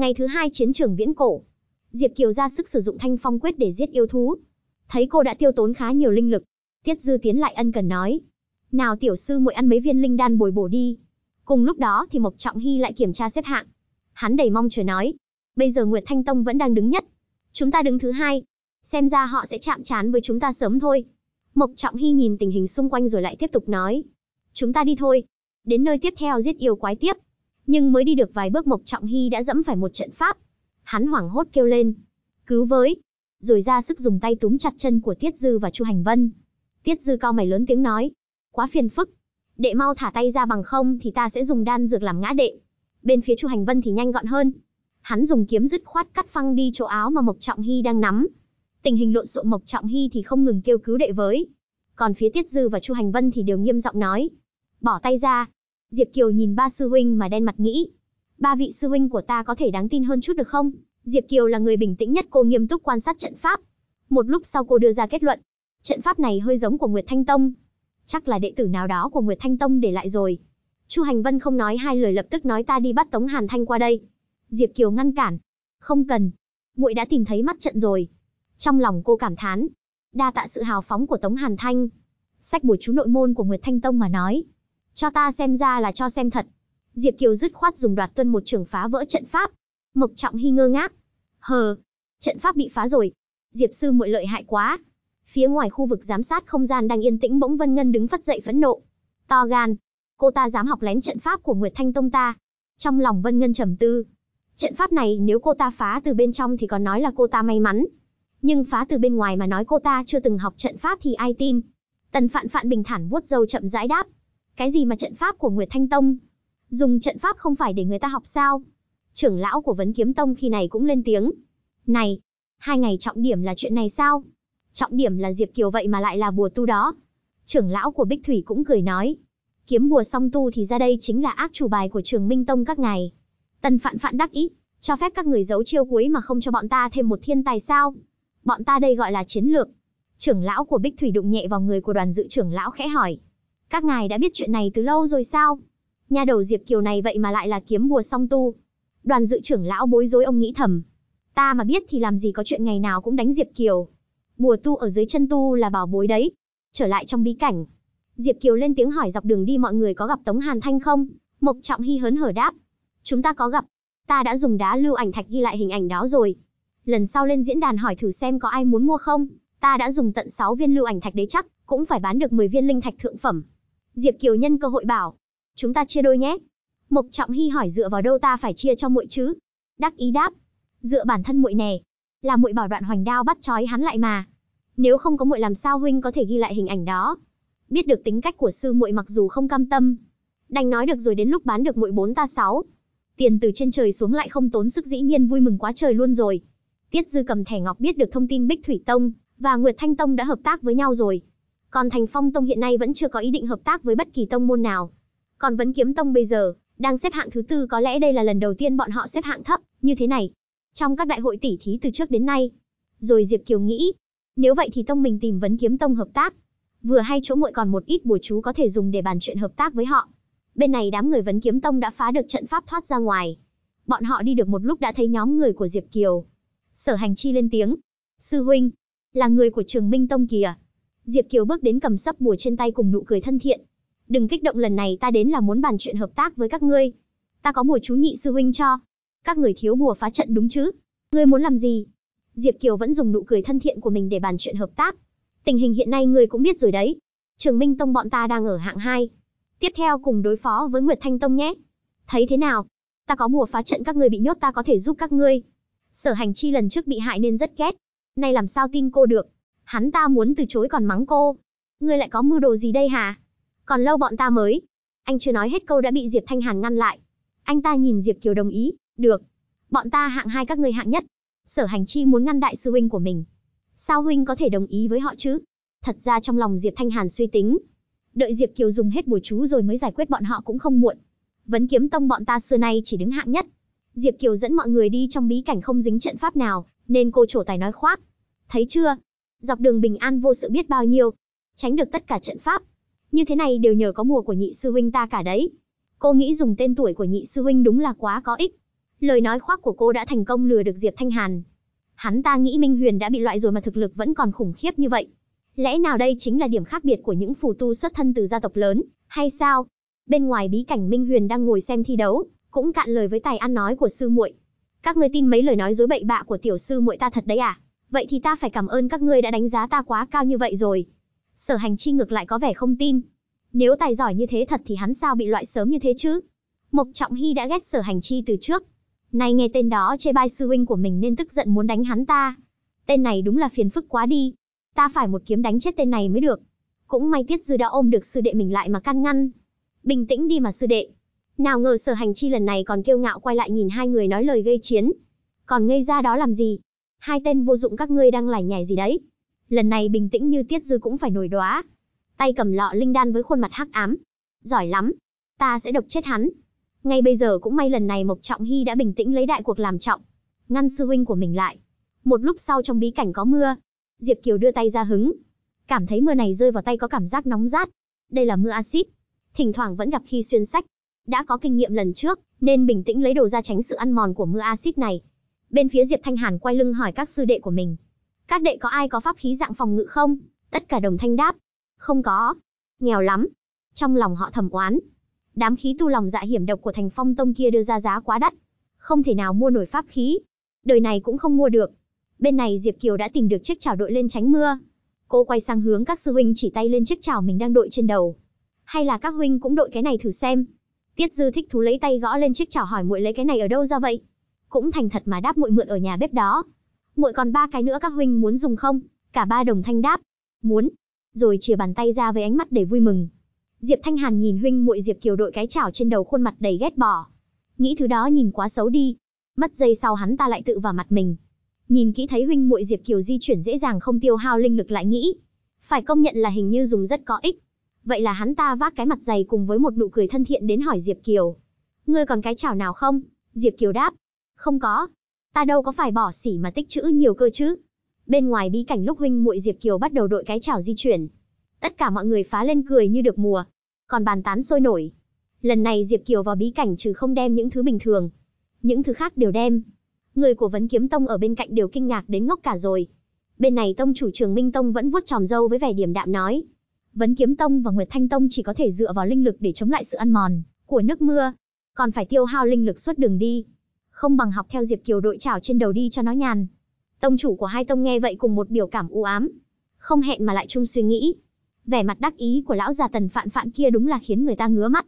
Ngày thứ hai chiến trường viễn cổ, Diệp Kiều ra sức sử dụng thanh phong quyết để giết yêu thú. Thấy cô đã tiêu tốn khá nhiều linh lực, Tiết Dư tiến lại ân cần nói. Nào tiểu sư muội ăn mấy viên linh đan bồi bổ đi. Cùng lúc đó thì Mộc Trọng Hy lại kiểm tra xếp hạng. Hắn đầy mong chờ nói. Bây giờ Nguyệt Thanh Tông vẫn đang đứng nhất. Chúng ta đứng thứ hai. Xem ra họ sẽ chạm trán với chúng ta sớm thôi. Mộc Trọng Hy nhìn tình hình xung quanh rồi lại tiếp tục nói. Chúng ta đi thôi. Đến nơi tiếp theo giết yêu quái tiếp nhưng mới đi được vài bước Mộc Trọng Hy đã dẫm phải một trận pháp. Hắn hoảng hốt kêu lên, cứu với, rồi ra sức dùng tay túm chặt chân của Tiết Dư và Chu Hành Vân. Tiết Dư cao mày lớn tiếng nói, quá phiền phức, đệ mau thả tay ra bằng không thì ta sẽ dùng đan dược làm ngã đệ. Bên phía Chu Hành Vân thì nhanh gọn hơn, hắn dùng kiếm dứt khoát cắt phăng đi chỗ áo mà Mộc Trọng Hy đang nắm. Tình hình lộn xộn Mộc Trọng Hy thì không ngừng kêu cứu đệ với. Còn phía Tiết Dư và Chu Hành Vân thì đều nghiêm giọng nói, bỏ tay ra, Diệp Kiều nhìn ba sư huynh mà đen mặt nghĩ. Ba vị sư huynh của ta có thể đáng tin hơn chút được không? Diệp Kiều là người bình tĩnh nhất cô nghiêm túc quan sát trận pháp. Một lúc sau cô đưa ra kết luận. Trận pháp này hơi giống của Nguyệt Thanh Tông. Chắc là đệ tử nào đó của Nguyệt Thanh Tông để lại rồi. Chu Hành Vân không nói hai lời lập tức nói ta đi bắt Tống Hàn Thanh qua đây. Diệp Kiều ngăn cản. Không cần. muội đã tìm thấy mắt trận rồi. Trong lòng cô cảm thán. Đa tạ sự hào phóng của Tống Hàn Thanh. Sách bùa chú nội môn của Nguyệt Thanh Tông mà nói. Cho ta xem ra là cho xem thật. Diệp Kiều dứt khoát dùng đoạt tuân một trường phá vỡ trận pháp. Mộc Trọng Hy ngơ ngác. Hờ, trận pháp bị phá rồi. Diệp sư muội lợi hại quá. Phía ngoài khu vực giám sát không gian đang yên tĩnh bỗng Vân Ngân đứng phất dậy phẫn nộ. To gan, cô ta dám học lén trận pháp của Nguyệt Thanh Tông ta. Trong lòng Vân Ngân trầm tư. Trận pháp này nếu cô ta phá từ bên trong thì còn nói là cô ta may mắn. Nhưng phá từ bên ngoài mà nói cô ta chưa từng học trận pháp thì ai tin. Tần Phạn Phạn bình thản vuốt râu chậm rãi đáp. Cái gì mà trận pháp của Nguyệt Thanh Tông? Dùng trận pháp không phải để người ta học sao? Trưởng lão của Vấn Kiếm Tông khi này cũng lên tiếng. Này, hai ngày trọng điểm là chuyện này sao? Trọng điểm là Diệp Kiều vậy mà lại là bùa tu đó. Trưởng lão của Bích Thủy cũng cười nói. Kiếm bùa song tu thì ra đây chính là ác chủ bài của trường Minh Tông các ngài. Tần phạn phạn đắc ý, cho phép các người giấu chiêu cuối mà không cho bọn ta thêm một thiên tài sao? Bọn ta đây gọi là chiến lược. Trưởng lão của Bích Thủy đụng nhẹ vào người của đoàn dự trưởng lão khẽ hỏi. Các ngài đã biết chuyện này từ lâu rồi sao? Nhà đầu Diệp Kiều này vậy mà lại là kiếm bùa song tu. Đoàn dự trưởng lão bối rối ông nghĩ thầm. Ta mà biết thì làm gì có chuyện ngày nào cũng đánh Diệp Kiều. Bùa tu ở dưới chân tu là bảo bối đấy. Trở lại trong bí cảnh. Diệp Kiều lên tiếng hỏi dọc đường đi mọi người có gặp Tống Hàn Thanh không? Mộc Trọng Hy hớn hở đáp. Chúng ta có gặp. Ta đã dùng đá lưu ảnh thạch ghi lại hình ảnh đó rồi. Lần sau lên diễn đàn hỏi thử xem có ai muốn mua không. Ta đã dùng tận 6 viên lưu ảnh thạch đấy chắc, cũng phải bán được 10 viên linh thạch thượng phẩm. Diệp Kiều nhân cơ hội bảo, chúng ta chia đôi nhé. Mộc Trọng Hy hỏi dựa vào đâu ta phải chia cho muội chứ? Đắc ý đáp, dựa bản thân muội nè, là muội bảo đoạn hoành đao bắt trói hắn lại mà. Nếu không có muội làm sao huynh có thể ghi lại hình ảnh đó? Biết được tính cách của sư muội mặc dù không cam tâm, đành nói được rồi đến lúc bán được muội bốn ta sáu. Tiền từ trên trời xuống lại không tốn sức dĩ nhiên vui mừng quá trời luôn rồi. Tiết Dư cầm thẻ ngọc biết được thông tin Bích Thủy Tông và Nguyệt Thanh Tông đã hợp tác với nhau rồi, còn Thành Phong Tông hiện nay vẫn chưa có ý định hợp tác với bất kỳ tông môn nào. Còn Vấn Kiếm Tông bây giờ đang xếp hạng thứ tư có lẽ đây là lần đầu tiên bọn họ xếp hạng thấp như thế này trong các đại hội tỷ thí từ trước đến nay. Rồi Diệp Kiều nghĩ, nếu vậy thì tông mình tìm Vấn Kiếm Tông hợp tác, vừa hay chỗ muội còn một ít bùa chú có thể dùng để bàn chuyện hợp tác với họ. Bên này đám người Vấn Kiếm Tông đã phá được trận pháp thoát ra ngoài. Bọn họ đi được một lúc đã thấy nhóm người của Diệp Kiều. Sở Hành Chi lên tiếng, "Sư huynh, là người của Trường Minh Tông kìa." Diệp Kiều bước đến cầm sấp bùa trên tay cùng nụ cười thân thiện. "Đừng kích động lần này ta đến là muốn bàn chuyện hợp tác với các ngươi. Ta có bùa chú nhị sư huynh cho. Các người thiếu bùa phá trận đúng chứ? Ngươi muốn làm gì?" Diệp Kiều vẫn dùng nụ cười thân thiện của mình để bàn chuyện hợp tác. "Tình hình hiện nay ngươi cũng biết rồi đấy. Trường Minh Tông bọn ta đang ở hạng 2. Tiếp theo cùng đối phó với Nguyệt Thanh Tông nhé. Thấy thế nào? Ta có bùa phá trận các ngươi bị nhốt ta có thể giúp các ngươi." Sở Hành Chi lần trước bị hại nên rất ghét, nay làm sao tin cô được? hắn ta muốn từ chối còn mắng cô. Ngươi lại có mưu đồ gì đây hả? Còn lâu bọn ta mới. Anh chưa nói hết câu đã bị Diệp Thanh Hàn ngăn lại. Anh ta nhìn Diệp Kiều đồng ý, được. Bọn ta hạng hai các ngươi hạng nhất. Sở hành chi muốn ngăn đại sư huynh của mình. Sao huynh có thể đồng ý với họ chứ? Thật ra trong lòng Diệp Thanh Hàn suy tính. Đợi Diệp Kiều dùng hết bùa chú rồi mới giải quyết bọn họ cũng không muộn. Vấn kiếm tông bọn ta xưa nay chỉ đứng hạng nhất. Diệp Kiều dẫn mọi người đi trong bí cảnh không dính trận pháp nào, nên cô trổ tài nói khoác. Thấy chưa, dọc đường bình an vô sự biết bao nhiêu, tránh được tất cả trận pháp. Như thế này đều nhờ có mùa của nhị sư huynh ta cả đấy. Cô nghĩ dùng tên tuổi của nhị sư huynh đúng là quá có ích. Lời nói khoác của cô đã thành công lừa được Diệp Thanh Hàn. Hắn ta nghĩ Minh Huyền đã bị loại rồi mà thực lực vẫn còn khủng khiếp như vậy. Lẽ nào đây chính là điểm khác biệt của những phù tu xuất thân từ gia tộc lớn, hay sao? Bên ngoài bí cảnh Minh Huyền đang ngồi xem thi đấu, cũng cạn lời với tài ăn nói của sư muội. Các người tin mấy lời nói dối bậy bạ của tiểu sư muội ta thật đấy à? vậy thì ta phải cảm ơn các ngươi đã đánh giá ta quá cao như vậy rồi. Sở hành chi ngược lại có vẻ không tin. Nếu tài giỏi như thế thật thì hắn sao bị loại sớm như thế chứ? Mộc Trọng Hy đã ghét sở hành chi từ trước. này nghe tên đó chê bai sư huynh của mình nên tức giận muốn đánh hắn ta. Tên này đúng là phiền phức quá đi. Ta phải một kiếm đánh chết tên này mới được. Cũng may Tiết Dư đã ôm được sư đệ mình lại mà can ngăn. Bình tĩnh đi mà sư đệ. Nào ngờ sở hành chi lần này còn kêu ngạo quay lại nhìn hai người nói lời gây chiến. Còn ngây ra đó làm gì? hai tên vô dụng các ngươi đang lải nhải gì đấy? Lần này bình tĩnh như Tiết Dư cũng phải nổi đóa. Tay cầm lọ linh đan với khuôn mặt hắc ám. Giỏi lắm, ta sẽ độc chết hắn. Ngay bây giờ cũng may lần này Mộc Trọng Hy đã bình tĩnh lấy đại cuộc làm trọng, ngăn sư huynh của mình lại. Một lúc sau trong bí cảnh có mưa, Diệp Kiều đưa tay ra hứng, cảm thấy mưa này rơi vào tay có cảm giác nóng rát. Đây là mưa axit, thỉnh thoảng vẫn gặp khi xuyên sách. Đã có kinh nghiệm lần trước, nên bình tĩnh lấy đồ ra tránh sự ăn mòn của mưa axit này. Bên phía Diệp Thanh Hàn quay lưng hỏi các sư đệ của mình. Các đệ có ai có pháp khí dạng phòng ngự không? Tất cả đồng thanh đáp. Không có. Nghèo lắm. Trong lòng họ thầm oán. Đám khí tu lòng dạ hiểm độc của thành phong tông kia đưa ra giá quá đắt. Không thể nào mua nổi pháp khí. Đời này cũng không mua được. Bên này Diệp Kiều đã tìm được chiếc chảo đội lên tránh mưa. Cô quay sang hướng các sư huynh chỉ tay lên chiếc chảo mình đang đội trên đầu. Hay là các huynh cũng đội cái này thử xem. Tiết Dư thích thú lấy tay gõ lên chiếc chảo hỏi muội lấy cái này ở đâu ra vậy? cũng thành thật mà đáp muội mượn ở nhà bếp đó. Muội còn ba cái nữa các huynh muốn dùng không? Cả ba đồng thanh đáp, muốn. Rồi chìa bàn tay ra với ánh mắt để vui mừng. Diệp Thanh Hàn nhìn huynh muội Diệp Kiều đội cái chảo trên đầu khuôn mặt đầy ghét bỏ. Nghĩ thứ đó nhìn quá xấu đi. Mất giây sau hắn ta lại tự vào mặt mình. Nhìn kỹ thấy huynh muội Diệp Kiều di chuyển dễ dàng không tiêu hao linh lực lại nghĩ, phải công nhận là hình như dùng rất có ích. Vậy là hắn ta vác cái mặt dày cùng với một nụ cười thân thiện đến hỏi Diệp Kiều. Ngươi còn cái chảo nào không? Diệp Kiều đáp, không có. Ta đâu có phải bỏ xỉ mà tích trữ nhiều cơ chứ. Bên ngoài bí cảnh lúc huynh muội Diệp Kiều bắt đầu đội cái chảo di chuyển. Tất cả mọi người phá lên cười như được mùa. Còn bàn tán sôi nổi. Lần này Diệp Kiều vào bí cảnh trừ không đem những thứ bình thường. Những thứ khác đều đem. Người của Vấn Kiếm Tông ở bên cạnh đều kinh ngạc đến ngốc cả rồi. Bên này tông chủ trường Minh Tông vẫn vuốt tròm dâu với vẻ điềm đạm nói. Vấn Kiếm Tông và Nguyệt Thanh Tông chỉ có thể dựa vào linh lực để chống lại sự ăn mòn của nước mưa, còn phải tiêu hao linh lực suốt đường đi không bằng học theo Diệp Kiều đội chảo trên đầu đi cho nó nhàn. Tông chủ của hai tông nghe vậy cùng một biểu cảm u ám, không hẹn mà lại chung suy nghĩ. Vẻ mặt đắc ý của lão già Tần Phạn Phạn kia đúng là khiến người ta ngứa mắt.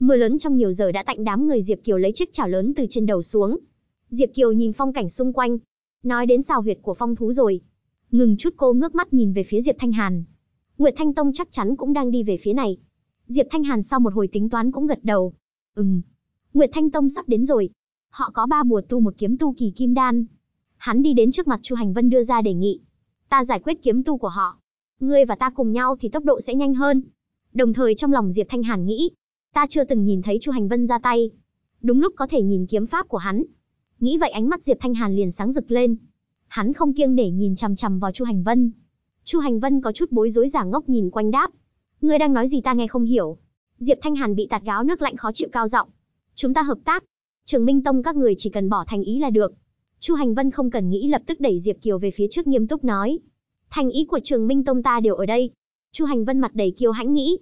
Mưa lớn trong nhiều giờ đã tạnh đám người Diệp Kiều lấy chiếc chảo lớn từ trên đầu xuống. Diệp Kiều nhìn phong cảnh xung quanh, nói đến xào huyệt của phong thú rồi. Ngừng chút cô ngước mắt nhìn về phía Diệp Thanh Hàn. Nguyệt Thanh Tông chắc chắn cũng đang đi về phía này. Diệp Thanh Hàn sau một hồi tính toán cũng gật đầu. Ừm, Nguyệt Thanh Tông sắp đến rồi, họ có ba bùa tu một kiếm tu kỳ kim đan. Hắn đi đến trước mặt Chu Hành Vân đưa ra đề nghị. Ta giải quyết kiếm tu của họ. Ngươi và ta cùng nhau thì tốc độ sẽ nhanh hơn. Đồng thời trong lòng Diệp Thanh Hàn nghĩ, ta chưa từng nhìn thấy Chu Hành Vân ra tay. Đúng lúc có thể nhìn kiếm pháp của hắn. Nghĩ vậy ánh mắt Diệp Thanh Hàn liền sáng rực lên. Hắn không kiêng để nhìn chằm chằm vào Chu Hành Vân. Chu Hành Vân có chút bối rối giả ngốc nhìn quanh đáp. Ngươi đang nói gì ta nghe không hiểu. Diệp Thanh Hàn bị tạt gáo nước lạnh khó chịu cao giọng. Chúng ta hợp tác, Trường Minh Tông các người chỉ cần bỏ thành ý là được. Chu Hành Vân không cần nghĩ lập tức đẩy Diệp Kiều về phía trước nghiêm túc nói. Thành ý của Trường Minh Tông ta đều ở đây. Chu Hành Vân mặt đầy kiêu hãnh nghĩ.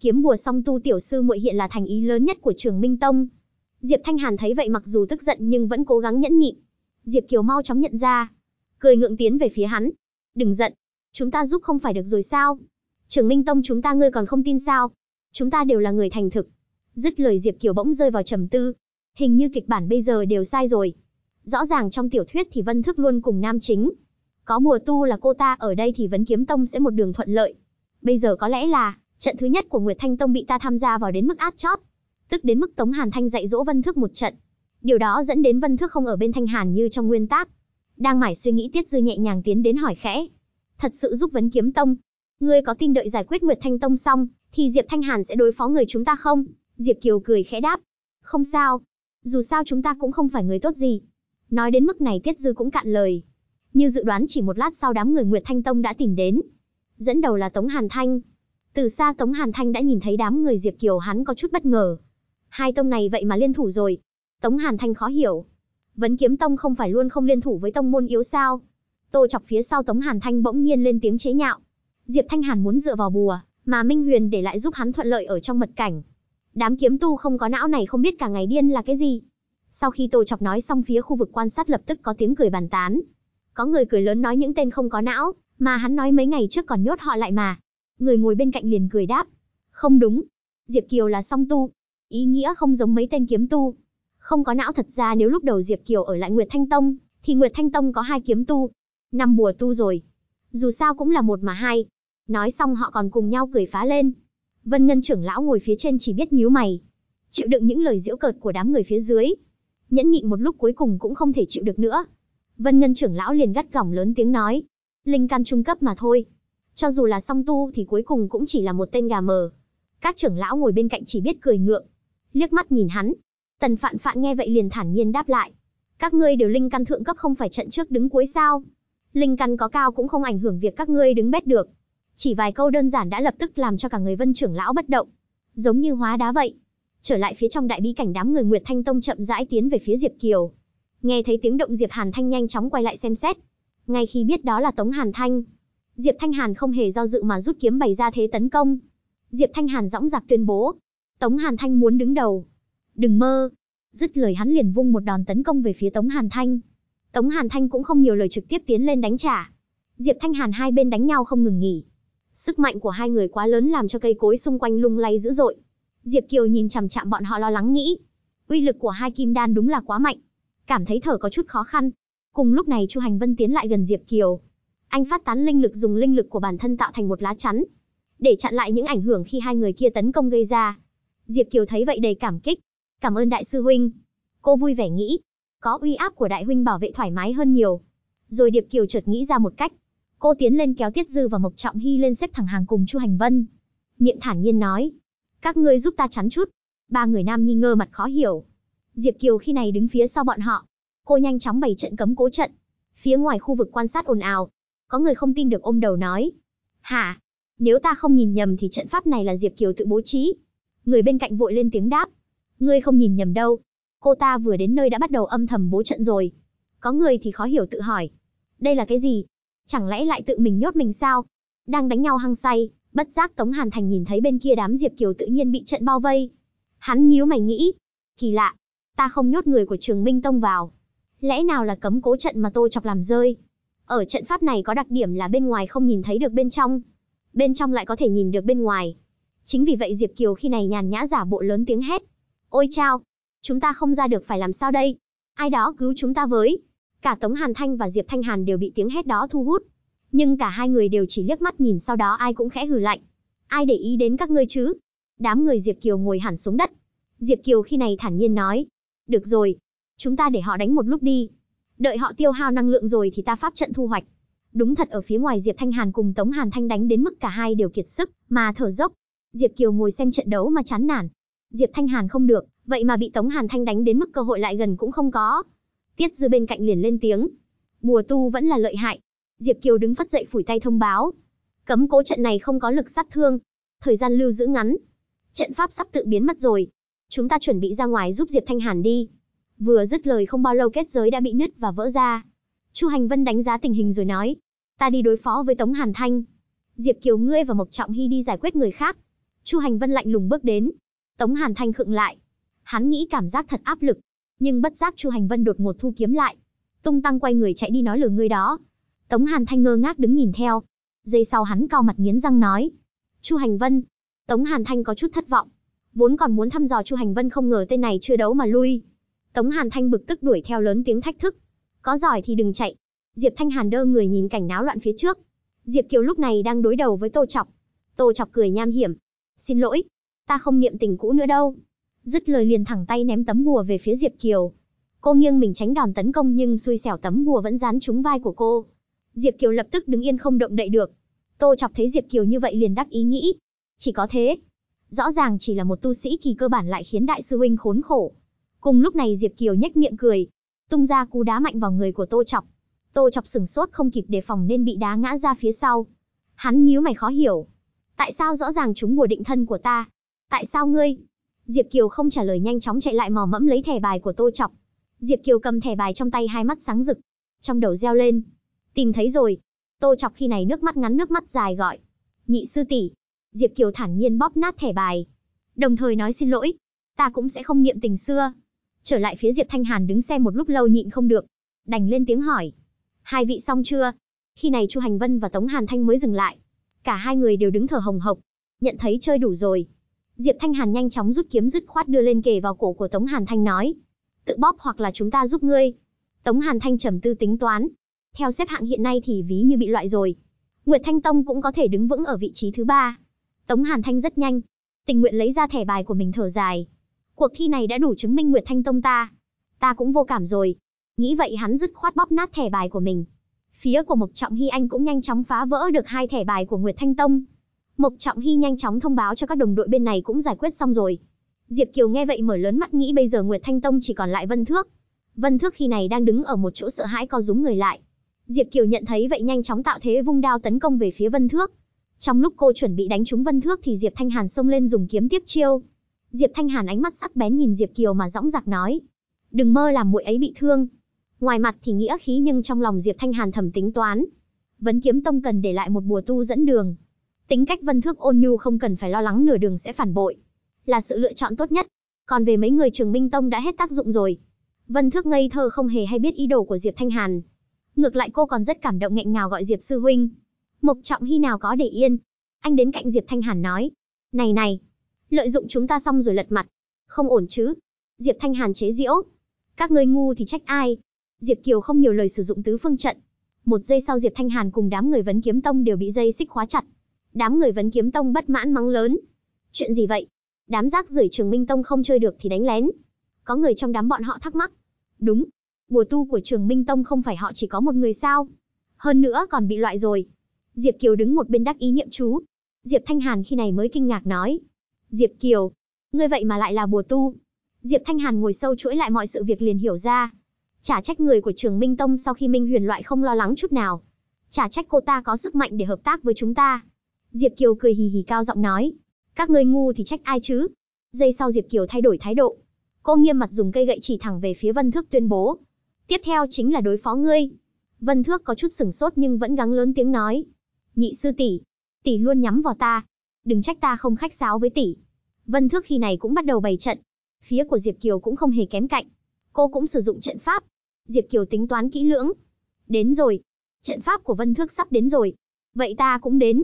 Kiếm bùa song tu tiểu sư muội hiện là thành ý lớn nhất của Trường Minh Tông. Diệp Thanh Hàn thấy vậy mặc dù tức giận nhưng vẫn cố gắng nhẫn nhịn. Diệp Kiều mau chóng nhận ra, cười ngượng tiến về phía hắn. Đừng giận, chúng ta giúp không phải được rồi sao? Trường Minh Tông chúng ta ngươi còn không tin sao? Chúng ta đều là người thành thực. Dứt lời Diệp Kiều bỗng rơi vào trầm tư, hình như kịch bản bây giờ đều sai rồi. Rõ ràng trong tiểu thuyết thì Vân Thức luôn cùng nam chính. Có mùa tu là cô ta ở đây thì Vấn Kiếm Tông sẽ một đường thuận lợi. Bây giờ có lẽ là trận thứ nhất của Nguyệt Thanh Tông bị ta tham gia vào đến mức át chót, tức đến mức Tống Hàn Thanh dạy dỗ Vân Thức một trận. Điều đó dẫn đến Vân Thức không ở bên Thanh Hàn như trong nguyên tác. Đang mải suy nghĩ Tiết Dư nhẹ nhàng tiến đến hỏi khẽ, "Thật sự giúp Vấn Kiếm Tông, ngươi có tin đợi giải quyết Nguyệt Thanh Tông xong thì Diệp Thanh Hàn sẽ đối phó người chúng ta không?" Diệp Kiều cười khẽ đáp, "Không sao, dù sao chúng ta cũng không phải người tốt gì. Nói đến mức này Tiết Dư cũng cạn lời. Như dự đoán chỉ một lát sau đám người Nguyệt Thanh Tông đã tìm đến. Dẫn đầu là Tống Hàn Thanh. Từ xa Tống Hàn Thanh đã nhìn thấy đám người Diệp Kiều hắn có chút bất ngờ. Hai tông này vậy mà liên thủ rồi. Tống Hàn Thanh khó hiểu. Vấn Kiếm Tông không phải luôn không liên thủ với tông môn yếu sao? Tô chọc phía sau Tống Hàn Thanh bỗng nhiên lên tiếng chế nhạo. Diệp Thanh Hàn muốn dựa vào bùa, mà Minh Huyền để lại giúp hắn thuận lợi ở trong mật cảnh. Đám kiếm tu không có não này không biết cả ngày điên là cái gì. Sau khi Tô Chọc nói xong phía khu vực quan sát lập tức có tiếng cười bàn tán. Có người cười lớn nói những tên không có não, mà hắn nói mấy ngày trước còn nhốt họ lại mà. Người ngồi bên cạnh liền cười đáp. Không đúng. Diệp Kiều là song tu. Ý nghĩa không giống mấy tên kiếm tu. Không có não thật ra nếu lúc đầu Diệp Kiều ở lại Nguyệt Thanh Tông, thì Nguyệt Thanh Tông có hai kiếm tu. Năm mùa tu rồi. Dù sao cũng là một mà hai. Nói xong họ còn cùng nhau cười phá lên, Vân Ngân trưởng lão ngồi phía trên chỉ biết nhíu mày, chịu đựng những lời giễu cợt của đám người phía dưới. Nhẫn nhịn một lúc cuối cùng cũng không thể chịu được nữa. Vân Ngân trưởng lão liền gắt gỏng lớn tiếng nói, linh căn trung cấp mà thôi. Cho dù là song tu thì cuối cùng cũng chỉ là một tên gà mờ. Các trưởng lão ngồi bên cạnh chỉ biết cười ngượng, liếc mắt nhìn hắn. Tần Phạn Phạn nghe vậy liền thản nhiên đáp lại, các ngươi đều linh căn thượng cấp không phải trận trước đứng cuối sao? Linh căn có cao cũng không ảnh hưởng việc các ngươi đứng bét được. Chỉ vài câu đơn giản đã lập tức làm cho cả người Vân trưởng lão bất động, giống như hóa đá vậy. Trở lại phía trong đại bí cảnh đám người Nguyệt Thanh Tông chậm rãi tiến về phía Diệp Kiều. Nghe thấy tiếng động Diệp Hàn Thanh nhanh chóng quay lại xem xét. Ngay khi biết đó là Tống Hàn Thanh, Diệp Thanh Hàn không hề do dự mà rút kiếm bày ra thế tấn công. Diệp Thanh Hàn dõng dạc tuyên bố, Tống Hàn Thanh muốn đứng đầu. Đừng mơ. Dứt lời hắn liền vung một đòn tấn công về phía Tống Hàn Thanh. Tống Hàn Thanh cũng không nhiều lời trực tiếp tiến lên đánh trả. Diệp Thanh Hàn hai bên đánh nhau không ngừng nghỉ. Sức mạnh của hai người quá lớn làm cho cây cối xung quanh lung lay dữ dội. Diệp Kiều nhìn chằm chạm bọn họ lo lắng nghĩ, uy lực của hai kim đan đúng là quá mạnh, cảm thấy thở có chút khó khăn. Cùng lúc này Chu Hành Vân tiến lại gần Diệp Kiều. Anh phát tán linh lực dùng linh lực của bản thân tạo thành một lá chắn, để chặn lại những ảnh hưởng khi hai người kia tấn công gây ra. Diệp Kiều thấy vậy đầy cảm kích, cảm ơn đại sư huynh. Cô vui vẻ nghĩ, có uy áp của đại huynh bảo vệ thoải mái hơn nhiều. Rồi Điệp Kiều chợt nghĩ ra một cách, Cô tiến lên kéo Tiết Dư và Mộc Trọng Hy lên xếp thẳng hàng cùng Chu Hành Vân. Miệng thản nhiên nói, các ngươi giúp ta chắn chút. Ba người nam nhi ngơ mặt khó hiểu. Diệp Kiều khi này đứng phía sau bọn họ. Cô nhanh chóng bày trận cấm cố trận. Phía ngoài khu vực quan sát ồn ào. Có người không tin được ôm đầu nói. Hả? Nếu ta không nhìn nhầm thì trận pháp này là Diệp Kiều tự bố trí. Người bên cạnh vội lên tiếng đáp. Ngươi không nhìn nhầm đâu. Cô ta vừa đến nơi đã bắt đầu âm thầm bố trận rồi. Có người thì khó hiểu tự hỏi. Đây là cái gì? Chẳng lẽ lại tự mình nhốt mình sao? Đang đánh nhau hăng say, bất giác Tống Hàn Thành nhìn thấy bên kia đám Diệp Kiều tự nhiên bị trận bao vây. Hắn nhíu mày nghĩ, kỳ lạ, ta không nhốt người của Trường Minh Tông vào. Lẽ nào là cấm cố trận mà tôi chọc làm rơi? Ở trận pháp này có đặc điểm là bên ngoài không nhìn thấy được bên trong, bên trong lại có thể nhìn được bên ngoài. Chính vì vậy Diệp Kiều khi này nhàn nhã giả bộ lớn tiếng hét. Ôi chao, chúng ta không ra được phải làm sao đây? Ai đó cứu chúng ta với. Cả Tống Hàn Thanh và Diệp Thanh Hàn đều bị tiếng hét đó thu hút. Nhưng cả hai người đều chỉ liếc mắt nhìn sau đó ai cũng khẽ hừ lạnh. Ai để ý đến các ngươi chứ? Đám người Diệp Kiều ngồi hẳn xuống đất. Diệp Kiều khi này thản nhiên nói. Được rồi, chúng ta để họ đánh một lúc đi. Đợi họ tiêu hao năng lượng rồi thì ta pháp trận thu hoạch. Đúng thật ở phía ngoài Diệp Thanh Hàn cùng Tống Hàn Thanh đánh đến mức cả hai đều kiệt sức, mà thở dốc. Diệp Kiều ngồi xem trận đấu mà chán nản. Diệp Thanh Hàn không được, vậy mà bị Tống Hàn Thanh đánh đến mức cơ hội lại gần cũng không có. Tiết Dư bên cạnh liền lên tiếng. Bùa tu vẫn là lợi hại. Diệp Kiều đứng phất dậy phủi tay thông báo. Cấm cố trận này không có lực sát thương. Thời gian lưu giữ ngắn. Trận pháp sắp tự biến mất rồi. Chúng ta chuẩn bị ra ngoài giúp Diệp Thanh Hàn đi. Vừa dứt lời không bao lâu kết giới đã bị nứt và vỡ ra. Chu Hành Vân đánh giá tình hình rồi nói. Ta đi đối phó với Tống Hàn Thanh. Diệp Kiều ngươi và Mộc Trọng Hy đi giải quyết người khác. Chu Hành Vân lạnh lùng bước đến. Tống Hàn Thanh khựng lại. Hắn nghĩ cảm giác thật áp lực, nhưng bất giác Chu Hành Vân đột ngột thu kiếm lại, tung tăng quay người chạy đi nói lừa người đó. Tống Hàn Thanh ngơ ngác đứng nhìn theo. Giây sau hắn cao mặt nghiến răng nói: "Chu Hành Vân." Tống Hàn Thanh có chút thất vọng, vốn còn muốn thăm dò Chu Hành Vân không ngờ tên này chưa đấu mà lui. Tống Hàn Thanh bực tức đuổi theo lớn tiếng thách thức: "Có giỏi thì đừng chạy." Diệp Thanh Hàn đơ người nhìn cảnh náo loạn phía trước. Diệp Kiều lúc này đang đối đầu với Tô Chọc Tô Chọc cười nham hiểm: "Xin lỗi, ta không niệm tình cũ nữa đâu." Dứt lời liền thẳng tay ném tấm bùa về phía Diệp Kiều. Cô nghiêng mình tránh đòn tấn công nhưng xui xẻo tấm bùa vẫn dán trúng vai của cô. Diệp Kiều lập tức đứng yên không động đậy được. Tô chọc thấy Diệp Kiều như vậy liền đắc ý nghĩ. Chỉ có thế. Rõ ràng chỉ là một tu sĩ kỳ cơ bản lại khiến đại sư huynh khốn khổ. Cùng lúc này Diệp Kiều nhếch miệng cười. Tung ra cú đá mạnh vào người của Tô chọc. Tô chọc sửng sốt không kịp đề phòng nên bị đá ngã ra phía sau. Hắn nhíu mày khó hiểu. Tại sao rõ ràng chúng bùa định thân của ta? Tại sao ngươi? Diệp Kiều không trả lời nhanh chóng chạy lại mò mẫm lấy thẻ bài của Tô Chọc. Diệp Kiều cầm thẻ bài trong tay hai mắt sáng rực, trong đầu reo lên, tìm thấy rồi. Tô Chọc khi này nước mắt ngắn nước mắt dài gọi, "Nhị sư tỷ." Diệp Kiều thản nhiên bóp nát thẻ bài, đồng thời nói xin lỗi, "Ta cũng sẽ không niệm tình xưa." Trở lại phía Diệp Thanh Hàn đứng xem một lúc lâu nhịn không được, đành lên tiếng hỏi, "Hai vị xong chưa?" Khi này Chu Hành Vân và Tống Hàn Thanh mới dừng lại, cả hai người đều đứng thở hồng hộc, nhận thấy chơi đủ rồi, Diệp Thanh Hàn nhanh chóng rút kiếm dứt khoát đưa lên kề vào cổ của Tống Hàn Thanh nói, tự bóp hoặc là chúng ta giúp ngươi. Tống Hàn Thanh trầm tư tính toán, theo xếp hạng hiện nay thì ví như bị loại rồi. Nguyệt Thanh Tông cũng có thể đứng vững ở vị trí thứ ba. Tống Hàn Thanh rất nhanh, tình nguyện lấy ra thẻ bài của mình thở dài. Cuộc thi này đã đủ chứng minh Nguyệt Thanh Tông ta. Ta cũng vô cảm rồi. Nghĩ vậy hắn dứt khoát bóp nát thẻ bài của mình. Phía của Mộc Trọng Hy Anh cũng nhanh chóng phá vỡ được hai thẻ bài của Nguyệt Thanh Tông. Mộc Trọng Hy nhanh chóng thông báo cho các đồng đội bên này cũng giải quyết xong rồi. Diệp Kiều nghe vậy mở lớn mắt nghĩ bây giờ Nguyệt Thanh Tông chỉ còn lại Vân Thước. Vân Thước khi này đang đứng ở một chỗ sợ hãi co rúm người lại. Diệp Kiều nhận thấy vậy nhanh chóng tạo thế vung đao tấn công về phía Vân Thước. Trong lúc cô chuẩn bị đánh trúng Vân Thước thì Diệp Thanh Hàn xông lên dùng kiếm tiếp chiêu. Diệp Thanh Hàn ánh mắt sắc bén nhìn Diệp Kiều mà dõng dạc nói: "Đừng mơ làm muội ấy bị thương." Ngoài mặt thì nghĩa khí nhưng trong lòng Diệp Thanh Hàn thầm tính toán, vấn kiếm tông cần để lại một bùa tu dẫn đường, Tính cách Vân Thước ôn nhu không cần phải lo lắng nửa đường sẽ phản bội, là sự lựa chọn tốt nhất. Còn về mấy người Trường Minh Tông đã hết tác dụng rồi. Vân Thước ngây thơ không hề hay biết ý đồ của Diệp Thanh Hàn. Ngược lại cô còn rất cảm động nghẹn ngào gọi Diệp sư huynh. Mộc Trọng Hy nào có để yên. Anh đến cạnh Diệp Thanh Hàn nói, "Này này, lợi dụng chúng ta xong rồi lật mặt, không ổn chứ?" Diệp Thanh Hàn chế diễu "Các ngươi ngu thì trách ai?" Diệp Kiều không nhiều lời sử dụng tứ phương trận. Một giây sau Diệp Thanh Hàn cùng đám người vấn kiếm tông đều bị dây xích khóa chặt. Đám người vấn kiếm tông bất mãn mắng lớn. Chuyện gì vậy? Đám rác rưởi trường minh tông không chơi được thì đánh lén. Có người trong đám bọn họ thắc mắc. Đúng, bùa tu của trường minh tông không phải họ chỉ có một người sao. Hơn nữa còn bị loại rồi. Diệp Kiều đứng một bên đắc ý niệm chú. Diệp Thanh Hàn khi này mới kinh ngạc nói. Diệp Kiều, ngươi vậy mà lại là bùa tu. Diệp Thanh Hàn ngồi sâu chuỗi lại mọi sự việc liền hiểu ra. Chả trách người của trường Minh Tông sau khi Minh Huyền loại không lo lắng chút nào. Chả trách cô ta có sức mạnh để hợp tác với chúng ta. Diệp Kiều cười hì hì cao giọng nói, các ngươi ngu thì trách ai chứ? Giây sau Diệp Kiều thay đổi thái độ, cô nghiêm mặt dùng cây gậy chỉ thẳng về phía Vân Thước tuyên bố, tiếp theo chính là đối phó ngươi. Vân Thước có chút sừng sốt nhưng vẫn gắng lớn tiếng nói, nhị sư tỷ, tỷ luôn nhắm vào ta, đừng trách ta không khách sáo với tỷ. Vân Thước khi này cũng bắt đầu bày trận, phía của Diệp Kiều cũng không hề kém cạnh, cô cũng sử dụng trận pháp. Diệp Kiều tính toán kỹ lưỡng, đến rồi, trận pháp của Vân Thước sắp đến rồi, vậy ta cũng đến.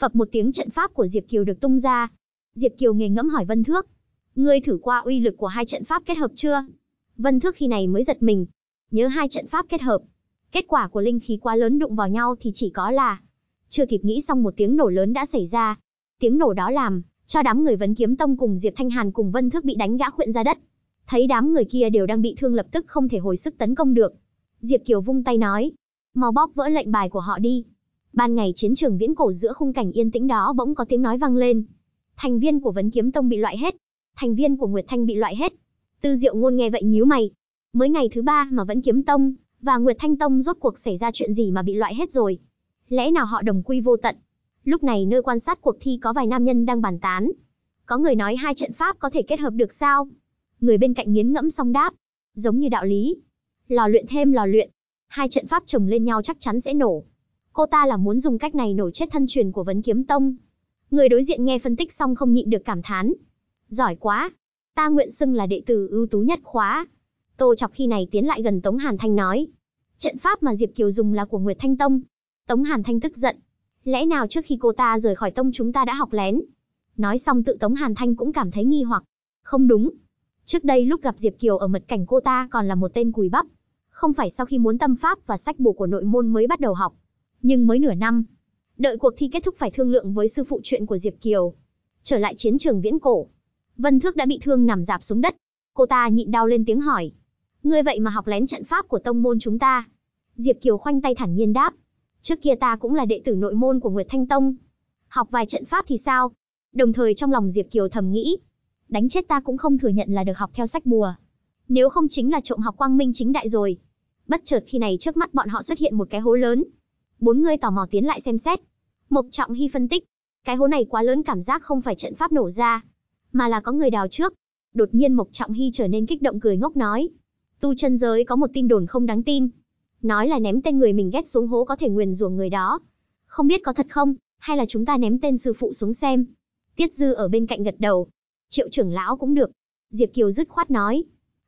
Phập một tiếng trận pháp của Diệp Kiều được tung ra. Diệp Kiều nghề ngẫm hỏi Vân Thước. Ngươi thử qua uy lực của hai trận pháp kết hợp chưa? Vân Thước khi này mới giật mình. Nhớ hai trận pháp kết hợp. Kết quả của linh khí quá lớn đụng vào nhau thì chỉ có là... Chưa kịp nghĩ xong một tiếng nổ lớn đã xảy ra. Tiếng nổ đó làm cho đám người vấn kiếm tông cùng Diệp Thanh Hàn cùng Vân Thước bị đánh gã khuyện ra đất. Thấy đám người kia đều đang bị thương lập tức không thể hồi sức tấn công được. Diệp Kiều vung tay nói. Mau bóp vỡ lệnh bài của họ đi. Ban ngày chiến trường viễn cổ giữa khung cảnh yên tĩnh đó bỗng có tiếng nói vang lên. Thành viên của Vấn Kiếm Tông bị loại hết, thành viên của Nguyệt Thanh bị loại hết. Tư Diệu Ngôn nghe vậy nhíu mày. Mới ngày thứ ba mà vẫn Kiếm Tông và Nguyệt Thanh Tông rốt cuộc xảy ra chuyện gì mà bị loại hết rồi? Lẽ nào họ đồng quy vô tận? Lúc này nơi quan sát cuộc thi có vài nam nhân đang bàn tán. Có người nói hai trận pháp có thể kết hợp được sao? Người bên cạnh nghiến ngẫm xong đáp, giống như đạo lý. Lò luyện thêm lò luyện, hai trận pháp chồng lên nhau chắc chắn sẽ nổ. Cô ta là muốn dùng cách này nổ chết thân truyền của vấn kiếm tông. Người đối diện nghe phân tích xong không nhịn được cảm thán. Giỏi quá. Ta nguyện xưng là đệ tử ưu tú nhất khóa. Tô chọc khi này tiến lại gần Tống Hàn Thanh nói. Trận pháp mà Diệp Kiều dùng là của Nguyệt Thanh Tông. Tống Hàn Thanh tức giận. Lẽ nào trước khi cô ta rời khỏi tông chúng ta đã học lén? Nói xong tự Tống Hàn Thanh cũng cảm thấy nghi hoặc. Không đúng. Trước đây lúc gặp Diệp Kiều ở mật cảnh cô ta còn là một tên cùi bắp. Không phải sau khi muốn tâm pháp và sách bổ của nội môn mới bắt đầu học nhưng mới nửa năm. Đợi cuộc thi kết thúc phải thương lượng với sư phụ chuyện của Diệp Kiều. Trở lại chiến trường viễn cổ, Vân Thước đã bị thương nằm dạp xuống đất. Cô ta nhịn đau lên tiếng hỏi. Ngươi vậy mà học lén trận pháp của tông môn chúng ta. Diệp Kiều khoanh tay thản nhiên đáp. Trước kia ta cũng là đệ tử nội môn của Nguyệt Thanh Tông. Học vài trận pháp thì sao? Đồng thời trong lòng Diệp Kiều thầm nghĩ. Đánh chết ta cũng không thừa nhận là được học theo sách bùa. Nếu không chính là trộm học quang minh chính đại rồi. Bất chợt khi này trước mắt bọn họ xuất hiện một cái hố lớn bốn người tò mò tiến lại xem xét. Mộc Trọng Hy phân tích, cái hố này quá lớn cảm giác không phải trận pháp nổ ra, mà là có người đào trước. Đột nhiên Mộc Trọng Hy trở nên kích động cười ngốc nói, tu chân giới có một tin đồn không đáng tin, nói là ném tên người mình ghét xuống hố có thể nguyền rủa người đó. Không biết có thật không, hay là chúng ta ném tên sư phụ xuống xem. Tiết Dư ở bên cạnh gật đầu. Triệu trưởng lão cũng được. Diệp Kiều dứt khoát nói.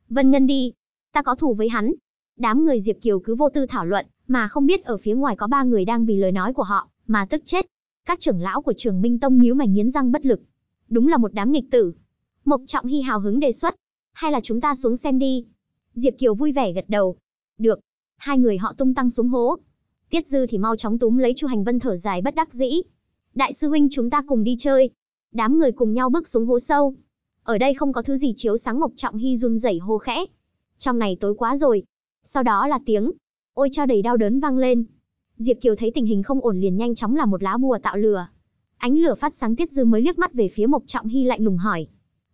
Vân Ngân đi, ta có thù với hắn. Đám người Diệp Kiều cứ vô tư thảo luận mà không biết ở phía ngoài có ba người đang vì lời nói của họ mà tức chết. Các trưởng lão của trường Minh Tông nhíu mày nghiến răng bất lực. Đúng là một đám nghịch tử. Mộc Trọng Hy hào hứng đề xuất. Hay là chúng ta xuống xem đi. Diệp Kiều vui vẻ gật đầu. Được. Hai người họ tung tăng xuống hố. Tiết Dư thì mau chóng túm lấy Chu Hành Vân thở dài bất đắc dĩ. Đại sư huynh chúng ta cùng đi chơi. Đám người cùng nhau bước xuống hố sâu. Ở đây không có thứ gì chiếu sáng Mộc Trọng Hy run rẩy hô khẽ. Trong này tối quá rồi. Sau đó là tiếng Ôi cha đầy đau đớn vang lên. Diệp Kiều thấy tình hình không ổn liền nhanh chóng là một lá bùa tạo lửa. Ánh lửa phát sáng tiết dư mới liếc mắt về phía Mộc Trọng Hy lạnh lùng hỏi.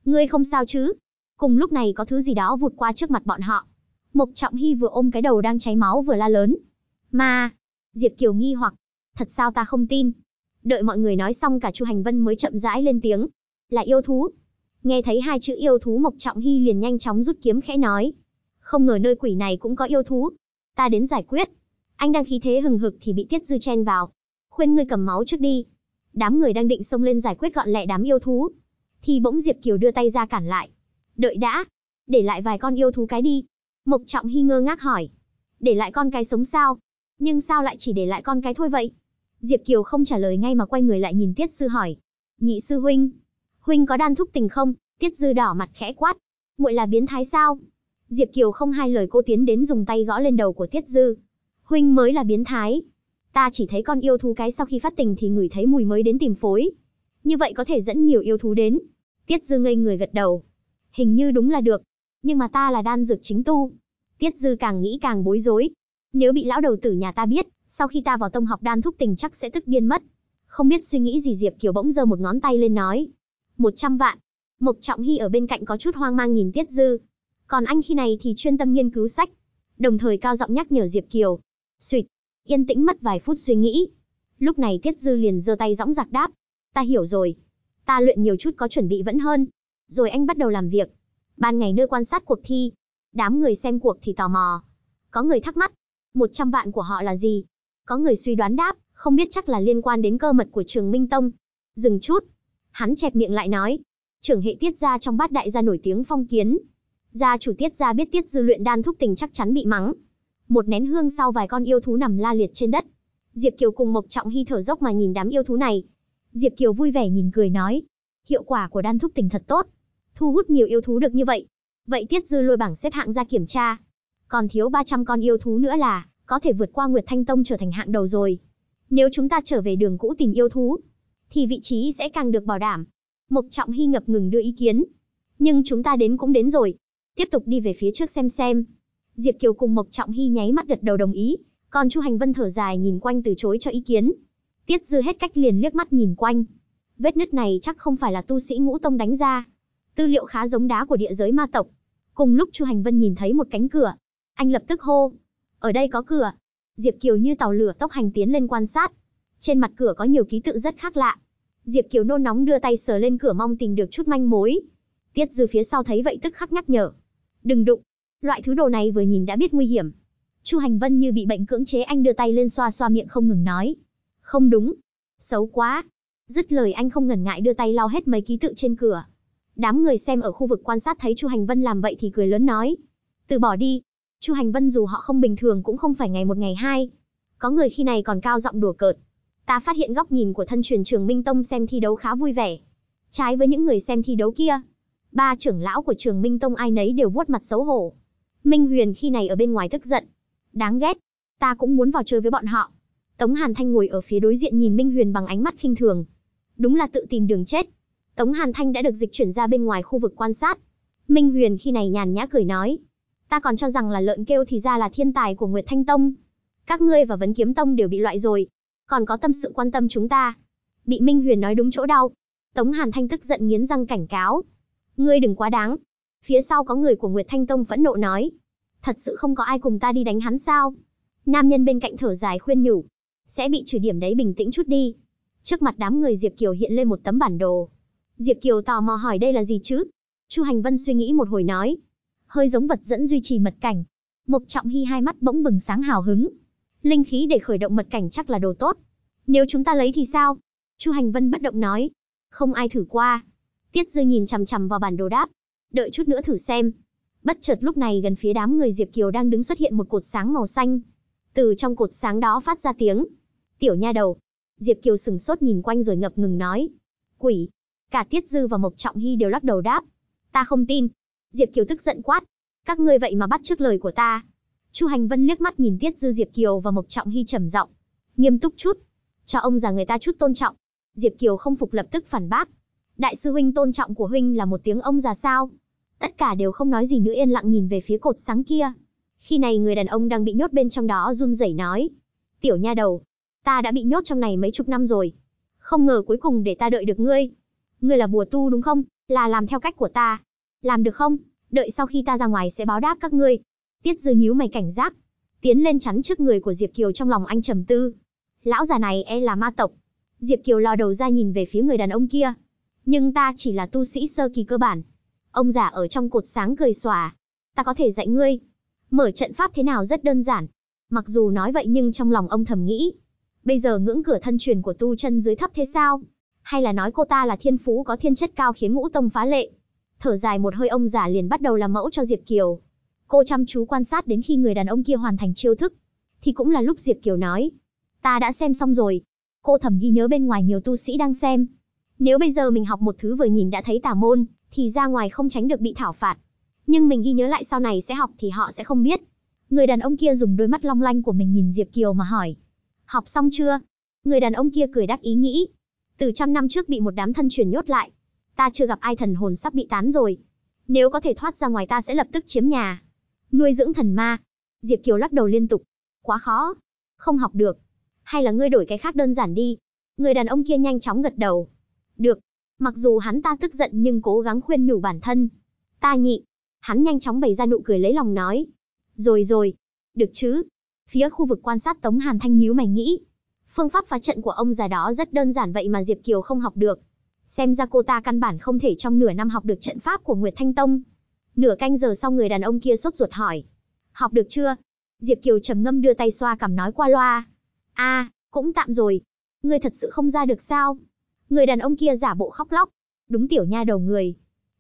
Ngươi không sao chứ? Cùng lúc này có thứ gì đó vụt qua trước mặt bọn họ. Mộc Trọng Hy vừa ôm cái đầu đang cháy máu vừa la lớn. Mà, Diệp Kiều nghi hoặc, thật sao ta không tin. Đợi mọi người nói xong cả Chu Hành Vân mới chậm rãi lên tiếng. Là yêu thú. Nghe thấy hai chữ yêu thú Mộc Trọng Hy liền nhanh chóng rút kiếm khẽ nói. Không ngờ nơi quỷ này cũng có yêu thú, ta đến giải quyết. Anh đang khí thế hừng hực thì bị Tiết Dư chen vào. Khuyên ngươi cầm máu trước đi. Đám người đang định xông lên giải quyết gọn lẹ đám yêu thú. Thì bỗng Diệp Kiều đưa tay ra cản lại. Đợi đã. Để lại vài con yêu thú cái đi. Mộc Trọng Hy ngơ ngác hỏi. Để lại con cái sống sao? Nhưng sao lại chỉ để lại con cái thôi vậy? Diệp Kiều không trả lời ngay mà quay người lại nhìn Tiết Sư hỏi. Nhị sư huynh. Huynh có đan thúc tình không? Tiết Dư đỏ mặt khẽ quát. muội là biến thái sao? Diệp Kiều không hai lời cô tiến đến dùng tay gõ lên đầu của Tiết Dư. Huynh mới là biến thái. Ta chỉ thấy con yêu thú cái sau khi phát tình thì ngửi thấy mùi mới đến tìm phối. Như vậy có thể dẫn nhiều yêu thú đến. Tiết Dư ngây người gật đầu. Hình như đúng là được. Nhưng mà ta là đan dược chính tu. Tiết Dư càng nghĩ càng bối rối. Nếu bị lão đầu tử nhà ta biết, sau khi ta vào tông học đan thúc tình chắc sẽ tức điên mất. Không biết suy nghĩ gì Diệp Kiều bỗng giơ một ngón tay lên nói. Một trăm vạn. Mộc Trọng Hy ở bên cạnh có chút hoang mang nhìn Tiết Dư, còn anh khi này thì chuyên tâm nghiên cứu sách, đồng thời cao giọng nhắc nhở Diệp Kiều. Xuyệt, yên tĩnh mất vài phút suy nghĩ. Lúc này Tiết Dư liền giơ tay dõng dạc đáp. Ta hiểu rồi. Ta luyện nhiều chút có chuẩn bị vẫn hơn. Rồi anh bắt đầu làm việc. Ban ngày nơi quan sát cuộc thi. Đám người xem cuộc thì tò mò. Có người thắc mắc. một trăm vạn của họ là gì? Có người suy đoán đáp, không biết chắc là liên quan đến cơ mật của trường Minh Tông. Dừng chút. Hắn chẹp miệng lại nói. Trưởng hệ tiết ra trong bát đại gia nổi tiếng phong kiến, Gia chủ tiết gia biết tiết dư luyện đan thúc tình chắc chắn bị mắng. Một nén hương sau vài con yêu thú nằm la liệt trên đất. Diệp Kiều cùng Mộc Trọng Hy thở dốc mà nhìn đám yêu thú này. Diệp Kiều vui vẻ nhìn cười nói. Hiệu quả của đan thúc tình thật tốt. Thu hút nhiều yêu thú được như vậy. Vậy tiết dư lôi bảng xếp hạng ra kiểm tra. Còn thiếu 300 con yêu thú nữa là có thể vượt qua Nguyệt Thanh Tông trở thành hạng đầu rồi. Nếu chúng ta trở về đường cũ tìm yêu thú, thì vị trí sẽ càng được bảo đảm. Mộc Trọng Hy ngập ngừng đưa ý kiến. Nhưng chúng ta đến cũng đến rồi, tiếp tục đi về phía trước xem xem. Diệp Kiều cùng Mộc Trọng Hy nháy mắt gật đầu đồng ý, còn Chu Hành Vân thở dài nhìn quanh từ chối cho ý kiến. Tiết Dư hết cách liền liếc mắt nhìn quanh. Vết nứt này chắc không phải là tu sĩ ngũ tông đánh ra. Tư liệu khá giống đá của địa giới ma tộc. Cùng lúc Chu Hành Vân nhìn thấy một cánh cửa, anh lập tức hô: "Ở đây có cửa." Diệp Kiều như tàu lửa tốc hành tiến lên quan sát. Trên mặt cửa có nhiều ký tự rất khác lạ. Diệp Kiều nôn nóng đưa tay sờ lên cửa mong tìm được chút manh mối. Tiết Dư phía sau thấy vậy tức khắc nhắc nhở: Đừng đụng. Loại thứ đồ này vừa nhìn đã biết nguy hiểm. Chu Hành Vân như bị bệnh cưỡng chế anh đưa tay lên xoa xoa miệng không ngừng nói. Không đúng. Xấu quá. Dứt lời anh không ngần ngại đưa tay lau hết mấy ký tự trên cửa. Đám người xem ở khu vực quan sát thấy Chu Hành Vân làm vậy thì cười lớn nói. Từ bỏ đi. Chu Hành Vân dù họ không bình thường cũng không phải ngày một ngày hai. Có người khi này còn cao giọng đùa cợt. Ta phát hiện góc nhìn của thân truyền trường Minh Tông xem thi đấu khá vui vẻ. Trái với những người xem thi đấu kia, ba trưởng lão của trường Minh Tông ai nấy đều vuốt mặt xấu hổ. Minh Huyền khi này ở bên ngoài tức giận. Đáng ghét, ta cũng muốn vào chơi với bọn họ. Tống Hàn Thanh ngồi ở phía đối diện nhìn Minh Huyền bằng ánh mắt khinh thường. Đúng là tự tìm đường chết. Tống Hàn Thanh đã được dịch chuyển ra bên ngoài khu vực quan sát. Minh Huyền khi này nhàn nhã cười nói. Ta còn cho rằng là lợn kêu thì ra là thiên tài của Nguyệt Thanh Tông. Các ngươi và Vấn Kiếm Tông đều bị loại rồi. Còn có tâm sự quan tâm chúng ta. Bị Minh Huyền nói đúng chỗ đau. Tống Hàn Thanh tức giận nghiến răng cảnh cáo. Ngươi đừng quá đáng. Phía sau có người của Nguyệt Thanh Tông phẫn nộ nói. Thật sự không có ai cùng ta đi đánh hắn sao? Nam nhân bên cạnh thở dài khuyên nhủ. Sẽ bị trừ điểm đấy bình tĩnh chút đi. Trước mặt đám người Diệp Kiều hiện lên một tấm bản đồ. Diệp Kiều tò mò hỏi đây là gì chứ? Chu Hành Vân suy nghĩ một hồi nói. Hơi giống vật dẫn duy trì mật cảnh. Mộc Trọng Hy hai mắt bỗng bừng sáng hào hứng. Linh khí để khởi động mật cảnh chắc là đồ tốt. Nếu chúng ta lấy thì sao? Chu Hành Vân bất động nói. Không ai thử qua. Tiết Dư nhìn chằm chằm vào bản đồ đáp, đợi chút nữa thử xem. Bất chợt lúc này gần phía đám người Diệp Kiều đang đứng xuất hiện một cột sáng màu xanh. Từ trong cột sáng đó phát ra tiếng, "Tiểu nha đầu." Diệp Kiều sừng sốt nhìn quanh rồi ngập ngừng nói, "Quỷ." Cả Tiết Dư và Mộc Trọng Hy đều lắc đầu đáp, "Ta không tin." Diệp Kiều tức giận quát, "Các ngươi vậy mà bắt trước lời của ta?" Chu Hành Vân liếc mắt nhìn Tiết Dư Diệp Kiều và Mộc Trọng Hy trầm giọng, "Nghiêm túc chút, cho ông già người ta chút tôn trọng." Diệp Kiều không phục lập tức phản bác, Đại sư huynh tôn trọng của huynh là một tiếng ông già sao? Tất cả đều không nói gì nữa yên lặng nhìn về phía cột sáng kia. Khi này người đàn ông đang bị nhốt bên trong đó run rẩy nói. Tiểu nha đầu, ta đã bị nhốt trong này mấy chục năm rồi. Không ngờ cuối cùng để ta đợi được ngươi. Ngươi là bùa tu đúng không? Là làm theo cách của ta. Làm được không? Đợi sau khi ta ra ngoài sẽ báo đáp các ngươi. Tiết dư nhíu mày cảnh giác. Tiến lên chắn trước người của Diệp Kiều trong lòng anh trầm tư. Lão già này e là ma tộc. Diệp Kiều lò đầu ra nhìn về phía người đàn ông kia, nhưng ta chỉ là tu sĩ sơ kỳ cơ bản. Ông già ở trong cột sáng cười xòa. Ta có thể dạy ngươi. Mở trận pháp thế nào rất đơn giản. Mặc dù nói vậy nhưng trong lòng ông thầm nghĩ. Bây giờ ngưỡng cửa thân truyền của tu chân dưới thấp thế sao? Hay là nói cô ta là thiên phú có thiên chất cao khiến ngũ tông phá lệ? Thở dài một hơi ông già liền bắt đầu làm mẫu cho Diệp Kiều. Cô chăm chú quan sát đến khi người đàn ông kia hoàn thành chiêu thức. Thì cũng là lúc Diệp Kiều nói. Ta đã xem xong rồi. Cô thầm ghi nhớ bên ngoài nhiều tu sĩ đang xem, nếu bây giờ mình học một thứ vừa nhìn đã thấy tà môn, thì ra ngoài không tránh được bị thảo phạt. Nhưng mình ghi nhớ lại sau này sẽ học thì họ sẽ không biết. Người đàn ông kia dùng đôi mắt long lanh của mình nhìn Diệp Kiều mà hỏi. Học xong chưa? Người đàn ông kia cười đắc ý nghĩ. Từ trăm năm trước bị một đám thân chuyển nhốt lại. Ta chưa gặp ai thần hồn sắp bị tán rồi. Nếu có thể thoát ra ngoài ta sẽ lập tức chiếm nhà. Nuôi dưỡng thần ma. Diệp Kiều lắc đầu liên tục. Quá khó. Không học được. Hay là ngươi đổi cái khác đơn giản đi. Người đàn ông kia nhanh chóng gật đầu. Được. Mặc dù hắn ta tức giận nhưng cố gắng khuyên nhủ bản thân. Ta nhị. Hắn nhanh chóng bày ra nụ cười lấy lòng nói. Rồi rồi. Được chứ. Phía khu vực quan sát Tống Hàn Thanh nhíu mày nghĩ. Phương pháp phá trận của ông già đó rất đơn giản vậy mà Diệp Kiều không học được. Xem ra cô ta căn bản không thể trong nửa năm học được trận pháp của Nguyệt Thanh Tông. Nửa canh giờ sau người đàn ông kia sốt ruột hỏi. Học được chưa? Diệp Kiều trầm ngâm đưa tay xoa cằm nói qua loa. a cũng tạm rồi. Ngươi thật sự không ra được sao? Người đàn ông kia giả bộ khóc lóc. Đúng tiểu nha đầu người.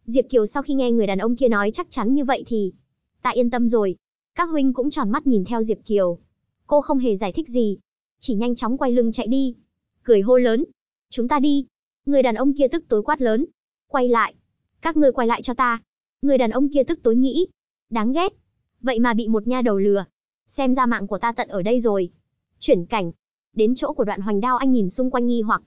Diệp Kiều sau khi nghe người đàn ông kia nói chắc chắn như vậy thì ta yên tâm rồi. Các huynh cũng tròn mắt nhìn theo Diệp Kiều. Cô không hề giải thích gì, chỉ nhanh chóng quay lưng chạy đi, cười hô lớn, "Chúng ta đi." Người đàn ông kia tức tối quát lớn, "Quay lại, các ngươi quay lại cho ta." Người đàn ông kia tức tối nghĩ, đáng ghét, vậy mà bị một nha đầu lừa, xem ra mạng của ta tận ở đây rồi. Chuyển cảnh, đến chỗ của Đoạn Hoành Đao anh nhìn xung quanh nghi hoặc,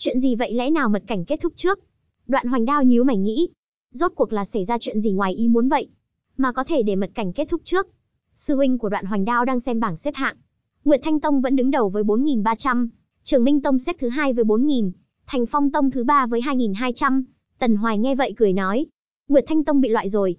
Chuyện gì vậy lẽ nào mật cảnh kết thúc trước? Đoạn hoành đao nhíu mày nghĩ. Rốt cuộc là xảy ra chuyện gì ngoài ý muốn vậy? Mà có thể để mật cảnh kết thúc trước. Sư huynh của đoạn hoành đao đang xem bảng xếp hạng. Nguyệt Thanh Tông vẫn đứng đầu với 4.300. Trường Minh Tông xếp thứ hai với 4.000. Thành Phong Tông thứ ba với 2.200. Tần Hoài nghe vậy cười nói. Nguyệt Thanh Tông bị loại rồi.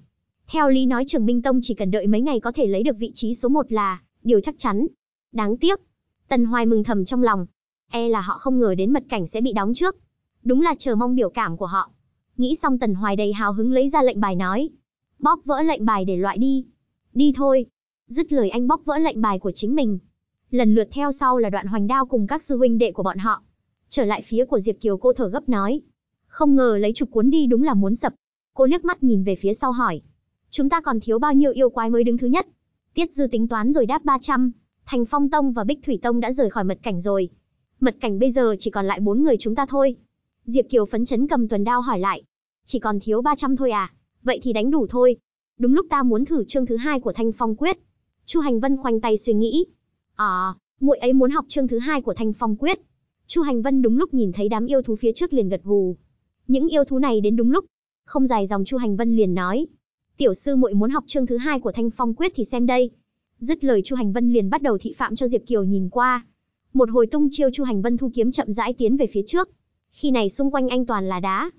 Theo lý nói Trường Minh Tông chỉ cần đợi mấy ngày có thể lấy được vị trí số 1 là điều chắc chắn. Đáng tiếc. Tần Hoài mừng thầm trong lòng, E là họ không ngờ đến mật cảnh sẽ bị đóng trước. Đúng là chờ mong biểu cảm của họ. Nghĩ xong Tần Hoài đầy hào hứng lấy ra lệnh bài nói. Bóp vỡ lệnh bài để loại đi. Đi thôi. Dứt lời anh bóp vỡ lệnh bài của chính mình. Lần lượt theo sau là đoạn hoành đao cùng các sư huynh đệ của bọn họ. Trở lại phía của Diệp Kiều cô thở gấp nói. Không ngờ lấy trục cuốn đi đúng là muốn sập. Cô liếc mắt nhìn về phía sau hỏi. Chúng ta còn thiếu bao nhiêu yêu quái mới đứng thứ nhất? Tiết Dư tính toán rồi đáp 300. Thành Phong Tông và Bích Thủy Tông đã rời khỏi mật cảnh rồi mật cảnh bây giờ chỉ còn lại bốn người chúng ta thôi. Diệp Kiều phấn chấn cầm tuần đao hỏi lại. Chỉ còn thiếu 300 thôi à? Vậy thì đánh đủ thôi. Đúng lúc ta muốn thử chương thứ hai của Thanh Phong Quyết. Chu Hành Vân khoanh tay suy nghĩ. À, muội ấy muốn học chương thứ hai của Thanh Phong Quyết. Chu Hành Vân đúng lúc nhìn thấy đám yêu thú phía trước liền gật gù. Những yêu thú này đến đúng lúc. Không dài dòng Chu Hành Vân liền nói. Tiểu sư muội muốn học chương thứ hai của Thanh Phong Quyết thì xem đây. Dứt lời Chu Hành Vân liền bắt đầu thị phạm cho Diệp Kiều nhìn qua. Một hồi tung chiêu Chu Hành Vân thu kiếm chậm rãi tiến về phía trước. Khi này xung quanh anh toàn là đá,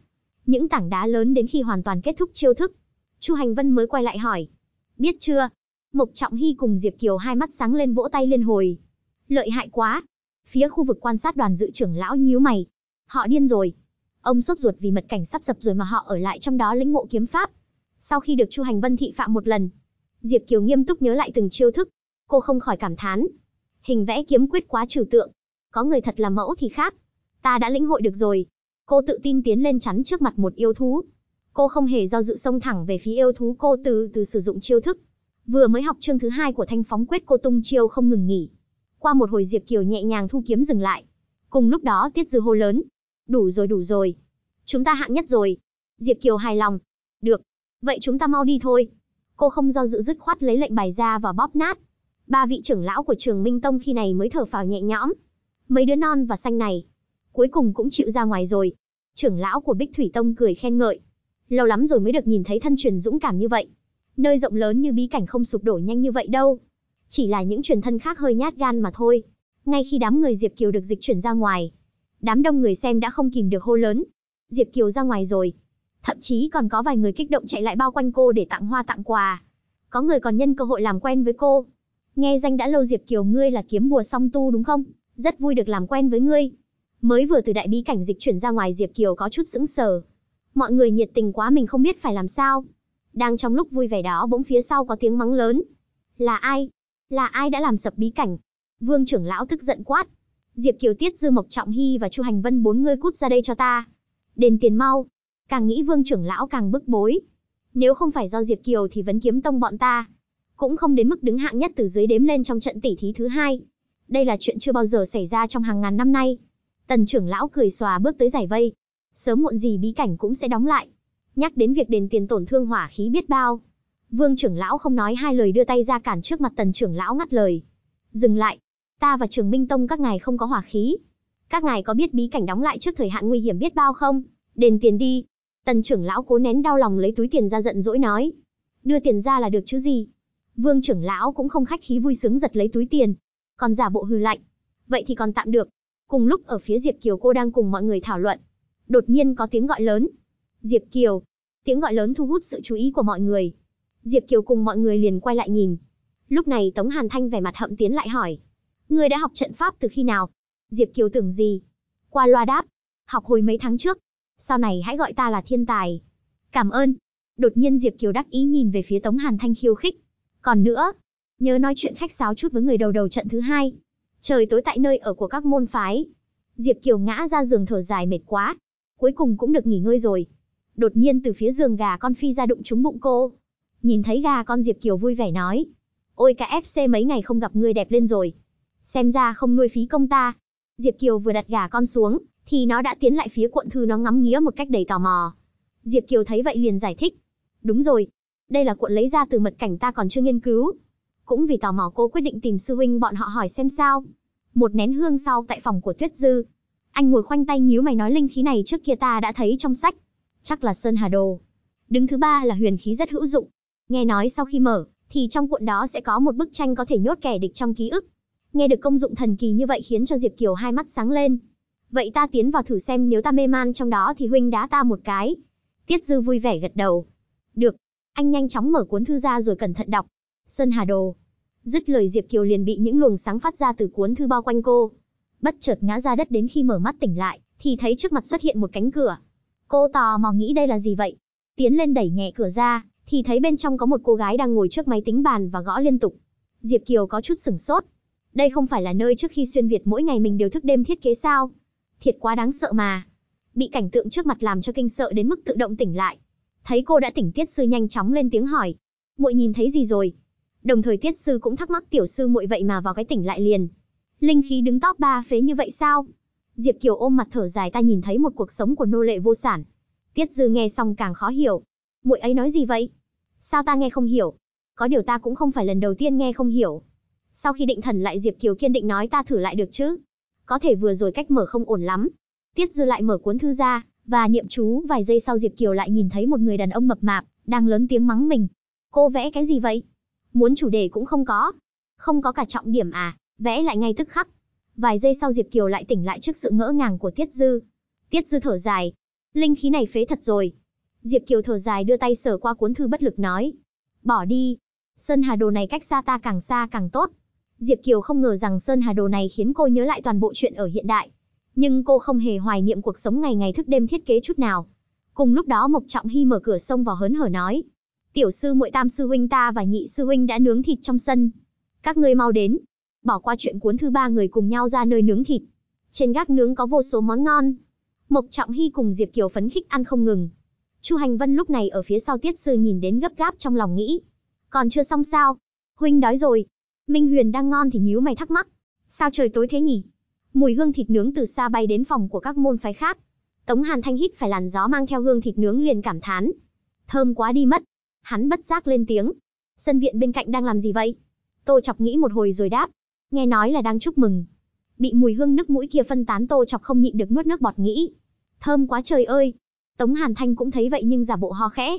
những tảng đá lớn đến khi hoàn toàn kết thúc chiêu thức. Chu Hành Vân mới quay lại hỏi, biết chưa? Mộc Trọng Hy cùng Diệp Kiều hai mắt sáng lên vỗ tay liên hồi. Lợi hại quá. Phía khu vực quan sát đoàn dự trưởng lão nhíu mày. Họ điên rồi. Ông sốt ruột vì mật cảnh sắp dập rồi mà họ ở lại trong đó lĩnh ngộ kiếm pháp. Sau khi được Chu Hành Vân thị phạm một lần, Diệp Kiều nghiêm túc nhớ lại từng chiêu thức, cô không khỏi cảm thán, hình vẽ kiếm quyết quá trừu tượng. Có người thật là mẫu thì khác. Ta đã lĩnh hội được rồi. Cô tự tin tiến lên chắn trước mặt một yêu thú. Cô không hề do dự xông thẳng về phía yêu thú cô từ từ sử dụng chiêu thức. Vừa mới học chương thứ hai của thanh phóng quyết cô tung chiêu không ngừng nghỉ. Qua một hồi Diệp Kiều nhẹ nhàng thu kiếm dừng lại. Cùng lúc đó Tiết Dư hô lớn. Đủ rồi đủ rồi. Chúng ta hạng nhất rồi. Diệp Kiều hài lòng. Được. Vậy chúng ta mau đi thôi. Cô không do dự dứt khoát lấy lệnh bài ra và bóp nát Ba vị trưởng lão của trường Minh Tông khi này mới thở phào nhẹ nhõm. Mấy đứa non và xanh này, cuối cùng cũng chịu ra ngoài rồi. Trưởng lão của Bích Thủy Tông cười khen ngợi. Lâu lắm rồi mới được nhìn thấy thân truyền dũng cảm như vậy. Nơi rộng lớn như bí cảnh không sụp đổ nhanh như vậy đâu. Chỉ là những truyền thân khác hơi nhát gan mà thôi. Ngay khi đám người Diệp Kiều được dịch chuyển ra ngoài, đám đông người xem đã không kìm được hô lớn. Diệp Kiều ra ngoài rồi. Thậm chí còn có vài người kích động chạy lại bao quanh cô để tặng hoa tặng quà. Có người còn nhân cơ hội làm quen với cô. Nghe danh đã lâu Diệp Kiều ngươi là kiếm bùa song tu đúng không? Rất vui được làm quen với ngươi. Mới vừa từ đại bí cảnh dịch chuyển ra ngoài Diệp Kiều có chút sững sờ. Mọi người nhiệt tình quá mình không biết phải làm sao. Đang trong lúc vui vẻ đó bỗng phía sau có tiếng mắng lớn. Là ai? Là ai đã làm sập bí cảnh? Vương trưởng lão tức giận quát. Diệp Kiều Tiết Dư Mộc Trọng Hy và Chu Hành Vân bốn ngươi cút ra đây cho ta. Đền tiền mau. Càng nghĩ Vương trưởng lão càng bức bối. Nếu không phải do Diệp Kiều thì vẫn kiếm tông bọn ta, cũng không đến mức đứng hạng nhất từ dưới đếm lên trong trận tỷ thí thứ hai. Đây là chuyện chưa bao giờ xảy ra trong hàng ngàn năm nay. Tần trưởng lão cười xòa bước tới giải vây. Sớm muộn gì bí cảnh cũng sẽ đóng lại. Nhắc đến việc đền tiền tổn thương hỏa khí biết bao. Vương trưởng lão không nói hai lời đưa tay ra cản trước mặt tần trưởng lão ngắt lời. Dừng lại. Ta và trường Minh Tông các ngài không có hỏa khí. Các ngài có biết bí cảnh đóng lại trước thời hạn nguy hiểm biết bao không? Đền tiền đi. Tần trưởng lão cố nén đau lòng lấy túi tiền ra giận dỗi nói. Đưa tiền ra là được chứ gì, Vương trưởng lão cũng không khách khí vui sướng giật lấy túi tiền, còn giả bộ hừ lạnh. Vậy thì còn tạm được. Cùng lúc ở phía Diệp Kiều cô đang cùng mọi người thảo luận, đột nhiên có tiếng gọi lớn. Diệp Kiều. Tiếng gọi lớn thu hút sự chú ý của mọi người. Diệp Kiều cùng mọi người liền quay lại nhìn. Lúc này Tống Hàn Thanh vẻ mặt hậm tiến lại hỏi. Người đã học trận pháp từ khi nào? Diệp Kiều tưởng gì? Qua loa đáp. Học hồi mấy tháng trước. Sau này hãy gọi ta là thiên tài. Cảm ơn. Đột nhiên Diệp Kiều đắc ý nhìn về phía Tống Hàn Thanh khiêu khích. Còn nữa, nhớ nói chuyện khách sáo chút với người đầu đầu trận thứ hai. Trời tối tại nơi ở của các môn phái. Diệp Kiều ngã ra giường thở dài mệt quá. Cuối cùng cũng được nghỉ ngơi rồi. Đột nhiên từ phía giường gà con phi ra đụng trúng bụng cô. Nhìn thấy gà con Diệp Kiều vui vẻ nói. Ôi cả FC mấy ngày không gặp người đẹp lên rồi. Xem ra không nuôi phí công ta. Diệp Kiều vừa đặt gà con xuống, thì nó đã tiến lại phía cuộn thư nó ngắm nghía một cách đầy tò mò. Diệp Kiều thấy vậy liền giải thích. Đúng rồi, đây là cuộn lấy ra từ mật cảnh ta còn chưa nghiên cứu. Cũng vì tò mò cô quyết định tìm sư huynh bọn họ hỏi xem sao. Một nén hương sau tại phòng của Tuyết Dư. Anh ngồi khoanh tay nhíu mày nói linh khí này trước kia ta đã thấy trong sách. Chắc là Sơn Hà Đồ. Đứng thứ ba là huyền khí rất hữu dụng. Nghe nói sau khi mở, thì trong cuộn đó sẽ có một bức tranh có thể nhốt kẻ địch trong ký ức. Nghe được công dụng thần kỳ như vậy khiến cho Diệp Kiều hai mắt sáng lên. Vậy ta tiến vào thử xem nếu ta mê man trong đó thì huynh đá ta một cái. Tiết Dư vui vẻ gật đầu. Được, anh nhanh chóng mở cuốn thư ra rồi cẩn thận đọc. Sơn Hà Đồ. Dứt lời Diệp Kiều liền bị những luồng sáng phát ra từ cuốn thư bao quanh cô. Bất chợt ngã ra đất đến khi mở mắt tỉnh lại, thì thấy trước mặt xuất hiện một cánh cửa. Cô tò mò nghĩ đây là gì vậy? Tiến lên đẩy nhẹ cửa ra, thì thấy bên trong có một cô gái đang ngồi trước máy tính bàn và gõ liên tục. Diệp Kiều có chút sửng sốt. Đây không phải là nơi trước khi xuyên Việt mỗi ngày mình đều thức đêm thiết kế sao? Thiệt quá đáng sợ mà. Bị cảnh tượng trước mặt làm cho kinh sợ đến mức tự động tỉnh lại. Thấy cô đã tỉnh tiết sư nhanh chóng lên tiếng hỏi. Muội nhìn thấy gì rồi? Đồng thời tiết sư cũng thắc mắc tiểu sư muội vậy mà vào cái tỉnh lại liền. Linh khí đứng top ba phế như vậy sao? Diệp Kiều ôm mặt thở dài ta nhìn thấy một cuộc sống của nô lệ vô sản. Tiết dư nghe xong càng khó hiểu. Muội ấy nói gì vậy? Sao ta nghe không hiểu? Có điều ta cũng không phải lần đầu tiên nghe không hiểu. Sau khi định thần lại Diệp Kiều kiên định nói ta thử lại được chứ. Có thể vừa rồi cách mở không ổn lắm. Tiết dư lại mở cuốn thư ra và niệm chú vài giây sau Diệp Kiều lại nhìn thấy một người đàn ông mập mạp, đang lớn tiếng mắng mình. Cô vẽ cái gì vậy? Muốn chủ đề cũng không có. Không có cả trọng điểm à, vẽ lại ngay tức khắc. Vài giây sau Diệp Kiều lại tỉnh lại trước sự ngỡ ngàng của Tiết Dư. Tiết Dư thở dài. Linh khí này phế thật rồi. Diệp Kiều thở dài đưa tay sờ qua cuốn thư bất lực nói. Bỏ đi. Sơn Hà Đồ này cách xa ta càng xa càng tốt. Diệp Kiều không ngờ rằng Sơn Hà Đồ này khiến cô nhớ lại toàn bộ chuyện ở hiện đại nhưng cô không hề hoài niệm cuộc sống ngày ngày thức đêm thiết kế chút nào. Cùng lúc đó Mộc Trọng Hy mở cửa sông vào hớn hở nói, tiểu sư muội tam sư huynh ta và nhị sư huynh đã nướng thịt trong sân. Các ngươi mau đến, bỏ qua chuyện cuốn thứ ba người cùng nhau ra nơi nướng thịt. Trên gác nướng có vô số món ngon. Mộc Trọng Hy cùng Diệp Kiều phấn khích ăn không ngừng. Chu Hành Vân lúc này ở phía sau tiết sư nhìn đến gấp gáp trong lòng nghĩ. Còn chưa xong sao? Huynh đói rồi. Minh Huyền đang ngon thì nhíu mày thắc mắc. Sao trời tối thế nhỉ? Mùi hương thịt nướng từ xa bay đến phòng của các môn phái khác. Tống Hàn Thanh hít phải làn gió mang theo hương thịt nướng liền cảm thán. Thơm quá đi mất. Hắn bất giác lên tiếng. Sân viện bên cạnh đang làm gì vậy? Tô Chọc nghĩ một hồi rồi đáp. Nghe nói là đang chúc mừng. Bị mùi hương nước mũi kia phân tán Tô Chọc không nhịn được nuốt nước bọt nghĩ. Thơm quá trời ơi. Tống Hàn Thanh cũng thấy vậy nhưng giả bộ ho khẽ.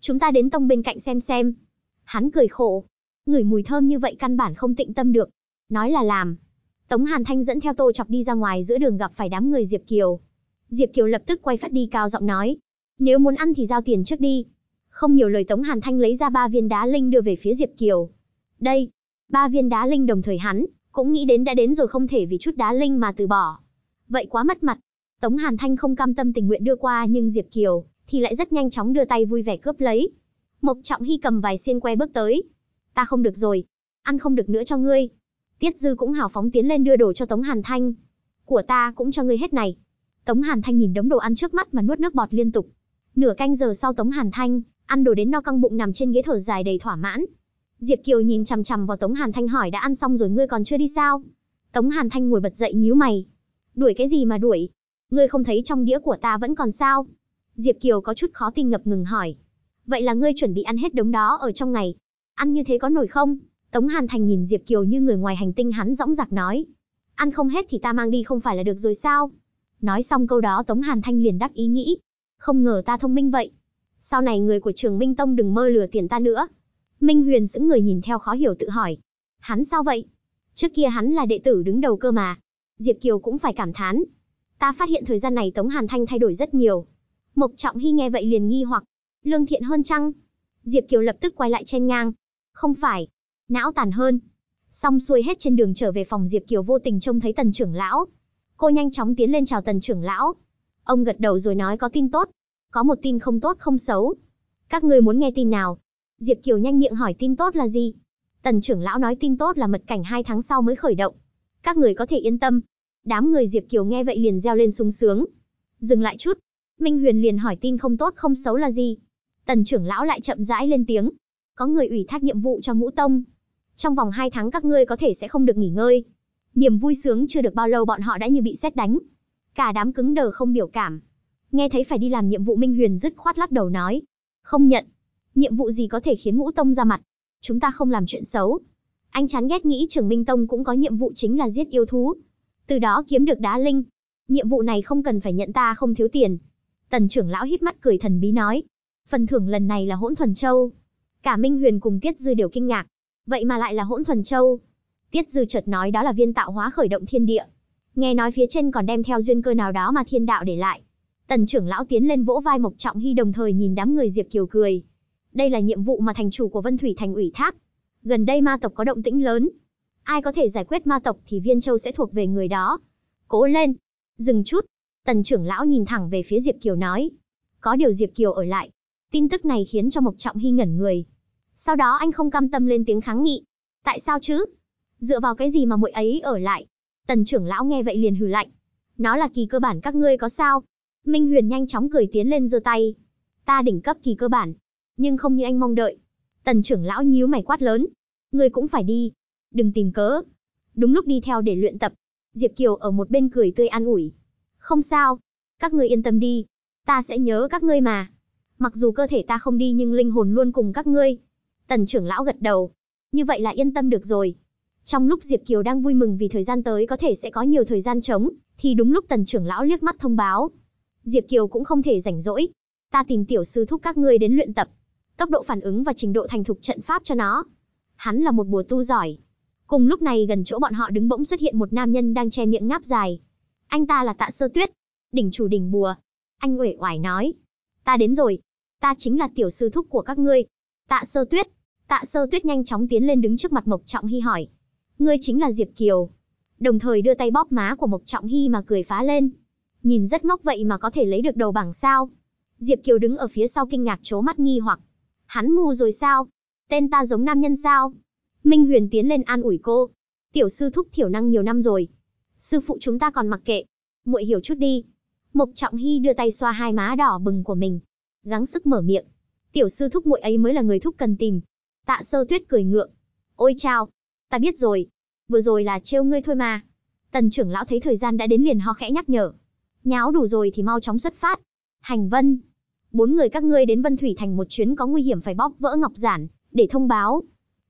Chúng ta đến tông bên cạnh xem xem. Hắn cười khổ. Ngửi mùi thơm như vậy căn bản không tịnh tâm được. Nói là làm, Tống Hàn Thanh dẫn theo Tô Chọc đi ra ngoài giữa đường gặp phải đám người Diệp Kiều. Diệp Kiều lập tức quay phát đi cao giọng nói, nếu muốn ăn thì giao tiền trước đi. Không nhiều lời Tống Hàn Thanh lấy ra ba viên đá linh đưa về phía Diệp Kiều. Đây, ba viên đá linh đồng thời hắn, cũng nghĩ đến đã đến rồi không thể vì chút đá linh mà từ bỏ. Vậy quá mất mặt. Tống Hàn Thanh không cam tâm tình nguyện đưa qua nhưng Diệp Kiều thì lại rất nhanh chóng đưa tay vui vẻ cướp lấy. Mộc Trọng Hy cầm vài xiên que bước tới. Ta không được rồi, ăn không được nữa cho ngươi. Tiết Dư cũng hào phóng tiến lên đưa đồ cho Tống Hàn Thanh. Của ta cũng cho ngươi hết này. Tống Hàn Thanh nhìn đống đồ ăn trước mắt mà nuốt nước bọt liên tục. Nửa canh giờ sau Tống Hàn Thanh, ăn đồ đến no căng bụng nằm trên ghế thở dài đầy thỏa mãn. Diệp Kiều nhìn chằm chằm vào Tống Hàn Thanh hỏi đã ăn xong rồi ngươi còn chưa đi sao? Tống Hàn Thanh ngồi bật dậy nhíu mày. Đuổi cái gì mà đuổi? Ngươi không thấy trong đĩa của ta vẫn còn sao? Diệp Kiều có chút khó tin ngập ngừng hỏi. Vậy là ngươi chuẩn bị ăn hết đống đó ở trong ngày. Ăn như thế có nổi không? Tống Hàn Thành nhìn Diệp Kiều như người ngoài hành tinh hắn dõng dạc nói. Ăn không hết thì ta mang đi không phải là được rồi sao? Nói xong câu đó Tống Hàn Thanh liền đắc ý nghĩ. Không ngờ ta thông minh vậy. Sau này người của trường Minh Tông đừng mơ lừa tiền ta nữa. Minh Huyền sững người nhìn theo khó hiểu tự hỏi. Hắn sao vậy? Trước kia hắn là đệ tử đứng đầu cơ mà. Diệp Kiều cũng phải cảm thán. Ta phát hiện thời gian này Tống Hàn Thanh thay đổi rất nhiều. Mộc Trọng Hy nghe vậy liền nghi hoặc. Lương thiện hơn chăng? Diệp Kiều lập tức quay lại chen ngang. Không phải, não tàn hơn. Xong xuôi hết trên đường trở về phòng Diệp Kiều vô tình trông thấy tần trưởng lão. Cô nhanh chóng tiến lên chào tần trưởng lão. Ông gật đầu rồi nói có tin tốt. Có một tin không tốt không xấu. Các người muốn nghe tin nào? Diệp Kiều nhanh miệng hỏi tin tốt là gì? Tần trưởng lão nói tin tốt là mật cảnh hai tháng sau mới khởi động. Các người có thể yên tâm. Đám người Diệp Kiều nghe vậy liền reo lên sung sướng. Dừng lại chút. Minh Huyền liền hỏi tin không tốt không xấu là gì? Tần trưởng lão lại chậm rãi lên tiếng. Có người ủy thác nhiệm vụ cho ngũ tông trong vòng 2 tháng các ngươi có thể sẽ không được nghỉ ngơi. Niềm vui sướng chưa được bao lâu bọn họ đã như bị xét đánh. Cả đám cứng đờ không biểu cảm. Nghe thấy phải đi làm nhiệm vụ Minh Huyền dứt khoát lắc đầu nói. Không nhận. Nhiệm vụ gì có thể khiến ngũ tông ra mặt. Chúng ta không làm chuyện xấu. Anh chán ghét nghĩ trưởng Minh Tông cũng có nhiệm vụ chính là giết yêu thú. Từ đó kiếm được đá linh. Nhiệm vụ này không cần phải nhận ta không thiếu tiền. Tần trưởng lão hít mắt cười thần bí nói. Phần thưởng lần này là hỗn thuần châu. Cả Minh Huyền cùng Tiết Dư đều kinh ngạc, Vậy mà lại là hỗn thuần châu. Tiết Dư chợt nói đó là viên tạo hóa khởi động thiên địa. Nghe nói phía trên còn đem theo duyên cơ nào đó mà thiên đạo để lại. Tần trưởng lão tiến lên vỗ vai Mộc Trọng Hy đồng thời nhìn đám người Diệp Kiều cười. Đây là nhiệm vụ mà thành chủ của Vân Thủy thành ủy thác. Gần đây ma tộc có động tĩnh lớn. Ai có thể giải quyết ma tộc thì viên châu sẽ thuộc về người đó. Cố lên. Dừng chút. Tần trưởng lão nhìn thẳng về phía Diệp Kiều nói. Có điều Diệp Kiều ở lại. Tin tức này khiến cho Mộc Trọng Hy ngẩn người. Sau đó anh không cam tâm lên tiếng kháng nghị. Tại sao chứ? Dựa vào cái gì mà muội ấy ở lại? Tần trưởng lão nghe vậy liền hừ lạnh. Nó là kỳ cơ bản các ngươi có sao? Minh Huyền nhanh chóng cười tiến lên giơ tay. Ta đỉnh cấp kỳ cơ bản, nhưng không như anh mong đợi. Tần trưởng lão nhíu mày quát lớn. Ngươi cũng phải đi. Đừng tìm cớ. Đúng lúc đi theo để luyện tập. Diệp Kiều ở một bên cười tươi an ủi. Không sao. Các ngươi yên tâm đi. Ta sẽ nhớ các ngươi mà. Mặc dù cơ thể ta không đi nhưng linh hồn luôn cùng các ngươi. Tần trưởng lão gật đầu. Như vậy là yên tâm được rồi. Trong lúc Diệp Kiều đang vui mừng vì thời gian tới có thể sẽ có nhiều thời gian trống, thì đúng lúc tần trưởng lão liếc mắt thông báo. Diệp Kiều cũng không thể rảnh rỗi. Ta tìm tiểu sư thúc các ngươi đến luyện tập. Tốc độ phản ứng và trình độ thành thục trận pháp cho nó. Hắn là một bùa tu giỏi. Cùng lúc này gần chỗ bọn họ đứng bỗng xuất hiện một nam nhân đang che miệng ngáp dài. Anh ta là Tạ Sơ Tuyết, đỉnh chủ đỉnh bùa. Anh uể oải nói. Ta đến rồi. Ta chính là tiểu sư thúc của các ngươi. Tạ Sơ Tuyết, Tạ Sơ Tuyết nhanh chóng tiến lên đứng trước mặt Mộc Trọng Hy hỏi. Ngươi chính là Diệp Kiều. Đồng thời đưa tay bóp má của Mộc Trọng Hy mà cười phá lên. Nhìn rất ngốc vậy mà có thể lấy được đầu bảng sao. Diệp Kiều đứng ở phía sau kinh ngạc chố mắt nghi hoặc. Hắn mù rồi sao? Tên ta giống nam nhân sao? Minh Huyền tiến lên an ủi cô. Tiểu sư thúc thiểu năng nhiều năm rồi. Sư phụ chúng ta còn mặc kệ. muội hiểu chút đi. Mộc Trọng Hy đưa tay xoa hai má đỏ bừng của mình. Gắng sức mở miệng. Tiểu sư thúc muội ấy mới là người thúc cần tìm. Tạ sơ tuyết cười ngượng. Ôi chao, ta biết rồi. Vừa rồi là trêu ngươi thôi mà. Tần trưởng lão thấy thời gian đã đến liền ho khẽ nhắc nhở. Nháo đủ rồi thì mau chóng xuất phát. Hành vân. Bốn người các ngươi đến Vân Thủy Thành một chuyến có nguy hiểm phải bóc vỡ ngọc giản, để thông báo.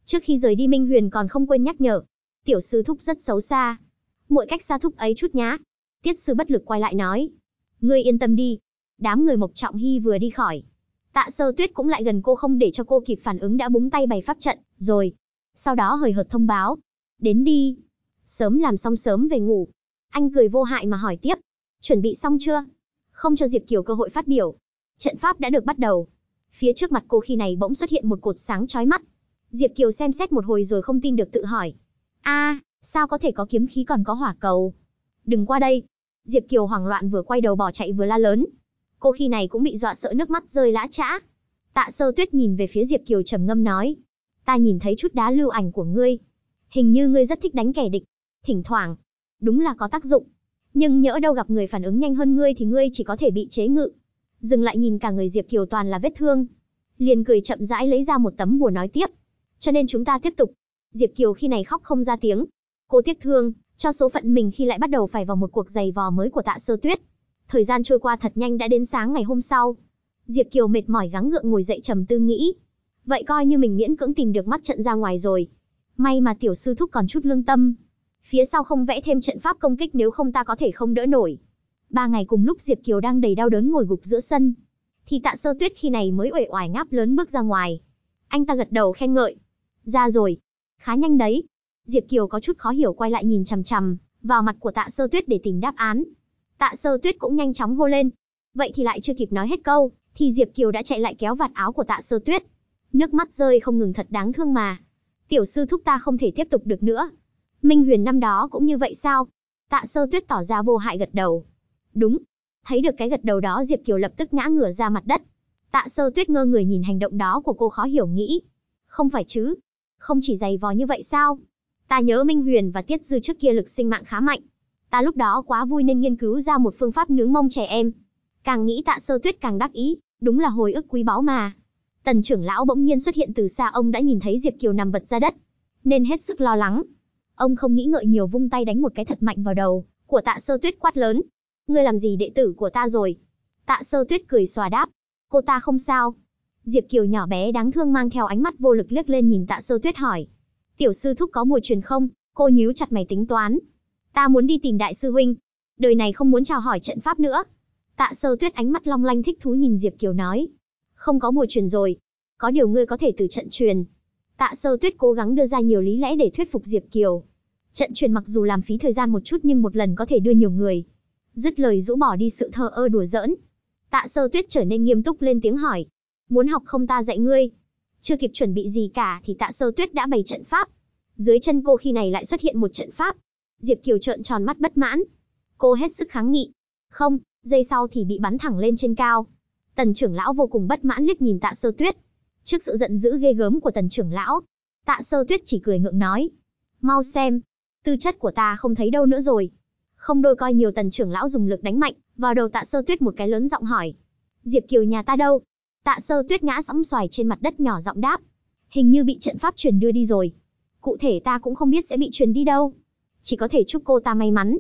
Trước khi rời đi Minh Huyền còn không quên nhắc nhở. Tiểu sư thúc rất xấu xa. Mỗi cách xa thúc ấy chút nhá. Tiết sư bất lực quay lại nói. Ngươi yên tâm đi. Đám người Mộc Trọng Hy vừa đi khỏi, Tạ Sơ Tuyết cũng lại gần cô không để cho cô kịp phản ứng đã búng tay bày pháp trận, rồi. Sau đó hời hợt thông báo. Đến đi. Sớm làm xong sớm về ngủ. Anh cười vô hại mà hỏi tiếp. Chuẩn bị xong chưa? Không cho Diệp Kiều cơ hội phát biểu. Trận pháp đã được bắt đầu. Phía trước mặt cô khi này bỗng xuất hiện một cột sáng chói mắt. Diệp Kiều xem xét một hồi rồi không tin được tự hỏi. a sao có thể có kiếm khí còn có hỏa cầu? Đừng qua đây. Diệp Kiều hoảng loạn vừa quay đầu bỏ chạy vừa la lớn cô khi này cũng bị dọa sợ nước mắt rơi lã chã. Tạ Sơ Tuyết nhìn về phía Diệp Kiều trầm ngâm nói, ta nhìn thấy chút đá lưu ảnh của ngươi, hình như ngươi rất thích đánh kẻ địch, thỉnh thoảng, đúng là có tác dụng, nhưng nhỡ đâu gặp người phản ứng nhanh hơn ngươi thì ngươi chỉ có thể bị chế ngự. Dừng lại nhìn cả người Diệp Kiều toàn là vết thương, liền cười chậm rãi lấy ra một tấm bùa nói tiếp, cho nên chúng ta tiếp tục. Diệp Kiều khi này khóc không ra tiếng, cô tiếc thương, cho số phận mình khi lại bắt đầu phải vào một cuộc giày vò mới của Tạ Sơ Tuyết. Thời gian trôi qua thật nhanh đã đến sáng ngày hôm sau. Diệp Kiều mệt mỏi gắng gượng ngồi dậy trầm tư nghĩ. Vậy coi như mình miễn cưỡng tìm được mắt trận ra ngoài rồi. May mà tiểu sư thúc còn chút lương tâm. Phía sau không vẽ thêm trận pháp công kích nếu không ta có thể không đỡ nổi. Ba ngày cùng lúc Diệp Kiều đang đầy đau đớn ngồi gục giữa sân. Thì tạ sơ tuyết khi này mới uể oải ngáp lớn bước ra ngoài. Anh ta gật đầu khen ngợi. Ra rồi. Khá nhanh đấy. Diệp Kiều có chút khó hiểu quay lại nhìn chằm chằm vào mặt của tạ sơ tuyết để tìm đáp án. Tạ Sơ Tuyết cũng nhanh chóng hô lên. Vậy thì lại chưa kịp nói hết câu, thì Diệp Kiều đã chạy lại kéo vạt áo của Tạ Sơ Tuyết. Nước mắt rơi không ngừng thật đáng thương mà. Tiểu sư thúc ta không thể tiếp tục được nữa. Minh Huyền năm đó cũng như vậy sao? Tạ Sơ Tuyết tỏ ra vô hại gật đầu. Đúng. Thấy được cái gật đầu đó Diệp Kiều lập tức ngã ngửa ra mặt đất. Tạ Sơ Tuyết ngơ người nhìn hành động đó của cô khó hiểu nghĩ. Không phải chứ. Không chỉ dày vò như vậy sao? Ta nhớ Minh Huyền và Tiết Dư trước kia lực sinh mạng khá mạnh. Ta lúc đó quá vui nên nghiên cứu ra một phương pháp nướng mông trẻ em. Càng nghĩ tạ sơ tuyết càng đắc ý, đúng là hồi ức quý báu mà. Tần trưởng lão bỗng nhiên xuất hiện từ xa ông đã nhìn thấy Diệp Kiều nằm vật ra đất, nên hết sức lo lắng. Ông không nghĩ ngợi nhiều vung tay đánh một cái thật mạnh vào đầu, của tạ sơ tuyết quát lớn. Ngươi làm gì đệ tử của ta rồi? Tạ sơ tuyết cười xòa đáp. Cô ta không sao. Diệp Kiều nhỏ bé đáng thương mang theo ánh mắt vô lực liếc lên nhìn tạ sơ tuyết hỏi. Tiểu sư thúc có mùa truyền không? Cô nhíu chặt mày tính toán. Ta muốn đi tìm đại sư huynh, đời này không muốn chào hỏi trận pháp nữa. Tạ Sơ Tuyết ánh mắt long lanh thích thú nhìn Diệp Kiều nói, không có mùa truyền rồi, có điều ngươi có thể từ trận truyền. Tạ Sơ Tuyết cố gắng đưa ra nhiều lý lẽ để thuyết phục Diệp Kiều. Trận truyền mặc dù làm phí thời gian một chút nhưng một lần có thể đưa nhiều người. Dứt lời rũ bỏ đi sự thờ ơ đùa giỡn. Tạ Sơ Tuyết trở nên nghiêm túc lên tiếng hỏi, muốn học không ta dạy ngươi. Chưa kịp chuẩn bị gì cả thì Tạ Sơ Tuyết đã bày trận pháp. Dưới chân cô khi này lại xuất hiện một trận pháp, Diệp Kiều trợn tròn mắt bất mãn. Cô hết sức kháng nghị. Không, giây sau thì bị bắn thẳng lên trên cao. Tần trưởng lão vô cùng bất mãn liếc nhìn tạ sơ tuyết. Trước sự giận dữ ghê gớm của tần trưởng lão, tạ sơ tuyết chỉ cười ngượng nói. Mau xem, tư chất của ta không thấy đâu nữa rồi. Không đôi coi nhiều tần trưởng lão dùng lực đánh mạnh, vào đầu tạ sơ tuyết một cái lớn giọng hỏi. Diệp Kiều nhà ta đâu? Tạ sơ tuyết ngã sóng xoài trên mặt đất nhỏ giọng đáp. Hình như bị trận pháp truyền đưa đi rồi. Cụ thể ta cũng không biết sẽ bị truyền đi đâu chỉ có thể chúc cô ta may mắn.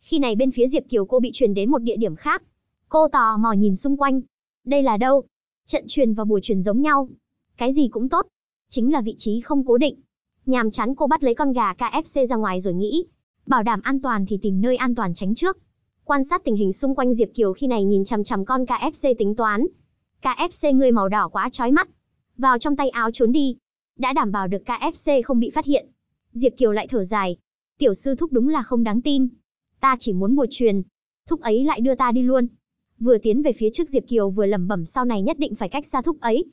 Khi này bên phía Diệp Kiều cô bị truyền đến một địa điểm khác. Cô tò mò nhìn xung quanh. Đây là đâu? Trận truyền và bùa truyền giống nhau. Cái gì cũng tốt. Chính là vị trí không cố định. Nhàm chán cô bắt lấy con gà KFC ra ngoài rồi nghĩ. Bảo đảm an toàn thì tìm nơi an toàn tránh trước. Quan sát tình hình xung quanh Diệp Kiều khi này nhìn chằm chằm con KFC tính toán. KFC người màu đỏ quá chói mắt. Vào trong tay áo trốn đi. Đã đảm bảo được KFC không bị phát hiện. Diệp Kiều lại thở dài, tiểu sư thúc đúng là không đáng tin. Ta chỉ muốn bùa truyền, thúc ấy lại đưa ta đi luôn. Vừa tiến về phía trước Diệp Kiều vừa lẩm bẩm sau này nhất định phải cách xa thúc ấy.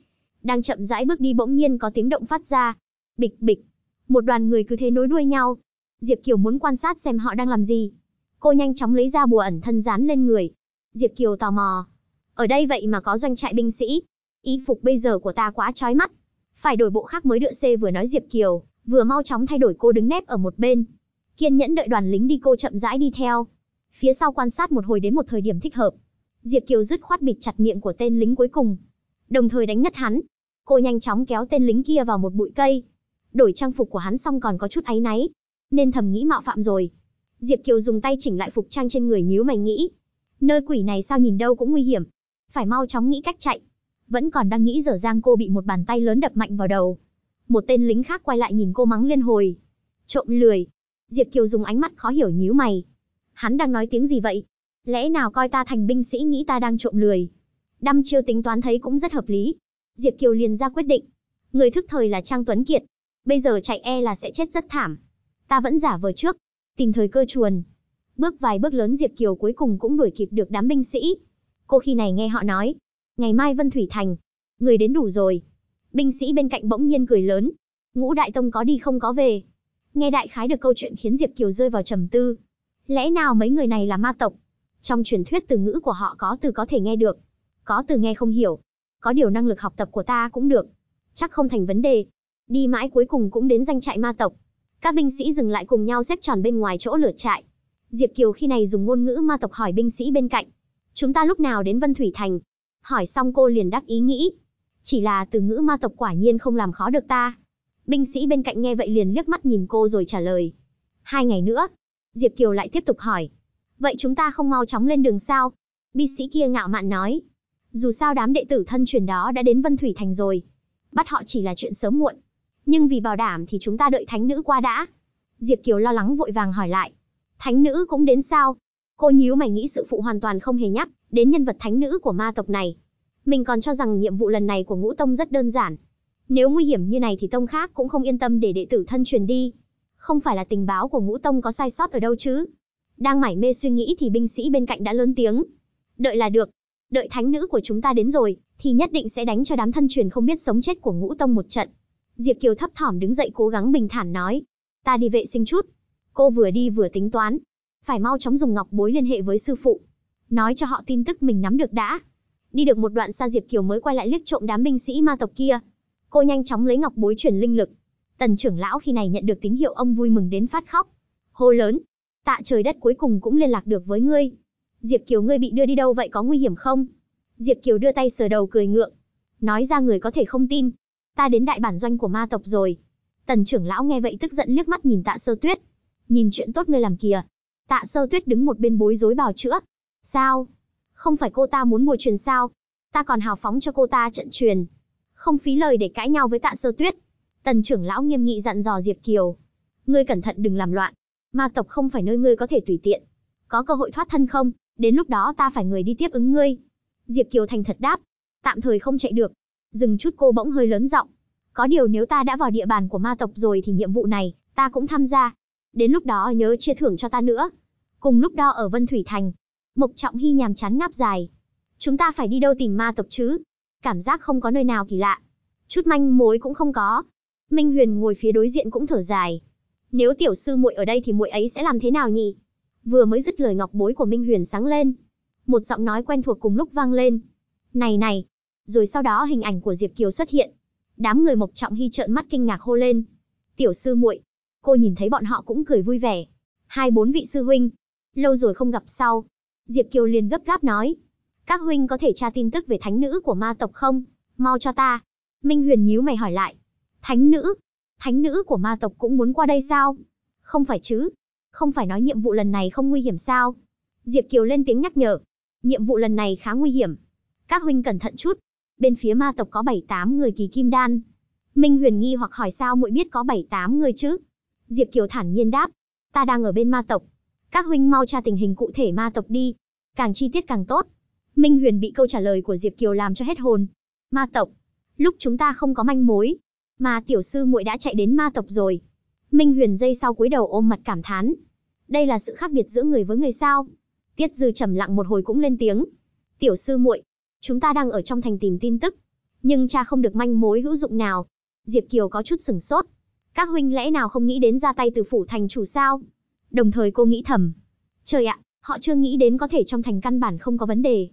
Đang chậm rãi bước đi bỗng nhiên có tiếng động phát ra. Bịch bịch, một đoàn người cứ thế nối đuôi nhau. Diệp Kiều muốn quan sát xem họ đang làm gì. Cô nhanh chóng lấy ra bùa ẩn thân dán lên người. Diệp Kiều tò mò. Ở đây vậy mà có doanh trại binh sĩ. ý phục bây giờ của ta quá chói mắt. Phải đổi bộ khác mới đựa xê vừa nói Diệp Kiều, vừa mau chóng thay đổi cô đứng nép ở một bên, kiên nhẫn đợi đoàn lính đi cô chậm rãi đi theo. Phía sau quan sát một hồi đến một thời điểm thích hợp. Diệp Kiều dứt khoát bịt chặt miệng của tên lính cuối cùng, đồng thời đánh ngất hắn. Cô nhanh chóng kéo tên lính kia vào một bụi cây. Đổi trang phục của hắn xong còn có chút áy náy, nên thầm nghĩ mạo phạm rồi. Diệp Kiều dùng tay chỉnh lại phục trang trên người nhíu mày nghĩ, nơi quỷ này sao nhìn đâu cũng nguy hiểm, phải mau chóng nghĩ cách chạy. Vẫn còn đang nghĩ dở dang cô bị một bàn tay lớn đập mạnh vào đầu. Một tên lính khác quay lại nhìn cô mắng liên hồi, trộm lười, Diệp Kiều dùng ánh mắt khó hiểu nhíu mày. Hắn đang nói tiếng gì vậy? Lẽ nào coi ta thành binh sĩ nghĩ ta đang trộm lười? Đăm chiêu tính toán thấy cũng rất hợp lý. Diệp Kiều liền ra quyết định. Người thức thời là Trang Tuấn Kiệt. Bây giờ chạy e là sẽ chết rất thảm. Ta vẫn giả vờ trước. tìm thời cơ chuồn. Bước vài bước lớn Diệp Kiều cuối cùng cũng đuổi kịp được đám binh sĩ. Cô khi này nghe họ nói. Ngày mai Vân Thủy Thành. Người đến đủ rồi. Binh sĩ bên cạnh bỗng nhiên cười lớn. Ngũ Đại Tông có đi không có về Nghe đại khái được câu chuyện khiến Diệp Kiều rơi vào trầm tư. Lẽ nào mấy người này là ma tộc? Trong truyền thuyết từ ngữ của họ có từ có thể nghe được, có từ nghe không hiểu. Có điều năng lực học tập của ta cũng được, chắc không thành vấn đề. Đi mãi cuối cùng cũng đến danh trại ma tộc. Các binh sĩ dừng lại cùng nhau xếp tròn bên ngoài chỗ lửa trại. Diệp Kiều khi này dùng ngôn ngữ ma tộc hỏi binh sĩ bên cạnh. Chúng ta lúc nào đến Vân Thủy Thành? Hỏi xong cô liền đắc ý nghĩ. Chỉ là từ ngữ ma tộc quả nhiên không làm khó được ta. Binh sĩ bên cạnh nghe vậy liền liếc mắt nhìn cô rồi trả lời. Hai ngày nữa. Diệp Kiều lại tiếp tục hỏi. Vậy chúng ta không mau chóng lên đường sao? Binh sĩ kia ngạo mạn nói. Dù sao đám đệ tử thân truyền đó đã đến Vân Thủy Thành rồi. Bắt họ chỉ là chuyện sớm muộn. Nhưng vì bảo đảm thì chúng ta đợi thánh nữ qua đã. Diệp Kiều lo lắng vội vàng hỏi lại. Thánh nữ cũng đến sao? Cô nhíu mày nghĩ sự phụ hoàn toàn không hề nhắc đến nhân vật thánh nữ của ma tộc này. Mình còn cho rằng nhiệm vụ lần này của ngũ tông rất đơn giản, nếu nguy hiểm như này thì tông khác cũng không yên tâm để đệ tử thân truyền đi. Không phải là tình báo của ngũ tông có sai sót ở đâu chứ? Đang mải mê suy nghĩ thì binh sĩ bên cạnh đã lớn tiếng. Đợi là được. Đợi thánh nữ của chúng ta đến rồi, thì nhất định sẽ đánh cho đám thân truyền không biết sống chết của ngũ tông một trận. Diệp Kiều thấp thỏm đứng dậy cố gắng bình thản nói. Ta đi vệ sinh chút. Cô vừa đi vừa tính toán. Phải mau chóng dùng ngọc bối liên hệ với sư phụ. Nói cho họ tin tức mình nắm được đã. Đi được một đoạn xa Diệp Kiều mới quay lại liếc trộm đám binh sĩ ma tộc kia, Cô nhanh chóng lấy ngọc bối chuyển linh lực. Tần trưởng lão khi này nhận được tín hiệu ông vui mừng đến phát khóc. Hô lớn, tạ trời đất cuối cùng cũng liên lạc được với ngươi. Diệp Kiều ngươi bị đưa đi đâu vậy có nguy hiểm không? Diệp Kiều đưa tay sờ đầu cười ngượng. Nói ra người có thể không tin. Ta đến đại bản doanh của ma tộc rồi. Tần trưởng lão nghe vậy tức giận liếc mắt nhìn tạ sơ tuyết. Nhìn chuyện tốt ngươi làm kìa. Tạ sơ tuyết đứng một bên bối rối bào chữa. Sao? Không phải cô ta muốn bùa truyền sao? Ta còn hào phóng cho cô ta trận truyền không phí lời để cãi nhau với tạ sơ tuyết. Tần trưởng lão nghiêm nghị dặn dò Diệp Kiều. Ngươi cẩn thận đừng làm loạn. Ma tộc không phải nơi ngươi có thể tùy tiện. Có cơ hội thoát thân không, đến lúc đó ta phải người đi tiếp ứng ngươi. Diệp Kiều thành thật đáp. Tạm thời không chạy được. Dừng chút cô bỗng hơi lớn giọng. Có điều nếu ta đã vào địa bàn của ma tộc rồi thì nhiệm vụ này, ta cũng tham gia. Đến lúc đó nhớ chia thưởng cho ta nữa. Cùng lúc đó ở Vân Thủy Thành, Mộc Trọng Hy nhàm chán ngáp dài. Chúng ta phải đi đâu tìm ma tộc chứ? cảm giác không có nơi nào kỳ lạ. Chút manh mối cũng không có. Minh Huyền ngồi phía đối diện cũng thở dài. Nếu tiểu sư muội ở đây thì muội ấy sẽ làm thế nào nhỉ? Vừa mới dứt lời ngọc bối của Minh Huyền sáng lên. Một giọng nói quen thuộc cùng lúc vang lên. Này này. Rồi sau đó hình ảnh của Diệp Kiều xuất hiện. Đám người Mộc Trọng Hy trợn mắt kinh ngạc hô lên. Tiểu sư muội. Cô nhìn thấy bọn họ cũng cười vui vẻ. Hai bốn vị sư huynh. Lâu rồi không gặp sau. Diệp Kiều liền gấp gáp nói. Các huynh có thể tra tin tức về thánh nữ của ma tộc không? Mau cho ta. Minh Huyền nhíu mày hỏi lại. Thánh nữ? Thánh nữ của ma tộc cũng muốn qua đây sao? Không phải chứ? Không phải nói nhiệm vụ lần này không nguy hiểm sao? Diệp Kiều lên tiếng nhắc nhở. Nhiệm vụ lần này khá nguy hiểm. Các huynh cẩn thận chút. Bên phía ma tộc có 7-8 người kỳ kim đan. Minh Huyền nghi hoặc hỏi sao muội biết có 7-8 người chứ? Diệp Kiều thản nhiên đáp. Ta đang ở bên ma tộc. Các huynh mau tra tình hình cụ thể ma tộc đi. Càng chi tiết càng tốt. Minh Huyền bị câu trả lời của Diệp Kiều làm cho hết hồn. Ma tộc. Lúc chúng ta không có manh mối, mà tiểu sư muội đã chạy đến ma tộc rồi. Minh Huyền dây sau cúi đầu ôm mặt cảm thán. Đây là sự khác biệt giữa người với người sao? Tiết Dư trầm lặng một hồi cũng lên tiếng. Tiểu sư muội, chúng ta đang ở trong thành tìm tin tức, nhưng cha không được manh mối hữu dụng nào. Diệp Kiều có chút sửng sốt. Các huynh lẽ nào không nghĩ đến ra tay từ phủ thành chủ sao? Đồng thời cô nghĩ thầm. Trời ạ, họ chưa nghĩ đến có thể trong thành căn bản không có vấn đề,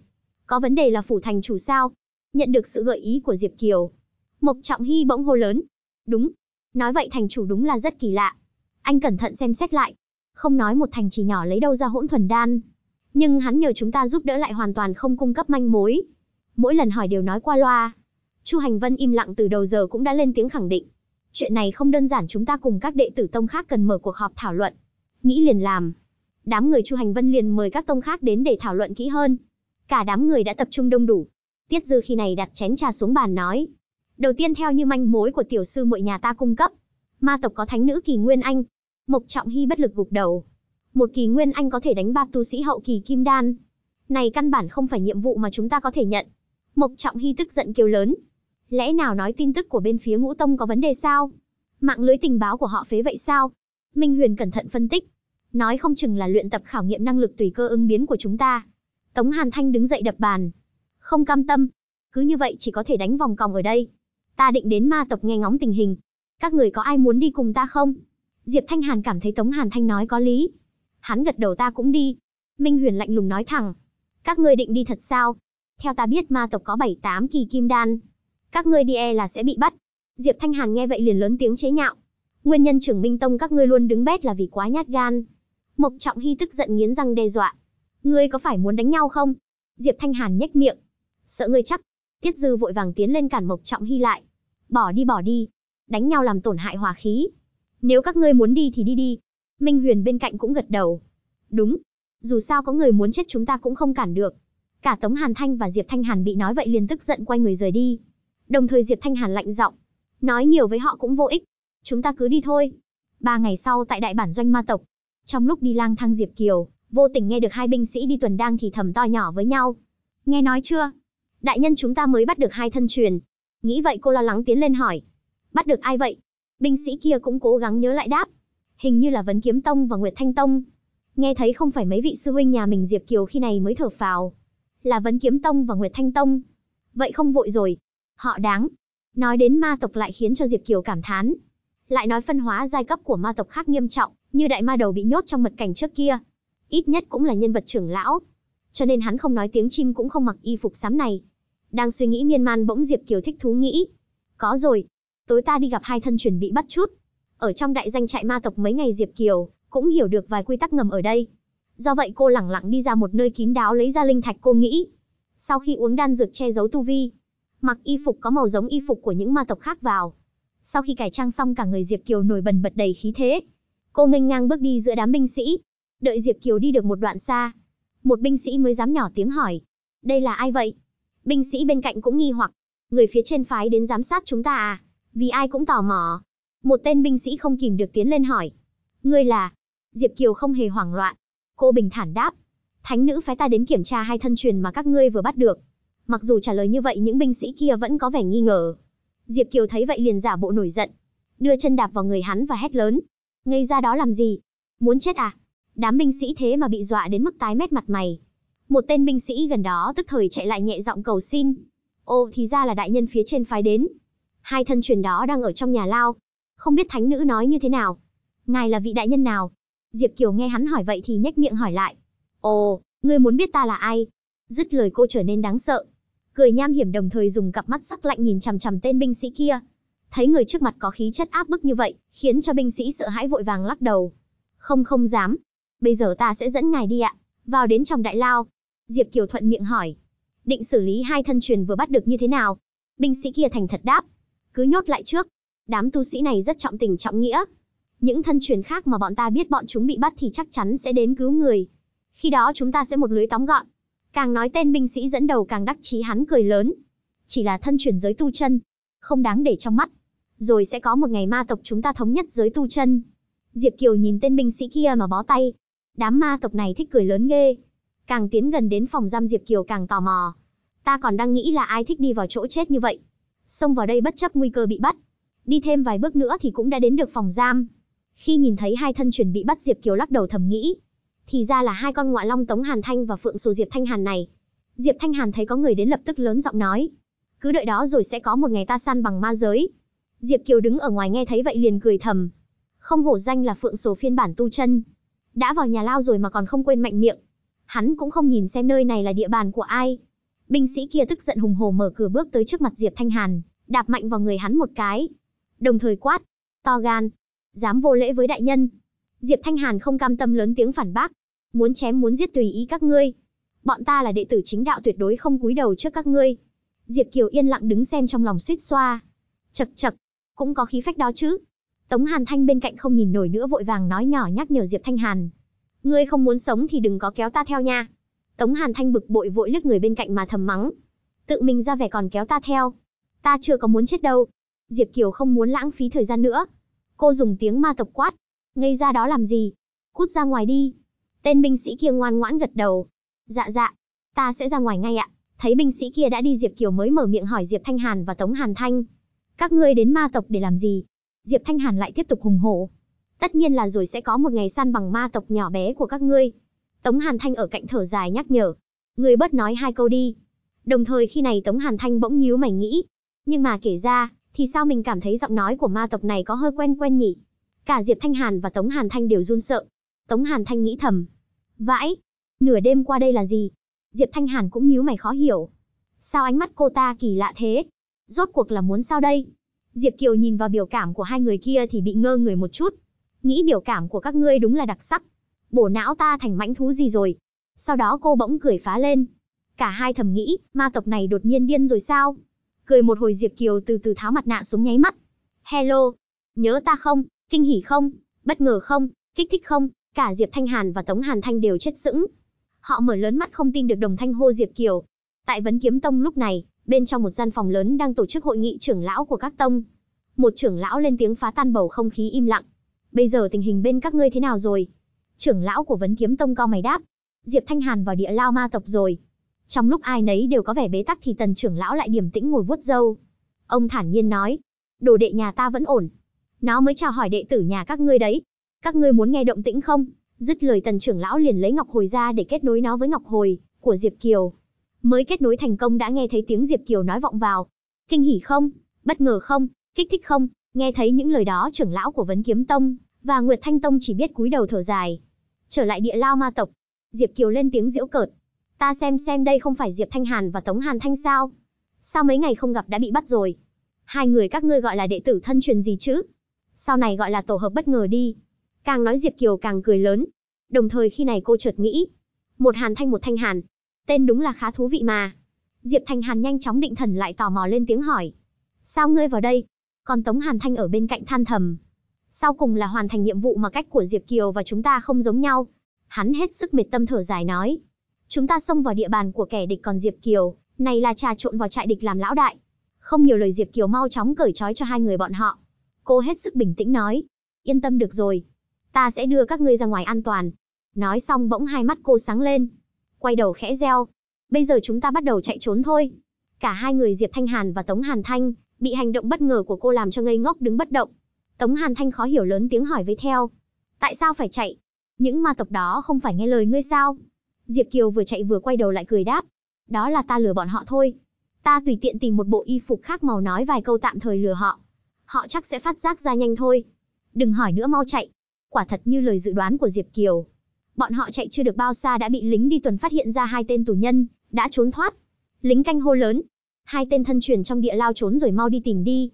có vấn đề là phủ thành chủ sao? Nhận được sự gợi ý của Diệp Kiều, Mộc Trọng Hy bỗng hô lớn. Đúng. Nói vậy thành chủ đúng là rất kỳ lạ. Anh cẩn thận xem xét lại. Không nói một thành trì nhỏ lấy đâu ra hỗn thuần đan. Nhưng hắn nhờ chúng ta giúp đỡ lại hoàn toàn không cung cấp manh mối. Mỗi lần hỏi đều nói qua loa. Chu Hành Vân im lặng từ đầu giờ cũng đã lên tiếng khẳng định. Chuyện này không đơn giản chúng ta cùng các đệ tử tông khác cần mở cuộc họp thảo luận. Nghĩ liền làm. Đám người Chu Hành Vân liền mời các tông khác đến để thảo luận kỹ hơn. Cả đám người đã tập trung đông đủ. Tiết Dư khi này đặt chén trà xuống bàn nói. Đầu tiên theo như manh mối của tiểu sư muội nhà ta cung cấp. Ma tộc có thánh nữ kỳ nguyên anh. Mộc Trọng Hy bất lực gục đầu. Một kỳ nguyên anh có thể đánh ba tu sĩ hậu kỳ kim đan. Này căn bản không phải nhiệm vụ mà chúng ta có thể nhận. Mộc Trọng Hy tức giận kêu lớn. Lẽ nào nói tin tức của bên phía ngũ tông có vấn đề sao? Mạng lưới tình báo của họ phế vậy sao? Minh Huyền cẩn thận phân tích. Nói không chừng là luyện tập khảo nghiệm năng lực tùy cơ ứng biến của chúng ta. Tống Hàn Thanh đứng dậy đập bàn. Không cam tâm. Cứ như vậy chỉ có thể đánh vòng còng ở đây. Ta định đến ma tộc nghe ngóng tình hình. Các người có ai muốn đi cùng ta không? Diệp Thanh Hàn cảm thấy Tống Hàn Thanh nói có lý. Hắn gật đầu ta cũng đi. Minh Huyền lạnh lùng nói thẳng. Các ngươi định đi thật sao? Theo ta biết ma tộc có 7-8 kỳ kim đan. Các ngươi đi e là sẽ bị bắt. Diệp Thanh Hàn nghe vậy liền lớn tiếng chế nhạo. Nguyên nhân trưởng Minh Tông các ngươi luôn đứng bét là vì quá nhát gan. Mộc Trọng Hy tức giận nghiến răng đe dọa. Ngươi có phải muốn đánh nhau không? Diệp Thanh Hàn nhếch miệng. Sợ ngươi chắc. Tiết Dư vội vàng tiến lên cản Mộc Trọng Hy lại. Bỏ đi bỏ đi. Đánh nhau làm tổn hại hòa khí. Nếu các ngươi muốn đi thì đi đi. Minh Huyền bên cạnh cũng gật đầu. Đúng. Dù sao có người muốn chết chúng ta cũng không cản được. Cả Tống Hàn Thanh và Diệp Thanh Hàn bị nói vậy liền tức giận quay người rời đi. Đồng thời Diệp Thanh Hàn lạnh giọng. Nói nhiều với họ cũng vô ích. Chúng ta cứ đi thôi. Ba ngày sau tại đại bản doanh ma tộc. Trong lúc đi lang thang Diệp Kiều, vô tình nghe được hai binh sĩ đi tuần đang thì thầm to nhỏ với nhau. Nghe nói chưa? Đại nhân chúng ta mới bắt được hai thân truyền. Nghĩ vậy cô lo lắng tiến lên hỏi. Bắt được ai vậy? Binh sĩ kia cũng cố gắng nhớ lại đáp. Hình như là Vấn Kiếm Tông và Nguyệt Thanh Tông. Nghe thấy không phải mấy vị sư huynh nhà mình Diệp Kiều khi này mới thở phào. Là Vấn Kiếm Tông và Nguyệt Thanh Tông. Vậy không vội rồi. Họ đáng. Nói đến ma tộc lại khiến cho Diệp Kiều cảm thán. Lại nói phân hóa giai cấp của ma tộc khác nghiêm trọng, như đại ma đầu bị nhốt trong mật cảnh trước kia, ít nhất cũng là nhân vật trưởng lão. Cho nên hắn không nói tiếng chim cũng không mặc y phục sám này. Đang suy nghĩ miên man bỗng Diệp Kiều thích thú nghĩ. Có rồi, tối ta đi gặp hai thân chuẩn bị bắt chút. Ở trong đại danh trại ma tộc mấy ngày Diệp Kiều, cũng hiểu được vài quy tắc ngầm ở đây. Do vậy cô lẳng lặng đi ra một nơi kín đáo lấy ra linh thạch cô nghĩ. Sau khi uống đan dược che giấu tu vi, mặc y phục có màu giống y phục của những ma tộc khác vào. Sau khi cải trang xong cả người Diệp Kiều nổi bần bật đầy khí thế. Cô nghênh ngang bước đi giữa đám binh sĩ, Đợi Diệp Kiều đi được một đoạn xa, một binh sĩ mới dám nhỏ tiếng hỏi, đây là ai vậy? Binh sĩ bên cạnh cũng nghi hoặc, người phía trên phái đến giám sát chúng ta à? Vì ai cũng tò mò. Một tên binh sĩ không kìm được tiến lên hỏi, ngươi là? Diệp Kiều không hề hoảng loạn, cô bình thản đáp, thánh nữ phái ta đến kiểm tra hai thân truyền mà các ngươi vừa bắt được. Mặc dù trả lời như vậy những binh sĩ kia vẫn có vẻ nghi ngờ. Diệp Kiều thấy vậy liền giả bộ nổi giận, đưa chân đạp vào người hắn và hét lớn, ngây ra đó làm gì? Muốn chết à? Đám binh sĩ thế mà bị dọa đến mức tái mét mặt mày. Một tên binh sĩ gần đó tức thời chạy lại nhẹ giọng cầu xin. Ô thì ra là đại nhân phía trên phái đến. Hai thân truyền đó đang ở trong nhà lao. Không biết thánh nữ nói như thế nào. Ngài là vị đại nhân nào? Diệp Kiều nghe hắn hỏi vậy thì nhếch miệng hỏi lại. Ồ, ngươi muốn biết ta là ai? Dứt lời cô trở nên đáng sợ. Cười nham hiểm đồng thời dùng cặp mắt sắc lạnh nhìn chằm chằm tên binh sĩ kia. Thấy người trước mặt có khí chất áp bức như vậy, khiến cho binh sĩ sợ hãi vội vàng lắc đầu. Không không dám, bây giờ ta sẽ dẫn ngài đi ạ, vào đến trong đại lao. Diệp Kiều thuận miệng hỏi, định xử lý hai thân truyền vừa bắt được như thế nào? Binh sĩ kia thành thật đáp, cứ nhốt lại trước. Đám tu sĩ này rất trọng tình trọng nghĩa. Những thân truyền khác mà bọn ta biết bọn chúng bị bắt thì chắc chắn sẽ đến cứu người. Khi đó chúng ta sẽ một lưới tóm gọn. Càng nói tên binh sĩ dẫn đầu càng đắc chí hắn cười lớn. Chỉ là thân truyền giới tu chân, không đáng để trong mắt. Rồi sẽ có một ngày ma tộc chúng ta thống nhất giới tu chân. Diệp Kiều nhìn tên binh sĩ kia mà bó tay, Đám ma tộc này thích cười lớn ghê. Càng tiến gần đến phòng giam Diệp Kiều càng tò mò. Ta còn đang nghĩ là ai thích đi vào chỗ chết như vậy. Xông vào đây bất chấp nguy cơ bị bắt. Đi thêm vài bước nữa thì cũng đã đến được phòng giam. Khi nhìn thấy hai thân chuẩn bị bắt Diệp Kiều lắc đầu thầm nghĩ. Thì ra là hai con ngoại long Tống Hàn Thanh và Phượng Sù Diệp Thanh Hàn này. Diệp Thanh Hàn thấy có người đến lập tức lớn giọng nói. Cứ đợi đó rồi sẽ có một ngày ta săn bằng ma giới. Diệp Kiều đứng ở ngoài nghe thấy vậy liền cười thầm. Không hổ danh là Phượng Sổ phiên bản tu chân, đã vào nhà lao rồi mà còn không quên mạnh miệng. Hắn cũng không nhìn xem nơi này là địa bàn của ai. Binh sĩ kia tức giận hùng hổ mở cửa bước tới trước mặt Diệp Thanh Hàn, đạp mạnh vào người hắn một cái. Đồng thời quát, to gan, dám vô lễ với đại nhân. Diệp Thanh Hàn không cam tâm lớn tiếng phản bác, muốn chém muốn giết tùy ý các ngươi. Bọn ta là đệ tử chính đạo tuyệt đối không cúi đầu trước các ngươi. Diệp Kiều yên lặng đứng xem trong lòng suýt xoa. chật chật cũng có khí phách đó chứ. Tống Hàn Thanh bên cạnh không nhìn nổi nữa vội vàng nói nhỏ nhắc nhở Diệp Thanh Hàn. Ngươi không muốn sống thì đừng có kéo ta theo nha. Tống Hàn Thanh bực bội vội lướt người bên cạnh mà thầm mắng. Tự mình ra vẻ còn kéo ta theo. Ta chưa có muốn chết đâu. Diệp Kiều không muốn lãng phí thời gian nữa. Cô dùng tiếng ma tộc quát. Ngây ra đó làm gì? Cút ra ngoài đi. Tên binh sĩ kia ngoan ngoãn gật đầu. Dạ dạ, ta sẽ ra ngoài ngay ạ. Thấy binh sĩ kia đã đi Diệp Kiều mới mở miệng hỏi Diệp Thanh Hàn và Tống Hàn Thanh. Các ngươi đến ma tộc để làm gì? Diệp Thanh Hàn lại tiếp tục hùng hổ. Tất nhiên là rồi sẽ có một ngày săn bằng ma tộc nhỏ bé của các ngươi. Tống Hàn Thanh ở cạnh thở dài nhắc nhở. Người bớt nói hai câu đi. Đồng thời khi này Tống Hàn Thanh bỗng nhíu mày nghĩ. Nhưng mà kể ra, thì sao mình cảm thấy giọng nói của ma tộc này có hơi quen quen nhỉ? Cả Diệp Thanh Hàn và Tống Hàn Thanh đều run sợ. Tống Hàn Thanh nghĩ thầm. Vãi! Nửa đêm qua đây là gì? Diệp Thanh Hàn cũng nhíu mày khó hiểu. Sao ánh mắt cô ta kỳ lạ thế? Rốt cuộc là muốn sao đây? Diệp Kiều nhìn vào biểu cảm của hai người kia thì bị ngơ người một chút. Nghĩ biểu cảm của các ngươi đúng là đặc sắc. Bổ não ta thành mãnh thú gì rồi. Sau đó cô bỗng cười phá lên. Cả hai thầm nghĩ, ma tộc này đột nhiên điên rồi sao? Cười một hồi Diệp Kiều từ từ tháo mặt nạ xuống nháy mắt. Hello, nhớ ta không? Kinh hỉ không? Bất ngờ không? Kích thích không? Cả Diệp Thanh Hàn và Tống Hàn Thanh đều chết sững. Họ mở lớn mắt không tin được đồng thanh hô Diệp Kiều. Tại vấn kiếm tông lúc này, bên trong một gian phòng lớn đang tổ chức hội nghị trưởng lão của các tông. Một trưởng lão lên tiếng phá tan bầu không khí im lặng. Bây giờ tình hình bên các ngươi thế nào rồi? Trưởng lão của vấn kiếm tông cao mày đáp. Diệp Thanh Hàn vào địa lao ma tộc rồi. Trong lúc ai nấy đều có vẻ bế tắc thì tần trưởng lão lại điềm tĩnh ngồi vuốt râu. Ông thản nhiên nói. Đồ đệ nhà ta vẫn ổn. Nó mới chào hỏi đệ tử nhà các ngươi đấy. Các ngươi muốn nghe động tĩnh không? Dứt lời tần trưởng lão liền lấy ngọc hồi ra để kết nối nó với ngọc hồi của Diệp Kiều. Mới kết nối thành công đã nghe thấy tiếng Diệp Kiều nói vọng vào. Kinh hỉ không? Bất ngờ không? Kích thích không? Nghe thấy những lời đó trưởng lão của Vấn Kiếm Tông và Nguyệt Thanh Tông chỉ biết cúi đầu thở dài. Trở lại địa lao ma tộc, Diệp Kiều lên tiếng diễu cợt. Ta xem xem đây không phải Diệp Thanh Hàn và Tống Hàn Thanh sao? Sao mấy ngày không gặp đã bị bắt rồi? Hai người các ngươi gọi là đệ tử thân truyền gì chứ? Sau này gọi là tổ hợp bất ngờ đi. Càng nói Diệp Kiều càng cười lớn. Đồng thời khi này cô chợt nghĩ, một Hàn Thanh một Thanh Hàn, Tên đúng là khá thú vị mà. Diệp Thành Hàn nhanh chóng định thần lại tò mò lên tiếng hỏi. Sao ngươi vào đây? Còn Tống Hàn Thanh ở bên cạnh than thầm. Sau cùng là hoàn thành nhiệm vụ mà cách của Diệp Kiều và chúng ta không giống nhau. Hắn hết sức mệt tâm thở dài nói. Chúng ta xông vào địa bàn của kẻ địch còn Diệp Kiều, này là trà trộn vào trại địch làm lão đại. Không nhiều lời Diệp Kiều mau chóng cởi trói cho hai người bọn họ. Cô hết sức bình tĩnh nói. Yên tâm được rồi. Ta sẽ đưa các ngươi ra ngoài an toàn. Nói xong bỗng hai mắt cô sáng lên, quay đầu khẽ reo. Bây giờ chúng ta bắt đầu chạy trốn thôi. Cả hai người Diệp Thanh Hàn và Tống Hàn Thanh, bị hành động bất ngờ của cô làm cho ngây ngốc đứng bất động. Tống Hàn Thanh khó hiểu lớn tiếng hỏi với theo. Tại sao phải chạy? Những ma tộc đó không phải nghe lời ngươi sao? Diệp Kiều vừa chạy vừa quay đầu lại cười đáp. Đó là ta lừa bọn họ thôi. Ta tùy tiện tìm một bộ y phục khác màu nói vài câu tạm thời lừa họ. Họ chắc sẽ phát giác ra nhanh thôi. Đừng hỏi nữa mau chạy. Quả thật như lời dự đoán của Diệp Kiều, Bọn họ chạy chưa được bao xa đã bị lính đi tuần phát hiện ra hai tên tù nhân, đã trốn thoát. Lính canh hô lớn, hai tên thân truyền trong địa lao trốn rồi mau đi tìm đi.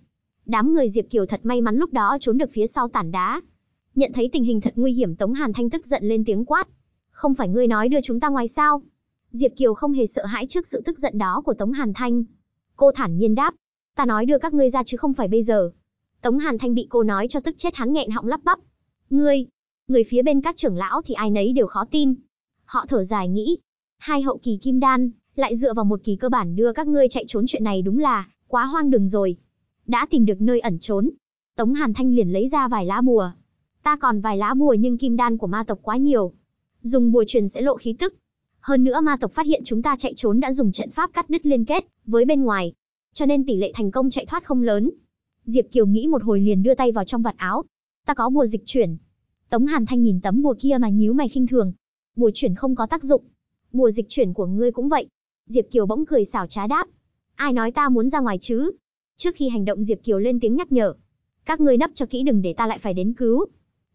Đám người Diệp Kiều thật may mắn lúc đó trốn được phía sau tản đá. Nhận thấy tình hình thật nguy hiểm Tống Hàn Thanh tức giận lên tiếng quát. Không phải ngươi nói đưa chúng ta ngoài sao? Diệp Kiều không hề sợ hãi trước sự tức giận đó của Tống Hàn Thanh. Cô thản nhiên đáp. Ta nói đưa các ngươi ra chứ không phải bây giờ. Tống Hàn Thanh bị cô nói cho tức chết hắn nghẹn họng lắp bắp. Ngươi, Người phía bên các trưởng lão thì ai nấy đều khó tin. Họ thở dài nghĩ, hai hậu kỳ kim đan, lại dựa vào một kỳ cơ bản đưa các ngươi chạy trốn chuyện này đúng là quá hoang đường rồi. Đã tìm được nơi ẩn trốn. Tống Hàn Thanh liền lấy ra vài lá bùa. Ta còn vài lá bùa nhưng kim đan của ma tộc quá nhiều. Dùng bùa truyền sẽ lộ khí tức. Hơn nữa ma tộc phát hiện chúng ta chạy trốn đã dùng trận pháp cắt đứt liên kết với bên ngoài. Cho nên tỷ lệ thành công chạy thoát không lớn. Diệp Kiều nghĩ một hồi liền đưa tay vào trong vạt áo. Ta có bùa dịch chuyển, Tống Hàn Thanh nhìn tấm bùa kia mà nhíu mày khinh thường. Bùa chuyển không có tác dụng. Bùa dịch chuyển của ngươi cũng vậy. Diệp Kiều bỗng cười xảo trá đáp. Ai nói ta muốn ra ngoài chứ? Trước khi hành động Diệp Kiều lên tiếng nhắc nhở. Các ngươi nấp cho kỹ đừng để ta lại phải đến cứu.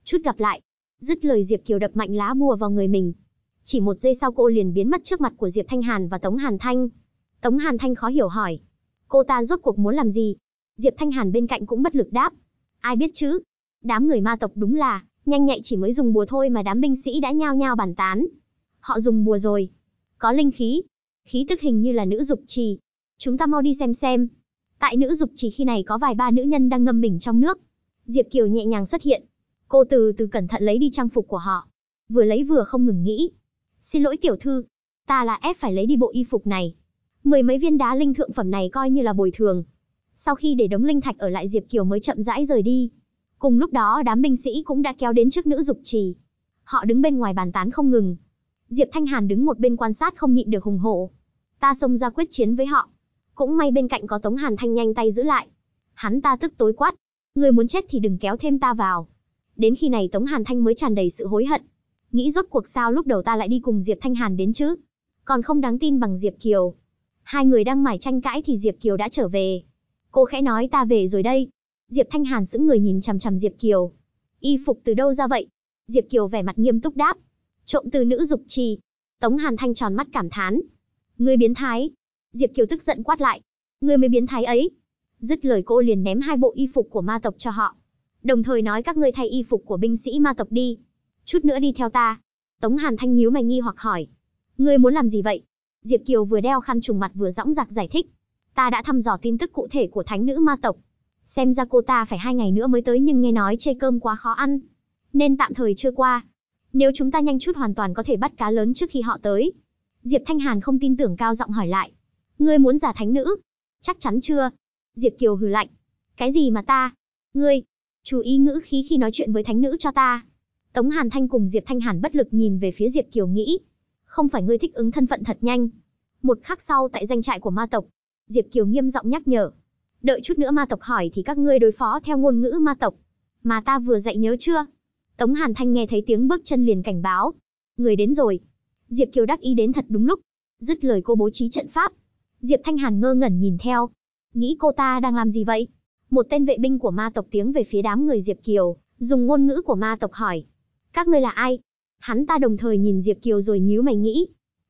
Chút gặp lại. Dứt lời Diệp Kiều đập mạnh lá bùa vào người mình. Chỉ một giây sau cô liền biến mất trước mặt của Diệp Thanh Hàn và Tống Hàn Thanh. Tống Hàn Thanh khó hiểu hỏi. Cô ta rốt cuộc muốn làm gì? Diệp Thanh Hàn bên cạnh cũng bất lực đáp. Ai biết chứ? Đám người ma tộc đúng là Nhanh nhạy chỉ mới dùng bùa thôi mà đám binh sĩ đã nhao nhao bàn tán. Họ dùng bùa rồi. Có linh khí. Khí tức hình như là nữ dục trì. Chúng ta mau đi xem xem. Tại nữ dục trì khi này có vài ba nữ nhân đang ngâm mình trong nước. Diệp Kiều nhẹ nhàng xuất hiện. Cô từ từ cẩn thận lấy đi trang phục của họ. Vừa lấy vừa không ngừng nghĩ. Xin lỗi tiểu thư. Ta là ép phải lấy đi bộ y phục này. Mười mấy viên đá linh thượng phẩm này coi như là bồi thường. Sau khi để đống linh thạch ở lại Diệp Kiều mới chậm rãi rời đi. Cùng lúc đó đám binh sĩ cũng đã kéo đến trước nữ dục trì. Họ đứng bên ngoài bàn tán không ngừng. Diệp Thanh Hàn đứng một bên quan sát không nhịn được hùng hổ. Ta xông ra quyết chiến với họ. Cũng may bên cạnh có Tống Hàn Thanh nhanh tay giữ lại. Hắn ta tức tối quát. Người muốn chết thì đừng kéo thêm ta vào. Đến khi này Tống Hàn Thanh mới tràn đầy sự hối hận. Nghĩ rốt cuộc sao lúc đầu ta lại đi cùng Diệp Thanh Hàn đến chứ. Còn không đáng tin bằng Diệp Kiều. Hai người đang mải tranh cãi thì Diệp Kiều đã trở về. Cô khẽ nói ta về rồi đây. Diệp Thanh Hàn sững người nhìn chằm chằm Diệp Kiều. Y phục từ đâu ra vậy? Diệp Kiều vẻ mặt nghiêm túc đáp. Trộm từ nữ dục trì. Tống Hàn Thanh tròn mắt cảm thán. người biến thái. Diệp Kiều tức giận quát lại. người mới biến thái ấy. Dứt lời cô liền ném hai bộ y phục của ma tộc cho họ. Đồng thời nói các ngươi thay y phục của binh sĩ ma tộc đi. Chút nữa đi theo ta. Tống Hàn Thanh nhíu mày nghi hoặc hỏi. người muốn làm gì vậy? Diệp Kiều vừa đeo khăn trùng mặt vừa dõng dạc giải thích. Ta đã thăm dò tin tức cụ thể của thánh nữ ma tộc. Xem ra cô ta phải hai ngày nữa mới tới nhưng nghe nói chê cơm quá khó ăn. Nên tạm thời chưa qua. Nếu chúng ta nhanh chút hoàn toàn có thể bắt cá lớn trước khi họ tới. Diệp Thanh Hàn không tin tưởng cao giọng hỏi lại. Ngươi muốn giả thánh nữ? Chắc chắn chưa? Diệp Kiều hừ lạnh. Cái gì mà ta? Ngươi, chú ý ngữ khí khi nói chuyện với thánh nữ cho ta. Tống Hàn Thanh cùng Diệp Thanh Hàn bất lực nhìn về phía Diệp Kiều nghĩ. Không phải ngươi thích ứng thân phận thật nhanh. Một khắc sau tại danh trại của ma tộc. Diệp Kiều nghiêm giọng nhắc nhở. Đợi chút nữa ma tộc hỏi thì các ngươi đối phó theo ngôn ngữ ma tộc. Mà ta vừa dạy nhớ chưa? Tống Hàn Thanh nghe thấy tiếng bước chân liền cảnh báo. Người đến rồi. Diệp Kiều đắc ý đến thật đúng lúc. Dứt lời cô bố trí trận pháp. Diệp Thanh Hàn ngơ ngẩn nhìn theo. Nghĩ cô ta đang làm gì vậy? Một tên vệ binh của ma tộc tiếng về phía đám người Diệp Kiều, dùng ngôn ngữ của ma tộc hỏi. Các ngươi là ai? Hắn ta đồng thời nhìn Diệp Kiều rồi nhíu mày nghĩ.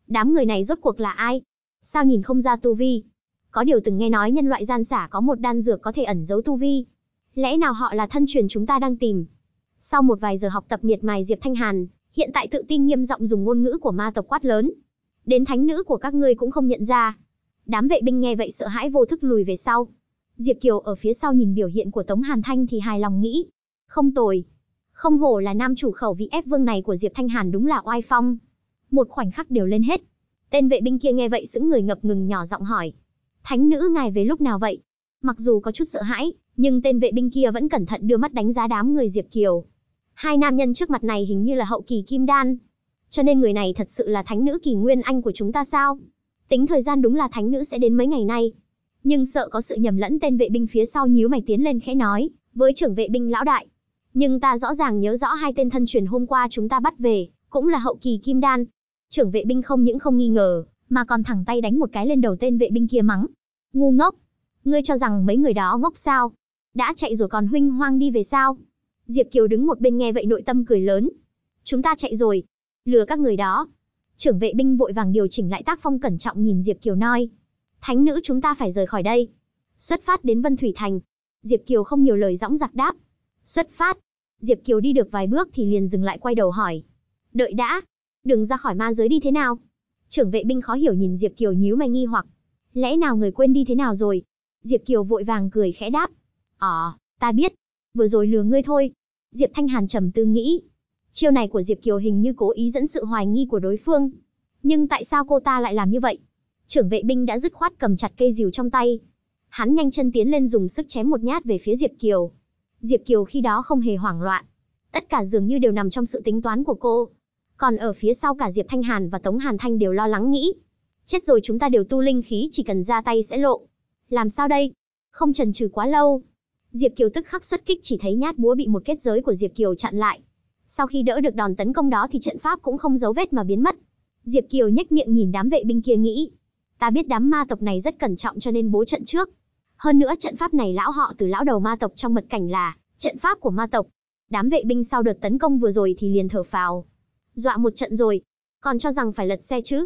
Đám người này rốt cuộc là ai? Sao nhìn không ra tu vi? Có điều từng nghe nói nhân loại gian xả có một đan dược có thể ẩn giấu tu vi. Lẽ nào họ là thân truyền chúng ta đang tìm? Sau một vài giờ học tập miệt mài Diệp Thanh Hàn, hiện tại tự tin nghiêm giọng dùng ngôn ngữ của ma tộc quát lớn. Đến thánh nữ của các ngươi cũng không nhận ra. Đám vệ binh nghe vậy sợ hãi vô thức lùi về sau. Diệp Kiều ở phía sau nhìn biểu hiện của Tống Hàn Thanh thì hài lòng nghĩ. Không tồi. Không hổ là nam chủ khẩu vị ép vương này của Diệp Thanh Hàn đúng là oai phong. Một khoảnh khắc đều lên hết. Tên vệ binh kia nghe vậy sững người ngập ngừng nhỏ giọng hỏi. Thánh nữ ngài về lúc nào vậy? Mặc dù có chút sợ hãi, nhưng tên vệ binh kia vẫn cẩn thận đưa mắt đánh giá đám người Diệp Kiều. Hai nam nhân trước mặt này hình như là hậu kỳ kim đan. Cho nên người này thật sự là thánh nữ kỳ nguyên anh của chúng ta sao? Tính thời gian đúng là thánh nữ sẽ đến mấy ngày nay. Nhưng sợ có sự nhầm lẫn tên vệ binh phía sau nhíu mày tiến lên khẽ nói, với trưởng vệ binh lão đại. Nhưng ta rõ ràng nhớ rõ hai tên thân truyền hôm qua chúng ta bắt về, cũng là hậu kỳ kim đan. Trưởng vệ binh không những không nghi ngờ, mà còn thẳng tay đánh một cái lên đầu tên vệ binh kia mắng. Ngu ngốc! Ngươi cho rằng mấy người đó ngốc sao? Đã chạy rồi còn huynh hoang đi về sao? Diệp Kiều đứng một bên nghe vậy nội tâm cười lớn. Chúng ta chạy rồi. Lừa các người đó. Trưởng vệ binh vội vàng điều chỉnh lại tác phong cẩn trọng nhìn Diệp Kiều nói. Thánh nữ chúng ta phải rời khỏi đây. Xuất phát đến Vân Thủy Thành. Diệp Kiều không nhiều lời dõng dạc đáp. Xuất phát. Diệp Kiều đi được vài bước thì liền dừng lại quay đầu hỏi. Đợi đã. Đừng ra khỏi ma giới đi thế nào? Trưởng vệ binh khó hiểu nhìn Diệp Kiều nhíu mày nghi hoặc. Lẽ nào người quên đi thế nào rồi? Diệp Kiều vội vàng cười khẽ đáp. Ờ, ta biết. Vừa rồi lừa ngươi thôi. Diệp Thanh Hàn trầm tư nghĩ. Chiêu này của Diệp Kiều hình như cố ý dẫn sự hoài nghi của đối phương. Nhưng tại sao cô ta lại làm như vậy? Trưởng vệ binh đã dứt khoát cầm chặt cây rìu trong tay. Hắn nhanh chân tiến lên dùng sức chém một nhát về phía Diệp Kiều. Diệp Kiều khi đó không hề hoảng loạn. Tất cả dường như đều nằm trong sự tính toán của cô. Còn ở phía sau cả Diệp Thanh Hàn và Tống Hàn Thanh đều lo lắng nghĩ. Chết rồi chúng ta đều tu linh khí chỉ cần ra tay sẽ lộ. Làm sao đây? Không trần trừ quá lâu. Diệp Kiều tức khắc xuất kích chỉ thấy nhát búa bị một kết giới của Diệp Kiều chặn lại. Sau khi đỡ được đòn tấn công đó thì trận pháp cũng không giấu vết mà biến mất. Diệp Kiều nhếch miệng nhìn đám vệ binh kia nghĩ. Ta biết đám ma tộc này rất cẩn trọng cho nên bố trận trước. Hơn nữa trận pháp này lão họ từ lão đầu ma tộc trong mật cảnh là trận pháp của ma tộc. Đám vệ binh sau đợt tấn công vừa rồi thì liền thở phào dọa một trận rồi, còn cho rằng phải lật xe chứ.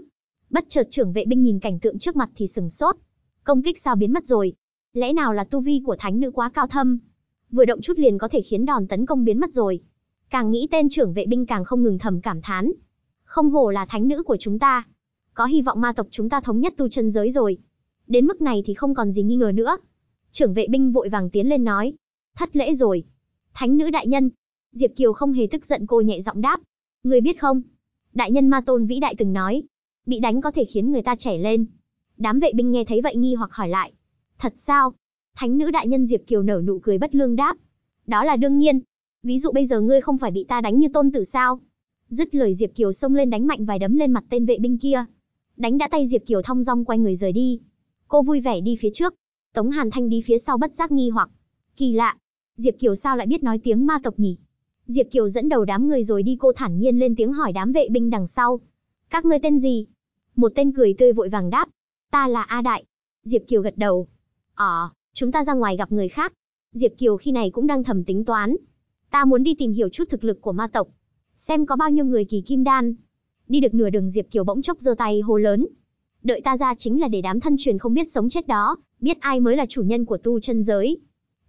Bất chợt trưởng vệ binh nhìn cảnh tượng trước mặt thì sừng sốt. Công kích sao biến mất rồi? Lẽ nào là tu vi của thánh nữ quá cao thâm? Vừa động chút liền có thể khiến đòn tấn công biến mất rồi. Càng nghĩ tên trưởng vệ binh càng không ngừng thầm cảm thán. Không hổ là thánh nữ của chúng ta. Có hy vọng ma tộc chúng ta thống nhất tu chân giới rồi. Đến mức này thì không còn gì nghi ngờ nữa. Trưởng vệ binh vội vàng tiến lên nói. Thất lễ rồi. Thánh nữ đại nhân. Diệp Kiều không hề tức giận cô nhẹ giọng đáp. Người biết không? Đại nhân ma tôn vĩ đại từng nói, bị đánh có thể khiến người ta chảy lên. Đám vệ binh nghe thấy vậy nghi hoặc hỏi lại. Thật sao? Thánh nữ đại nhân Diệp Kiều nở nụ cười bất lương đáp. Đó là đương nhiên. Ví dụ bây giờ ngươi không phải bị ta đánh như tôn tử sao? Dứt lời Diệp Kiều xông lên đánh mạnh vài đấm lên mặt tên vệ binh kia. Đánh đã tay Diệp Kiều thong dong quay người rời đi. Cô vui vẻ đi phía trước. Tống Hàn Thanh đi phía sau bất giác nghi hoặc. Kỳ lạ. Diệp Kiều sao lại biết nói tiếng ma tộc nhỉ? Diệp Kiều dẫn đầu đám người rồi đi cô thản nhiên lên tiếng hỏi đám vệ binh đằng sau. Các ngươi tên gì? Một tên cười tươi vội vàng đáp. Ta là A Đại. Diệp Kiều gật đầu. Ờ, chúng ta ra ngoài gặp người khác. Diệp Kiều khi này cũng đang thầm tính toán. Ta muốn đi tìm hiểu chút thực lực của ma tộc. Xem có bao nhiêu người kỳ kim đan. Đi được nửa đường Diệp Kiều bỗng chốc giơ tay hô lớn. Đợi ta ra chính là để đám thân truyền không biết sống chết đó, biết ai mới là chủ nhân của tu chân giới.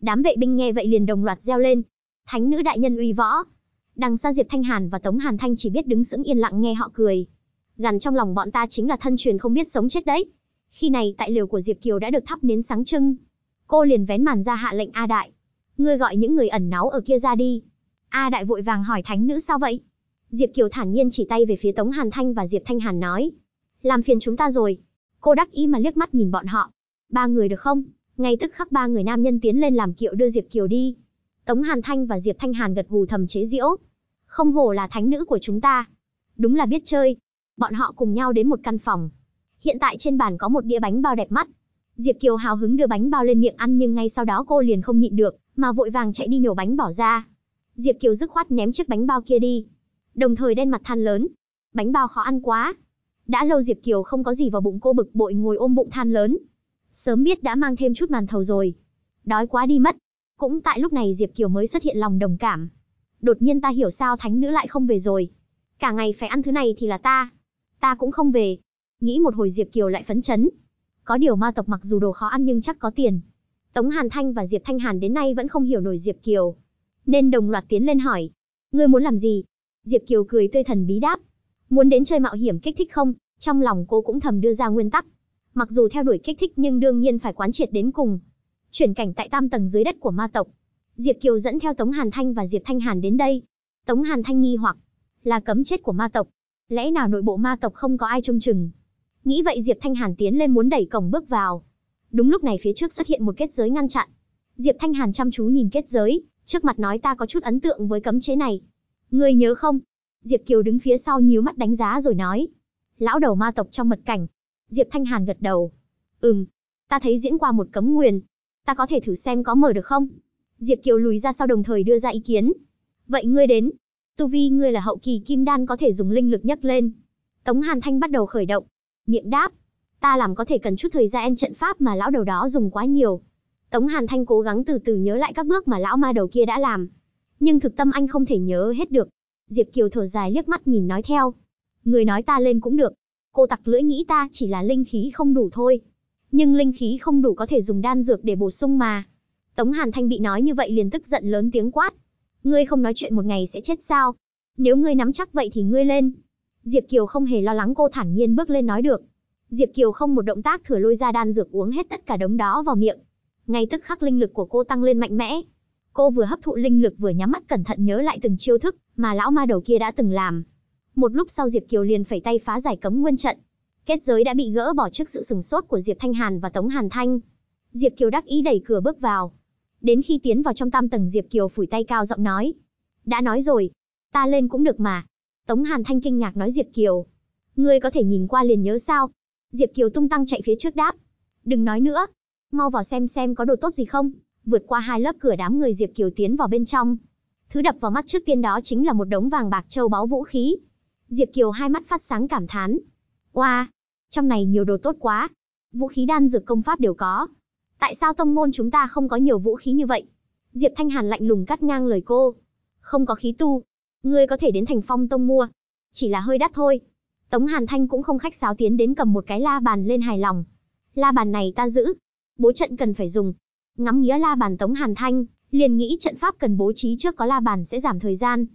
Đám vệ binh nghe vậy liền đồng loạt reo lên, Thánh nữ đại nhân uy võ. Đằng xa Diệp Thanh Hàn và Tống Hàn Thanh chỉ biết đứng sững yên lặng nghe họ cười. Gần trong lòng bọn ta chính là thân truyền không biết sống chết đấy. Khi này tại liều của Diệp Kiều đã được thắp nến sáng trưng. Cô liền vén màn ra hạ lệnh A Đại. Ngươi gọi những người ẩn náu ở kia ra đi. A Đại vội vàng hỏi thánh nữ sao vậy? Diệp Kiều thản nhiên chỉ tay về phía Tống Hàn Thanh và Diệp Thanh Hàn nói. Làm phiền chúng ta rồi. Cô đắc ý mà liếc mắt nhìn bọn họ. Ba người được không? Ngay tức khắc ba người nam nhân tiến lên làm kiệu đưa Diệp Kiều đi. Tống Hàn Thanh và Diệp Thanh Hàn gật gù thầm chế giễu. Không hổ là thánh nữ của chúng ta. Đúng là biết chơi. Bọn họ cùng nhau đến một căn phòng. Hiện tại trên bàn có một đĩa bánh bao đẹp mắt. Diệp Kiều hào hứng đưa bánh bao lên miệng ăn nhưng ngay sau đó cô liền không nhịn được, mà vội vàng chạy đi nhổ bánh bỏ ra. Diệp Kiều dứt khoát ném chiếc bánh bao kia đi. Đồng thời đen mặt than lớn. Bánh bao khó ăn quá. Đã lâu Diệp Kiều không có gì vào bụng cô bực bội ngồi ôm bụng than lớn. Sớm biết đã mang thêm chút màn thầu rồi. Đói quá đi mất. Cũng tại lúc này Diệp Kiều mới xuất hiện lòng đồng cảm. Đột nhiên ta hiểu sao thánh nữ lại không về rồi. Cả ngày phải ăn thứ này thì là ta. Ta cũng không về. Nghĩ một hồi Diệp Kiều lại phấn chấn. Có điều ma tộc mặc dù đồ khó ăn nhưng chắc có tiền. Tống Hàn Thanh và Diệp Thanh Hàn đến nay vẫn không hiểu nổi Diệp Kiều. Nên đồng loạt tiến lên hỏi. Ngươi muốn làm gì? Diệp Kiều cười tươi thần bí đáp. Muốn đến chơi mạo hiểm kích thích không? Trong lòng cô cũng thầm đưa ra nguyên tắc. Mặc dù theo đuổi kích thích nhưng đương nhiên phải quán triệt đến cùng chuyển cảnh tại tam tầng dưới đất của ma tộc. Diệp Kiều dẫn theo Tống Hàn Thanh và Diệp Thanh Hàn đến đây. Tống Hàn Thanh nghi hoặc là cấm chết của ma tộc. Lẽ nào nội bộ ma tộc không có ai trông chừng? Nghĩ vậy Diệp Thanh Hàn tiến lên muốn đẩy cổng bước vào. Đúng lúc này phía trước xuất hiện một kết giới ngăn chặn. Diệp Thanh Hàn chăm chú nhìn kết giới, trước mặt nói ta có chút ấn tượng với cấm chế này. Ngươi nhớ không? Diệp Kiều đứng phía sau nhíu mắt đánh giá rồi nói. Lão đầu ma tộc trong mật cảnh. Diệp Thanh Hàn gật đầu. Ừm, ta thấy diễn qua một cấm nguyền, ta có thể thử xem có mở được không? Diệp Kiều lùi ra sau đồng thời đưa ra ý kiến. Vậy ngươi đến, tu vi ngươi là hậu kỳ kim đan có thể dùng linh lực nhấc lên. Tống Hàn Thanh bắt đầu khởi động, miệng đáp, ta làm có thể cần chút thời gian trận pháp mà lão đầu đó dùng quá nhiều. Tống Hàn Thanh cố gắng từ từ nhớ lại các bước mà lão ma đầu kia đã làm, nhưng thực tâm anh không thể nhớ hết được. Diệp Kiều thở dài liếc mắt nhìn nói theo, người nói ta lên cũng được, cô tặc lưỡi nghĩ ta chỉ là linh khí không đủ thôi nhưng linh khí không đủ có thể dùng đan dược để bổ sung mà. Tống Hàn Thanh bị nói như vậy liền tức giận lớn tiếng quát. Ngươi không nói chuyện một ngày sẽ chết sao? Nếu ngươi nắm chắc vậy thì ngươi lên. Diệp Kiều không hề lo lắng cô thản nhiên bước lên nói được. Diệp Kiều không một động tác thừa lôi ra đan dược uống hết tất cả đống đó vào miệng. Ngay tức khắc linh lực của cô tăng lên mạnh mẽ. Cô vừa hấp thụ linh lực vừa nhắm mắt cẩn thận nhớ lại từng chiêu thức mà lão ma đầu kia đã từng làm. Một lúc sau Diệp Kiều liền phẩy tay phá giải cấm nguyên trận, Kết giới đã bị gỡ bỏ trước sự sửng sốt của Diệp Thanh Hàn và Tống Hàn Thanh. Diệp Kiều đắc ý đẩy cửa bước vào. Đến khi tiến vào trong tam tầng Diệp Kiều phủi tay cao giọng nói. Đã nói rồi, ta lên cũng được mà. Tống Hàn Thanh kinh ngạc nói Diệp Kiều. Ngươi có thể nhìn qua liền nhớ sao? Diệp Kiều tung tăng chạy phía trước đáp. Đừng nói nữa. Mau vào xem xem có đồ tốt gì không. Vượt qua hai lớp cửa đám người Diệp Kiều tiến vào bên trong. Thứ đập vào mắt trước tiên đó chính là một đống vàng bạc châu báu vũ khí. Diệp Kiều hai mắt phát sáng cảm thán. Oa, wow, trong này nhiều đồ tốt quá. Vũ khí đan dược công pháp đều có. Tại sao tông môn chúng ta không có nhiều vũ khí như vậy? Diệp Thanh Hàn lạnh lùng cắt ngang lời cô. Không có khí tu. Ngươi có thể đến thành phong tông mua. Chỉ là hơi đắt thôi. Tống Hàn Thanh cũng không khách sáo tiến đến cầm một cái la bàn lên hài lòng. La bàn này ta giữ. Bố trận cần phải dùng. Ngắm nghĩa la bàn Tống Hàn Thanh, liền nghĩ trận pháp cần bố trí trước có la bàn sẽ giảm thời gian.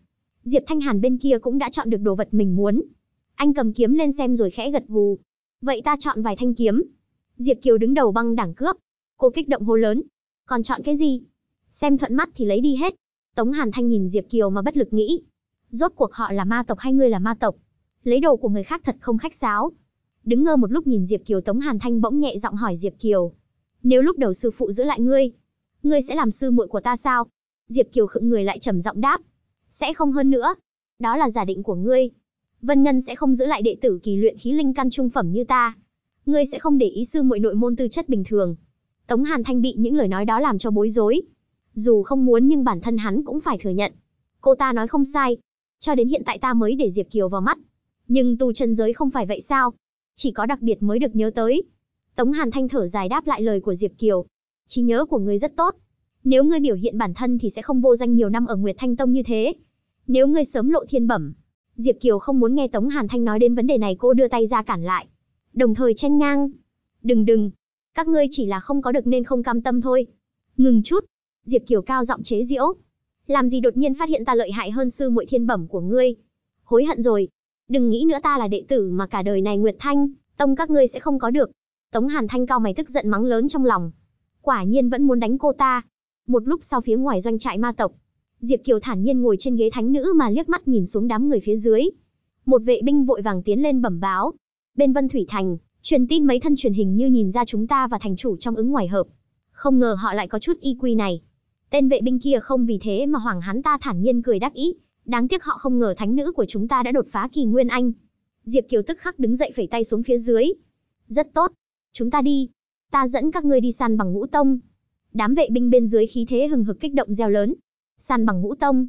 Diệp Thanh Hàn bên kia cũng đã chọn được đồ vật mình muốn. Anh cầm kiếm lên xem rồi khẽ gật gù. Vậy ta chọn vài thanh kiếm. Diệp Kiều đứng đầu băng đảng cướp. Cô kích động hô lớn. Còn chọn cái gì? Xem thuận mắt thì lấy đi hết. Tống Hàn Thanh nhìn Diệp Kiều mà bất lực nghĩ. Rốt cuộc họ là ma tộc hay ngươi là ma tộc? Lấy đồ của người khác thật không khách sáo. Đứng ngơ một lúc nhìn Diệp Kiều Tống Hàn Thanh bỗng nhẹ giọng hỏi Diệp Kiều. Nếu lúc đầu sư phụ giữ lại ngươi, ngươi sẽ làm sư muội của ta sao? Diệp Kiều khựng người lại trầm giọng đáp. Sẽ không hơn nữa. Đó là giả định của ngươi. Vân Ngân sẽ không giữ lại đệ tử kỳ luyện khí linh căn trung phẩm như ta. Ngươi sẽ không để ý sư muội nội môn tư chất bình thường. Tống Hàn Thanh bị những lời nói đó làm cho bối rối. Dù không muốn nhưng bản thân hắn cũng phải thừa nhận. Cô ta nói không sai. Cho đến hiện tại ta mới để Diệp Kiều vào mắt. Nhưng tu chân giới không phải vậy sao? Chỉ có đặc biệt mới được nhớ tới. Tống Hàn Thanh thở dài đáp lại lời của Diệp Kiều. Trí nhớ của ngươi rất tốt. Nếu ngươi biểu hiện bản thân thì sẽ không vô danh nhiều năm ở Nguyệt Thanh Tông như thế. Nếu ngươi sớm lộ thiên bẩm, Diệp Kiều không muốn nghe Tống Hàn Thanh nói đến vấn đề này cô đưa tay ra cản lại. Đồng thời chen ngang. Đừng đừng. Các ngươi chỉ là không có được nên không cam tâm thôi. Ngừng chút. Diệp Kiều cao giọng chế giễu. Làm gì đột nhiên phát hiện ta lợi hại hơn sư muội thiên bẩm của ngươi. Hối hận rồi. Đừng nghĩ nữa ta là đệ tử mà cả đời này Nguyệt Thanh, tông các ngươi sẽ không có được. Tống Hàn Thanh cao mày tức giận mắng lớn trong lòng. Quả nhiên vẫn muốn đánh cô ta. Một lúc sau phía ngoài doanh trại ma tộc, Diệp Kiều thản nhiên ngồi trên ghế thánh nữ mà liếc mắt nhìn xuống đám người phía dưới. Một vệ binh vội vàng tiến lên bẩm báo. Bên Vân Thủy Thành, truyền tin mấy thân truyền hình như nhìn ra chúng ta và thành chủ trong ứng ngoài hợp. Không ngờ họ lại có chút y quy này. Tên vệ binh kia không vì thế mà hoàng hắn ta thản nhiên cười đắc ý. Đáng tiếc họ không ngờ thánh nữ của chúng ta đã đột phá kỳ nguyên anh. Diệp Kiều tức khắc đứng dậy phẩy tay xuống phía dưới. Rất tốt. Chúng ta đi. Ta dẫn các ngươi đi săn bằng ngũ tông. Đám vệ binh bên dưới khí thế hừng hực kích động reo lớn, San bằng ngũ tông.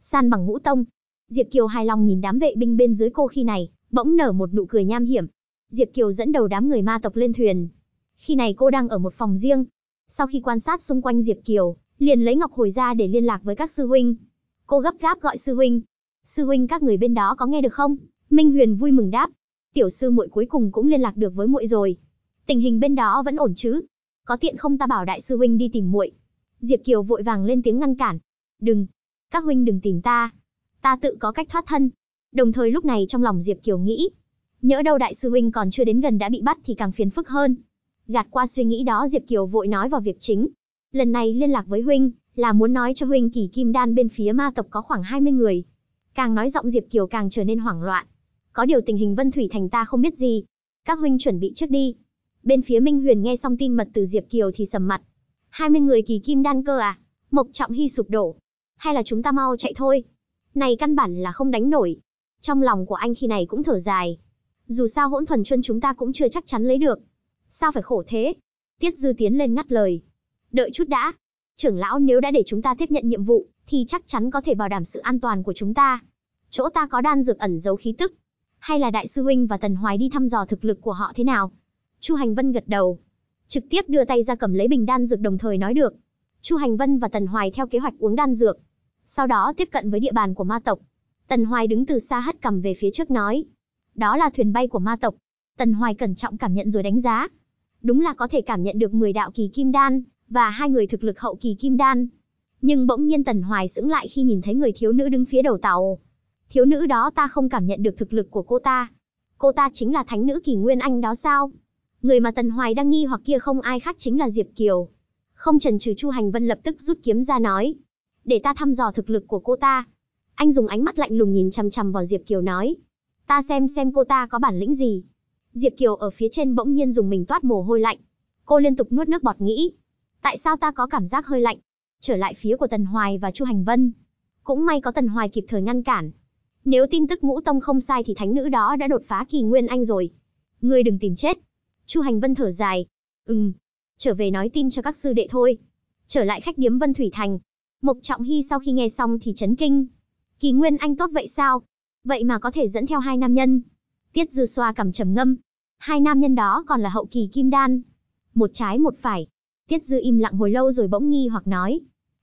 San bằng ngũ tông. Diệp Kiều hài lòng nhìn đám vệ binh bên dưới cô khi này, bỗng nở một nụ cười nham hiểm. Diệp Kiều dẫn đầu đám người ma tộc lên thuyền. Khi này cô đang ở một phòng riêng. Sau khi quan sát xung quanh Diệp Kiều, liền lấy ngọc hồi ra để liên lạc với các sư huynh. Cô gấp gáp gọi sư huynh. Sư huynh các người bên đó có nghe được không? Minh Huyền vui mừng đáp. Tiểu sư muội cuối cùng cũng liên lạc được với muội rồi. Tình hình bên đó vẫn ổn chứ? Có tiện không ta bảo đại sư huynh đi tìm muội. Diệp Kiều vội vàng lên tiếng ngăn cản đừng, các huynh đừng tìm ta, ta tự có cách thoát thân. Đồng thời lúc này trong lòng Diệp Kiều nghĩ, nhỡ đâu đại sư huynh còn chưa đến gần đã bị bắt thì càng phiền phức hơn. Gạt qua suy nghĩ đó Diệp Kiều vội nói vào việc chính. Lần này liên lạc với huynh, là muốn nói cho huynh kỳ kim đan bên phía ma tộc có khoảng 20 người. Càng nói giọng Diệp Kiều càng trở nên hoảng loạn. Có điều tình hình Vân Thủy Thành ta không biết gì. Các huynh chuẩn bị trước đi. Bên phía Minh Huyền nghe xong tin mật từ Diệp Kiều thì sầm mặt. 20 người kỳ kim đan cơ à? Mộc Trọng Hy sụp đổ, hay là chúng ta mau chạy thôi. Này căn bản là không đánh nổi. Trong lòng của anh khi này cũng thở dài. Dù sao hỗn thuần chân chúng ta cũng chưa chắc chắn lấy được. Sao phải khổ thế? Tiết Dư tiến lên ngắt lời. Đợi chút đã. Trưởng lão nếu đã để chúng ta tiếp nhận nhiệm vụ, thì chắc chắn có thể bảo đảm sự an toàn của chúng ta. Chỗ ta có đan dược ẩn giấu khí tức. Hay là đại sư huynh và tần hoài đi thăm dò thực lực của họ thế nào? Chu Hành Vân gật đầu. Trực tiếp đưa tay ra cầm lấy bình đan dược đồng thời nói được. Chu Hành Vân và Tần Hoài theo kế hoạch uống đan dược sau đó tiếp cận với địa bàn của ma tộc. Tần Hoài đứng từ xa hất cầm về phía trước nói, đó là thuyền bay của ma tộc. Tần Hoài cẩn trọng cảm nhận rồi đánh giá. Đúng là có thể cảm nhận được 10 đạo kỳ kim đan và hai người thực lực hậu kỳ kim đan. Nhưng bỗng nhiên Tần Hoài sững lại khi nhìn thấy người thiếu nữ đứng phía đầu tàu. Thiếu nữ đó ta không cảm nhận được thực lực của cô ta. Cô ta chính là thánh nữ kỳ nguyên anh đó sao? Người mà Tần Hoài đang nghi hoặc kia không ai khác chính là Diệp Kiều. Không chần chừ Chu Hành Vân lập tức rút kiếm ra nói, để ta thăm dò thực lực của cô ta. Anh dùng ánh mắt lạnh lùng nhìn chằm chằm vào Diệp Kiều nói, ta xem xem cô ta có bản lĩnh gì. Diệp Kiều ở phía trên bỗng nhiên dùng mình toát mồ hôi lạnh. Cô liên tục nuốt nước bọt nghĩ, tại sao ta có cảm giác hơi lạnh? Trở lại phía của Tần Hoài và Chu Hành Vân. Cũng may có Tần Hoài kịp thời ngăn cản. Nếu tin tức Ngũ Tông không sai thì thánh nữ đó đã đột phá kỳ nguyên anh rồi. Ngươi đừng tìm chết. Chu Hành Vân thở dài. Ừm, trở về nói tin cho các sư đệ thôi. Trở lại khách điếm Vân Thủy Thành, Mộc Trọng Hy sau khi nghe xong thì chấn kinh. Kỳ Nguyên Anh tốt vậy sao? Vậy mà có thể dẫn theo hai nam nhân. Tiết Dư Xoa cầm trầm ngâm. Hai nam nhân đó còn là hậu kỳ kim đan. Một trái một phải. Tiết Dư im lặng hồi lâu rồi bỗng nghi hoặc nói.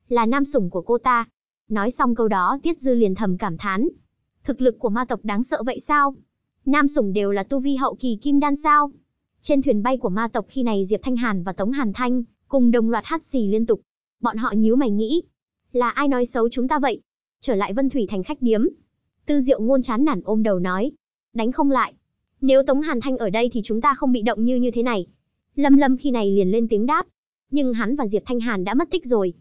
Là nam sủng của cô ta. Nói xong câu đó Tiết Dư liền thầm cảm thán. Thực lực của ma tộc đáng sợ vậy sao? Nam sủng đều là tu vi hậu kỳ kim đan sao? Trên thuyền bay của ma tộc khi này Diệp Thanh Hàn và Tống Hàn Thanh cùng đồng loạt hát xì liên tục. Bọn họ nhíu mày nghĩ, là ai nói xấu chúng ta vậy? Trở lại Vân Thủy thành khách điếm. Tư Diệu ngôn chán nản ôm đầu nói, đánh không lại. Nếu Tống Hàn Thanh ở đây thì chúng ta không bị động như như thế này. Lâm Lâm khi này liền lên tiếng đáp, nhưng hắn và Diệp Thanh Hàn đã mất tích rồi.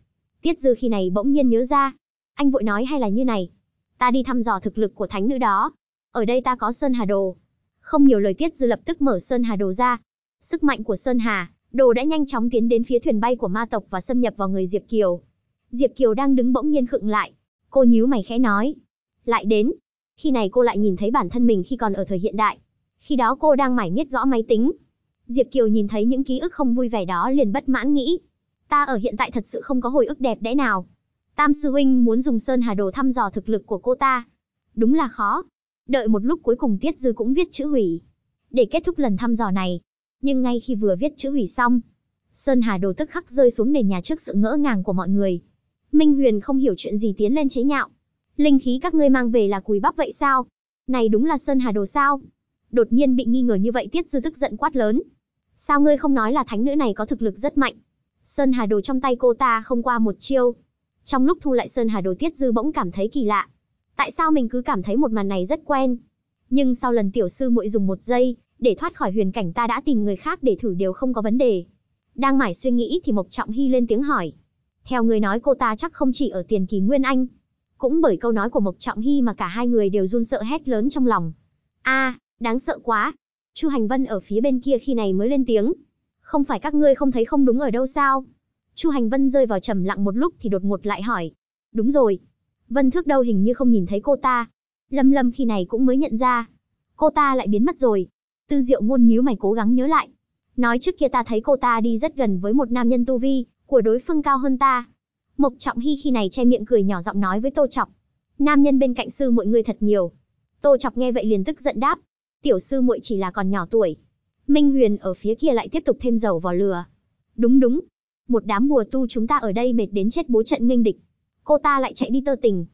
Tiết Dư khi này bỗng nhiên nhớ ra, anh vội nói hay là như này, ta đi thăm dò thực lực của thánh nữ đó, ở đây ta có Sơn Hà Đồ. Không nhiều lời Tiết Dư lập tức mở Sơn Hà Đồ ra. Sức mạnh của Sơn Hà, Đồ đã nhanh chóng tiến đến phía thuyền bay của ma tộc và xâm nhập vào người Diệp Kiều. Diệp Kiều đang đứng bỗng nhiên khựng lại. Cô nhíu mày khẽ nói. Lại đến. Khi này cô lại nhìn thấy bản thân mình khi còn ở thời hiện đại. Khi đó cô đang mải miết gõ máy tính. Diệp Kiều nhìn thấy những ký ức không vui vẻ đó liền bất mãn nghĩ. Ta ở hiện tại thật sự không có hồi ức đẹp đẽ nào. Tam Sư Huynh muốn dùng Sơn Hà Đồ thăm dò thực lực của cô ta. Đúng là khó. Đợi một lúc cuối cùng Tiết Dư cũng viết chữ hủy. Để kết thúc lần thăm dò này. Nhưng ngay khi vừa viết chữ hủy xong, Sơn Hà Đồ tức khắc rơi xuống nền nhà trước sự ngỡ ngàng của mọi người. Minh Huyền không hiểu chuyện gì tiến lên chế nhạo. Linh khí các ngươi mang về là cùi bắp vậy sao? Này đúng là Sơn Hà Đồ sao? Đột nhiên bị nghi ngờ như vậy Tiết Dư tức giận quát lớn. Sao ngươi không nói là thánh nữ này có thực lực rất mạnh? Sơn Hà Đồ trong tay cô ta không qua một chiêu. Trong lúc thu lại Sơn Hà Đồ Tiết Dư bỗng cảm thấy kỳ lạ. Tại sao mình cứ cảm thấy một màn này rất quen? Nhưng sau lần tiểu sư muội dùng một giây, để thoát khỏi huyền cảnh ta đã tìm người khác để thử đều không có vấn đề. Đang mải suy nghĩ thì Mộc Trọng Hy lên tiếng hỏi. Theo người nói cô ta chắc không chỉ ở tiền kỳ Nguyên Anh. Cũng bởi câu nói của Mộc Trọng Hy mà cả hai người đều run sợ hét lớn trong lòng. a à, đáng sợ quá. Chu Hành Vân ở phía bên kia khi này mới lên tiếng. Không phải các ngươi không thấy không đúng ở đâu sao? Chu Hành Vân rơi vào trầm lặng một lúc thì đột ngột lại hỏi. Đúng rồi. Vân thước đâu hình như không nhìn thấy cô ta. Lâm lâm khi này cũng mới nhận ra. Cô ta lại biến mất rồi. Tư diệu ngôn nhíu mày cố gắng nhớ lại. Nói trước kia ta thấy cô ta đi rất gần với một nam nhân tu vi của đối phương cao hơn ta. Mộc Trọng Hy khi này che miệng cười nhỏ giọng nói với Tô Chọc. Nam nhân bên cạnh sư muội người thật nhiều. Tô Chọc nghe vậy liền tức giận đáp. Tiểu sư muội chỉ là còn nhỏ tuổi. Minh Huyền ở phía kia lại tiếp tục thêm dầu vào lửa. Đúng đúng. Một đám bùa tu chúng ta ở đây mệt đến chết bố trận nghênh địch. Cô ta lại chạy đi tơ tình.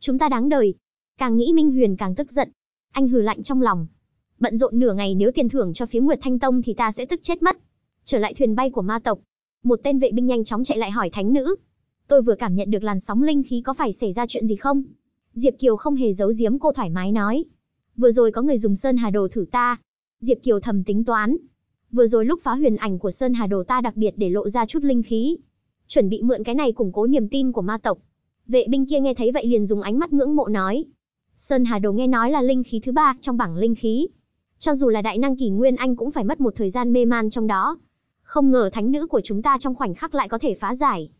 Chúng ta đáng đời. Càng nghĩ Minh Huyền càng tức giận. Anh hừ lạnh trong lòng. Bận rộn nửa ngày nếu tiền thưởng cho phía Nguyệt Thanh Tông thì ta sẽ tức chết mất. Trở lại thuyền bay của ma tộc, một tên vệ binh nhanh chóng chạy lại hỏi thánh nữ. Tôi vừa cảm nhận được làn sóng linh khí có phải xảy ra chuyện gì không? Diệp Kiều không hề giấu giếm cô thoải mái nói. Vừa rồi có người dùng Sơn Hà Đồ thử ta. Diệp Kiều thầm tính toán. Vừa rồi lúc phá huyền ảnh của Sơn Hà Đồ ta đặc biệt để lộ ra chút linh khí. Chuẩn bị mượn cái này củng cố niềm tin của ma tộc. Vệ binh kia nghe thấy vậy liền dùng ánh mắt ngưỡng mộ nói. Sơn Hà Đồ nghe nói là linh khí thứ ba trong bảng linh khí. Cho dù là đại năng kỷ nguyên anh cũng phải mất một thời gian mê man trong đó. Không ngờ thánh nữ của chúng ta trong khoảnh khắc lại có thể phá giải.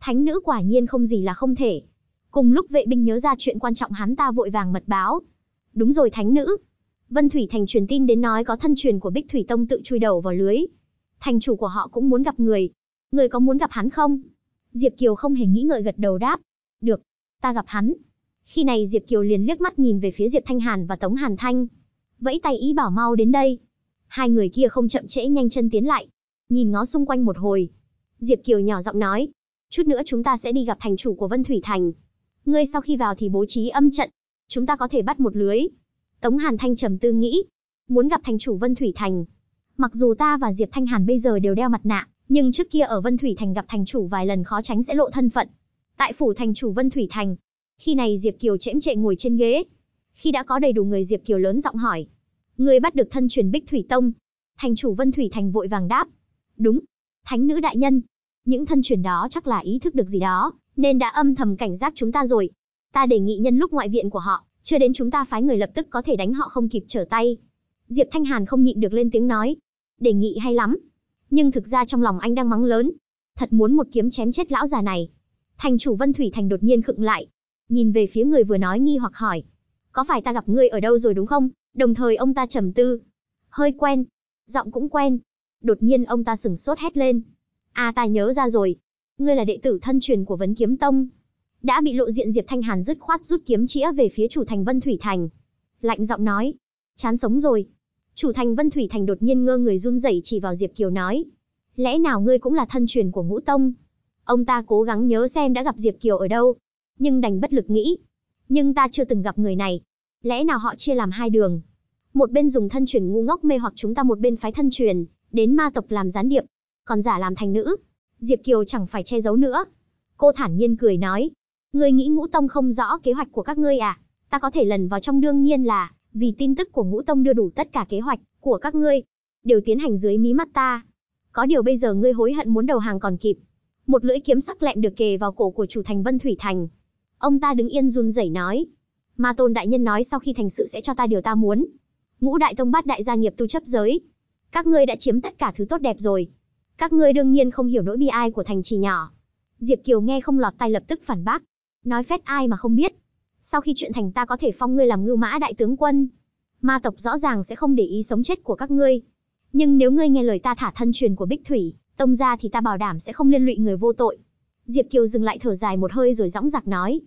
Thánh nữ quả nhiên không gì là không thể. Cùng lúc vệ binh nhớ ra chuyện quan trọng hắn ta vội vàng mật báo. Đúng rồi thánh nữ. Vân Thủy Thành truyền tin đến nói có thân truyền của Bích Thủy Tông tự chui đầu vào lưới. Thành chủ của họ cũng muốn gặp người. Người có muốn gặp hắn không? Diệp Kiều không hề nghĩ ngợi gật đầu đáp. Được, ta gặp hắn. Khi này Diệp Kiều liền liếc mắt nhìn về phía Diệp Thanh Hàn và Tống Hàn Thanh. Vẫy tay ý bảo mau đến đây. Hai người kia không chậm trễ nhanh chân tiến lại nhìn ngó xung quanh một hồi. Diệp Kiều nhỏ giọng nói, chút nữa chúng ta sẽ đi gặp thành chủ của Vân Thủy Thành. Ngươi sau khi vào thì bố trí âm trận, chúng ta có thể bắt một lưới. Tống Hàn Thanh trầm tư nghĩ, muốn gặp thành chủ Vân Thủy Thành. Mặc dù ta và Diệp Thanh Hàn bây giờ đều đeo mặt nạ, nhưng trước kia ở Vân Thủy Thành gặp thành chủ vài lần khó tránh sẽ lộ thân phận. Tại phủ thành chủ Vân Thủy Thành, khi này Diệp Kiều chễm chệ ngồi trên ghế. Khi đã có đầy đủ người Diệp Kiều lớn giọng hỏi, người bắt được thân truyền Bích Thủy Tông. Thành chủ Vân Thủy Thành vội vàng đáp, Đúng, thánh nữ đại nhân, những thân truyền đó chắc là ý thức được gì đó, nên đã âm thầm cảnh giác chúng ta rồi. Ta đề nghị nhân lúc ngoại viện của họ, chưa đến chúng ta phái người lập tức có thể đánh họ không kịp trở tay. Diệp Thanh Hàn không nhịn được lên tiếng nói, đề nghị hay lắm. Nhưng thực ra trong lòng anh đang mắng lớn, thật muốn một kiếm chém chết lão già này. Thành chủ Vân Thủy Thành đột nhiên khựng lại, nhìn về phía người vừa nói nghi hoặc hỏi, có phải ta gặp ngươi ở đâu rồi đúng không? Đồng thời ông ta trầm tư, hơi quen, giọng cũng quen, Đột nhiên ông ta sừng sốt hét lên. À ta nhớ ra rồi. Ngươi là đệ tử thân truyền của Vấn Kiếm Tông. Đã bị lộ diện Diệp Thanh Hàn dứt khoát rút kiếm chĩa về phía chủ thành Vân Thủy Thành. Lạnh giọng nói. Chán sống rồi. Chủ thành Vân Thủy Thành đột nhiên ngơ người run rẩy chỉ vào Diệp Kiều nói. Lẽ nào ngươi cũng là thân truyền của Ngũ Tông? Ông ta cố gắng nhớ xem đã gặp Diệp Kiều ở đâu. Nhưng đành bất lực nghĩ. Nhưng ta chưa từng gặp người này. Lẽ nào họ chia làm hai đường? một bên dùng thân truyền ngu ngốc mê hoặc chúng ta một bên phái thân truyền đến ma tộc làm gián điệp, còn giả làm thành nữ. Diệp Kiều chẳng phải che giấu nữa. Cô thản nhiên cười nói, ngươi nghĩ ngũ tông không rõ kế hoạch của các ngươi à? Ta có thể lần vào trong đương nhiên là, vì tin tức của ngũ tông đưa đủ tất cả kế hoạch của các ngươi, đều tiến hành dưới mí mắt ta. Có điều bây giờ ngươi hối hận muốn đầu hàng còn kịp. Một lưỡi kiếm sắc lẹm được kề vào cổ của chủ thành Vân Thủy Thành. Ông ta đứng yên run rẩy nói, Ma Tôn Đại Nhân nói sau khi thành sự sẽ cho ta điều ta muốn. Ngũ Đại Tông bát đại gia nghiệp tu chấp giới, các ngươi đã chiếm tất cả thứ tốt đẹp rồi. Các ngươi đương nhiên không hiểu nỗi bi ai của thành trì nhỏ. Diệp Kiều nghe không lọt tai lập tức phản bác. Nói phét ai mà không biết. Sau khi chuyện thành ta có thể phong ngươi làm ngưu mã đại tướng quân. Ma tộc rõ ràng sẽ không để ý sống chết của các ngươi. Nhưng nếu ngươi nghe lời ta thả thân truyền của Bích Thủy, tông ra thì ta bảo đảm sẽ không liên lụy người vô tội. Diệp Kiều dừng lại thở dài một hơi rồi dõng dạc nói.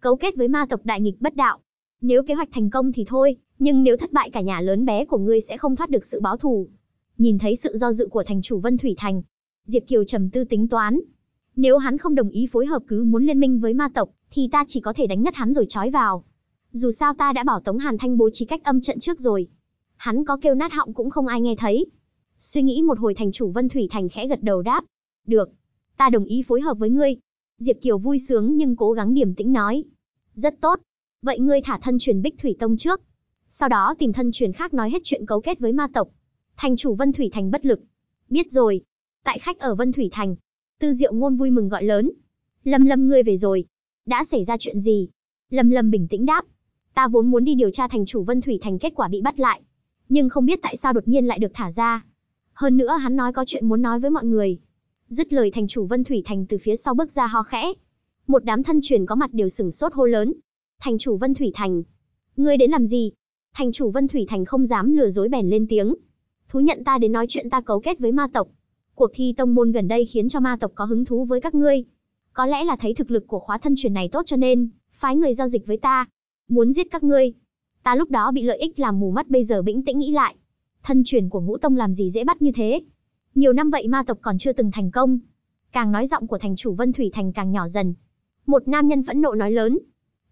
Cấu kết với ma tộc đại nghịch bất đạo. Nếu kế hoạch thành công thì thôi, nhưng nếu thất bại cả nhà lớn bé của ngươi sẽ không thoát được sự báo thù nhìn thấy sự do dự của thành chủ Vân Thủy Thành, Diệp Kiều trầm tư tính toán. Nếu hắn không đồng ý phối hợp cứ muốn liên minh với ma tộc, thì ta chỉ có thể đánh ngất hắn rồi trói vào. Dù sao ta đã bảo Tống Hàn Thanh bố trí cách âm trận trước rồi. Hắn có kêu nát họng cũng không ai nghe thấy. Suy nghĩ một hồi thành chủ Vân Thủy Thành khẽ gật đầu đáp. Được, ta đồng ý phối hợp với ngươi. Diệp Kiều vui sướng nhưng cố gắng điềm tĩnh nói. Rất tốt. Vậy ngươi thả thân truyền Bích Thủy Tông trước. Sau đó tìm thân truyền khác nói hết chuyện cấu kết với ma tộc thành chủ Vân Thủy Thành bất lực. Biết rồi. Tại khách ở Vân Thủy Thành. Tư Diệu Ngôn vui mừng gọi lớn. Lâm Lâm ngươi về rồi. Đã xảy ra chuyện gì? Lâm Lâm bình tĩnh đáp. Ta vốn muốn đi điều tra thành chủ Vân Thủy Thành kết quả bị bắt lại. Nhưng không biết tại sao đột nhiên lại được thả ra. Hơn nữa hắn nói có chuyện muốn nói với mọi người. Dứt lời thành chủ Vân Thủy Thành từ phía sau bước ra ho khẽ. Một đám thân truyền có mặt đều sửng sốt hô lớn. Thành chủ Vân Thủy Thành. Ngươi đến làm gì? Thành chủ Vân Thủy Thành không dám lừa dối bèn lên tiếng thú nhận ta đến nói chuyện ta cấu kết với ma tộc. Cuộc thi tông môn gần đây khiến cho ma tộc có hứng thú với các ngươi. Có lẽ là thấy thực lực của khóa thân truyền này tốt cho nên, phái người giao dịch với ta. Muốn giết các ngươi. Ta lúc đó bị lợi ích làm mù mắt bây giờ bĩnh tĩnh nghĩ lại. Thân truyền của ngũ tông làm gì dễ bắt như thế. Nhiều năm vậy ma tộc còn chưa từng thành công. Càng nói giọng của thành chủ Vân Thủy Thành càng nhỏ dần. Một nam nhân phẫn nộ nói lớn.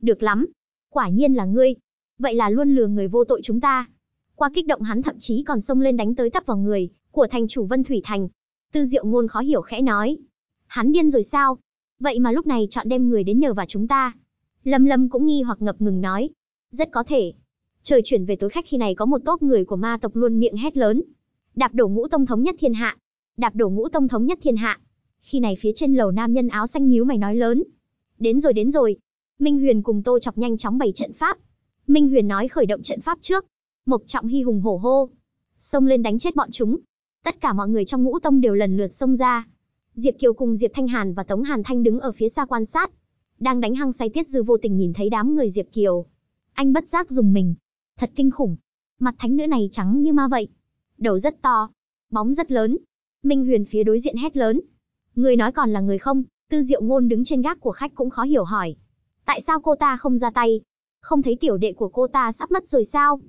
Được lắm. Quả nhiên là ngươi. Vậy là luôn lừa người vô tội chúng ta qua kích động hắn thậm chí còn xông lên đánh tới tấp vào người của thành chủ Vân Thủy Thành. Tư Diệu Ngôn khó hiểu khẽ nói, hắn điên rồi sao? Vậy mà lúc này chọn đem người đến nhờ vào chúng ta. Lâm Lâm cũng nghi hoặc ngập ngừng nói, rất có thể. Trời chuyển về tối khách khi này có một tốp người của ma tộc luôn miệng hét lớn, đạp đổ ngũ tông thống nhất thiên hạ, đạp đổ ngũ tông thống nhất thiên hạ. Khi này phía trên lầu nam nhân áo xanh nhíu mày nói lớn, đến rồi đến rồi. Minh Huyền cùng Tô Chọc nhanh chóng bày trận pháp. Minh Huyền nói khởi động trận pháp trước, Mộc Trọng Hy hùng hổ hô, xông lên đánh chết bọn chúng. Tất cả mọi người trong ngũ tông đều lần lượt xông ra. Diệp Kiều cùng Diệp Thanh Hàn và Tống Hàn Thanh đứng ở phía xa quan sát. Đang đánh hăng say tiết dư vô tình nhìn thấy đám người Diệp Kiều. Anh bất giác dùng mình. Thật kinh khủng. Mặt thánh nữ này trắng như ma vậy. Đầu rất to. Bóng rất lớn. Minh Huyền phía đối diện hét lớn. Người nói còn là người không? Tư Diệu Ngôn đứng trên gác của khách cũng khó hiểu hỏi. Tại sao cô ta không ra tay? Không thấy tiểu đệ của cô ta sắp mất rồi sao?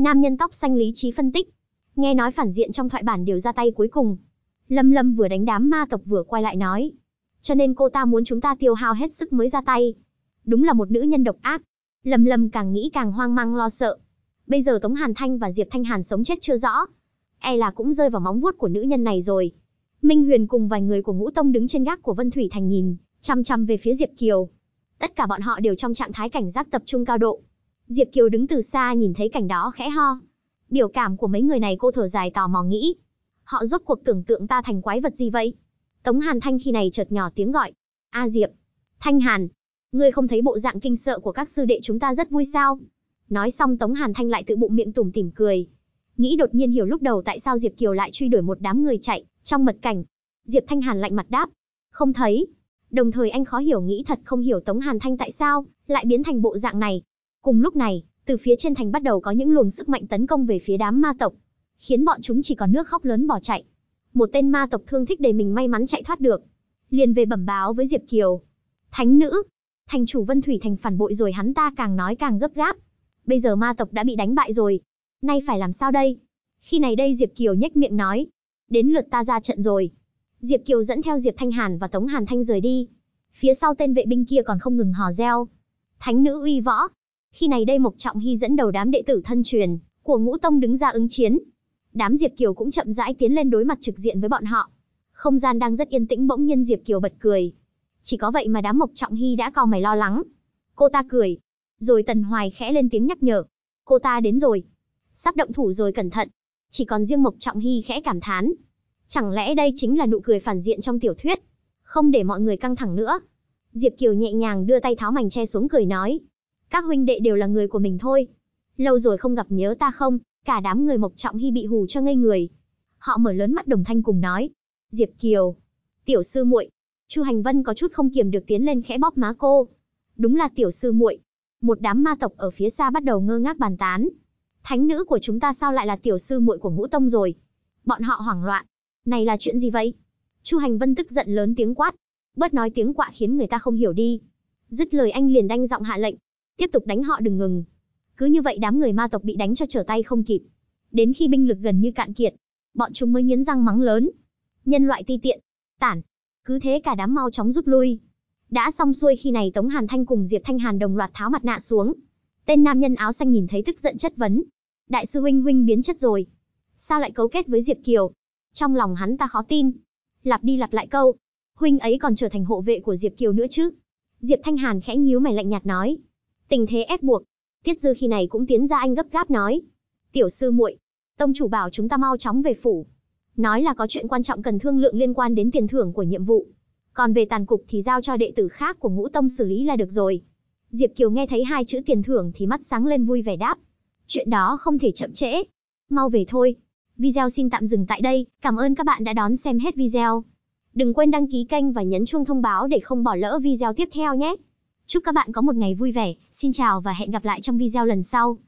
Nam nhân tóc xanh lý trí phân tích. Nghe nói phản diện trong thoại bản đều ra tay cuối cùng. Lâm Lâm vừa đánh đám ma tộc vừa quay lại nói. Cho nên cô ta muốn chúng ta tiêu hao hết sức mới ra tay. Đúng là một nữ nhân độc ác. Lâm Lâm càng nghĩ càng hoang mang lo sợ. Bây giờ Tống Hàn Thanh và Diệp Thanh Hàn sống chết chưa rõ. E là cũng rơi vào móng vuốt của nữ nhân này rồi. Minh Huyền cùng vài người của Ngũ Tông đứng trên gác của Vân Thủy Thành nhìn, chăm chăm về phía Diệp Kiều. Tất cả bọn họ đều trong trạng thái cảnh giác tập trung cao độ. Diệp Kiều đứng từ xa nhìn thấy cảnh đó khẽ ho. Biểu cảm của mấy người này cô thở dài tò mò nghĩ. Họ rốt cuộc tưởng tượng ta thành quái vật gì vậy? Tống Hàn Thanh khi này chợt nhỏ tiếng gọi. A Diệp. Thanh Hàn. Ngươi không thấy bộ dạng kinh sợ của các sư đệ chúng ta rất vui sao? Nói xong Tống Hàn Thanh lại tự bụng miệng tủm tỉm cười. Nghĩ đột nhiên hiểu lúc đầu tại sao Diệp Kiều lại truy đuổi một đám người chạy, trong mật cảnh. Diệp Thanh Hàn lạnh mặt đáp. Không thấy. Đồng thời anh khó hiểu nghĩ thật không hiểu Tống Hàn Thanh tại sao, lại biến thành bộ dạng này. Cùng lúc này, từ phía trên thành bắt đầu có những luồng sức mạnh tấn công về phía đám ma tộc, khiến bọn chúng chỉ còn nước khóc lớn bỏ chạy. Một tên ma tộc thương thích để mình may mắn chạy thoát được, liền về bẩm báo với Diệp Kiều. Thánh nữ, thành chủ Vân Thủy thành phản bội rồi hắn ta càng nói càng gấp gáp. Bây giờ ma tộc đã bị đánh bại rồi, nay phải làm sao đây? Khi này đây Diệp Kiều nhếch miệng nói, đến lượt ta ra trận rồi. Diệp Kiều dẫn theo Diệp Thanh Hàn và Tống Hàn Thanh rời đi. Phía sau tên vệ binh kia còn không ngừng hò reo. Thánh nữ uy võ, khi này đây Mộc Trọng Hy dẫn đầu đám đệ tử thân truyền của Ngũ Tông đứng ra ứng chiến. Đám Diệp Kiều cũng chậm rãi tiến lên đối mặt trực diện với bọn họ. Không gian đang rất yên tĩnh bỗng nhiên Diệp Kiều bật cười. Chỉ có vậy mà đám Mộc Trọng Hy đã cau mày lo lắng. Cô ta cười, rồi Tần Hoài khẽ lên tiếng nhắc nhở, "Cô ta đến rồi." Sắp động thủ rồi cẩn thận. Chỉ còn riêng Mộc Trọng Hy khẽ cảm thán, chẳng lẽ đây chính là nụ cười phản diện trong tiểu thuyết? Không để mọi người căng thẳng nữa, Diệp Kiều nhẹ nhàng đưa tay tháo mảnh che xuống cười nói, các huynh đệ đều là người của mình thôi. Lâu rồi không gặp nhớ ta không, cả đám người Mộc Trọng Hy bị hù cho ngây người. Họ mở lớn mắt đồng thanh cùng nói. Diệp Kiều, tiểu sư muội. Chu Hành Vân có chút không kiềm được tiến lên khẽ bóp má cô. Đúng là tiểu sư muội. Một đám ma tộc ở phía xa bắt đầu ngơ ngác bàn tán. Thánh nữ của chúng ta sao lại là tiểu sư muội của Ngũ Tông rồi? Bọn họ hoảng loạn. Này là chuyện gì vậy? Chu Hành Vân tức giận lớn tiếng quát. Bớt nói tiếng quạ khiến người ta không hiểu đi. Dứt lời anh liền đanh giọng hạ lệnh, tiếp tục đánh họ đừng ngừng. Cứ như vậy đám người ma tộc bị đánh cho trở tay không kịp. Đến khi binh lực gần như cạn kiệt, bọn chúng mới nghiến răng mắng lớn. Nhân loại ti tiện, tản. Cứ thế cả đám mau chóng rút lui. Đã xong xuôi khi này Tống Hàn Thanh cùng Diệp Thanh Hàn đồng loạt tháo mặt nạ xuống. Tên nam nhân áo xanh nhìn thấy tức giận chất vấn. Đại sư huynh huynh biến chất rồi. Sao lại cấu kết với Diệp Kiều? Trong lòng hắn ta khó tin. Lặp đi lặp lại câu. Huynh ấy còn trở thành hộ vệ của Diệp Kiều nữa chứ. Diệp Thanh Hàn khẽ nhíu mày lạnh nhạt nói. Tình thế ép buộc. Tiết Dư khi này cũng tiến ra anh gấp gáp nói. Tiểu sư muội, tông chủ bảo chúng ta mau chóng về phủ. Nói là có chuyện quan trọng cần thương lượng liên quan đến tiền thưởng của nhiệm vụ. Còn về tàn cục thì giao cho đệ tử khác của ngũ tông xử lý là được rồi. Diệp Kiều nghe thấy hai chữ tiền thưởng thì mắt sáng lên vui vẻ đáp. Chuyện đó không thể chậm trễ. Mau về thôi. Video xin tạm dừng tại đây. Cảm ơn các bạn đã đón xem hết video. Đừng quên đăng ký kênh và nhấn chuông thông báo để không bỏ lỡ video tiếp theo nhé. Chúc các bạn có một ngày vui vẻ, xin chào và hẹn gặp lại trong video lần sau.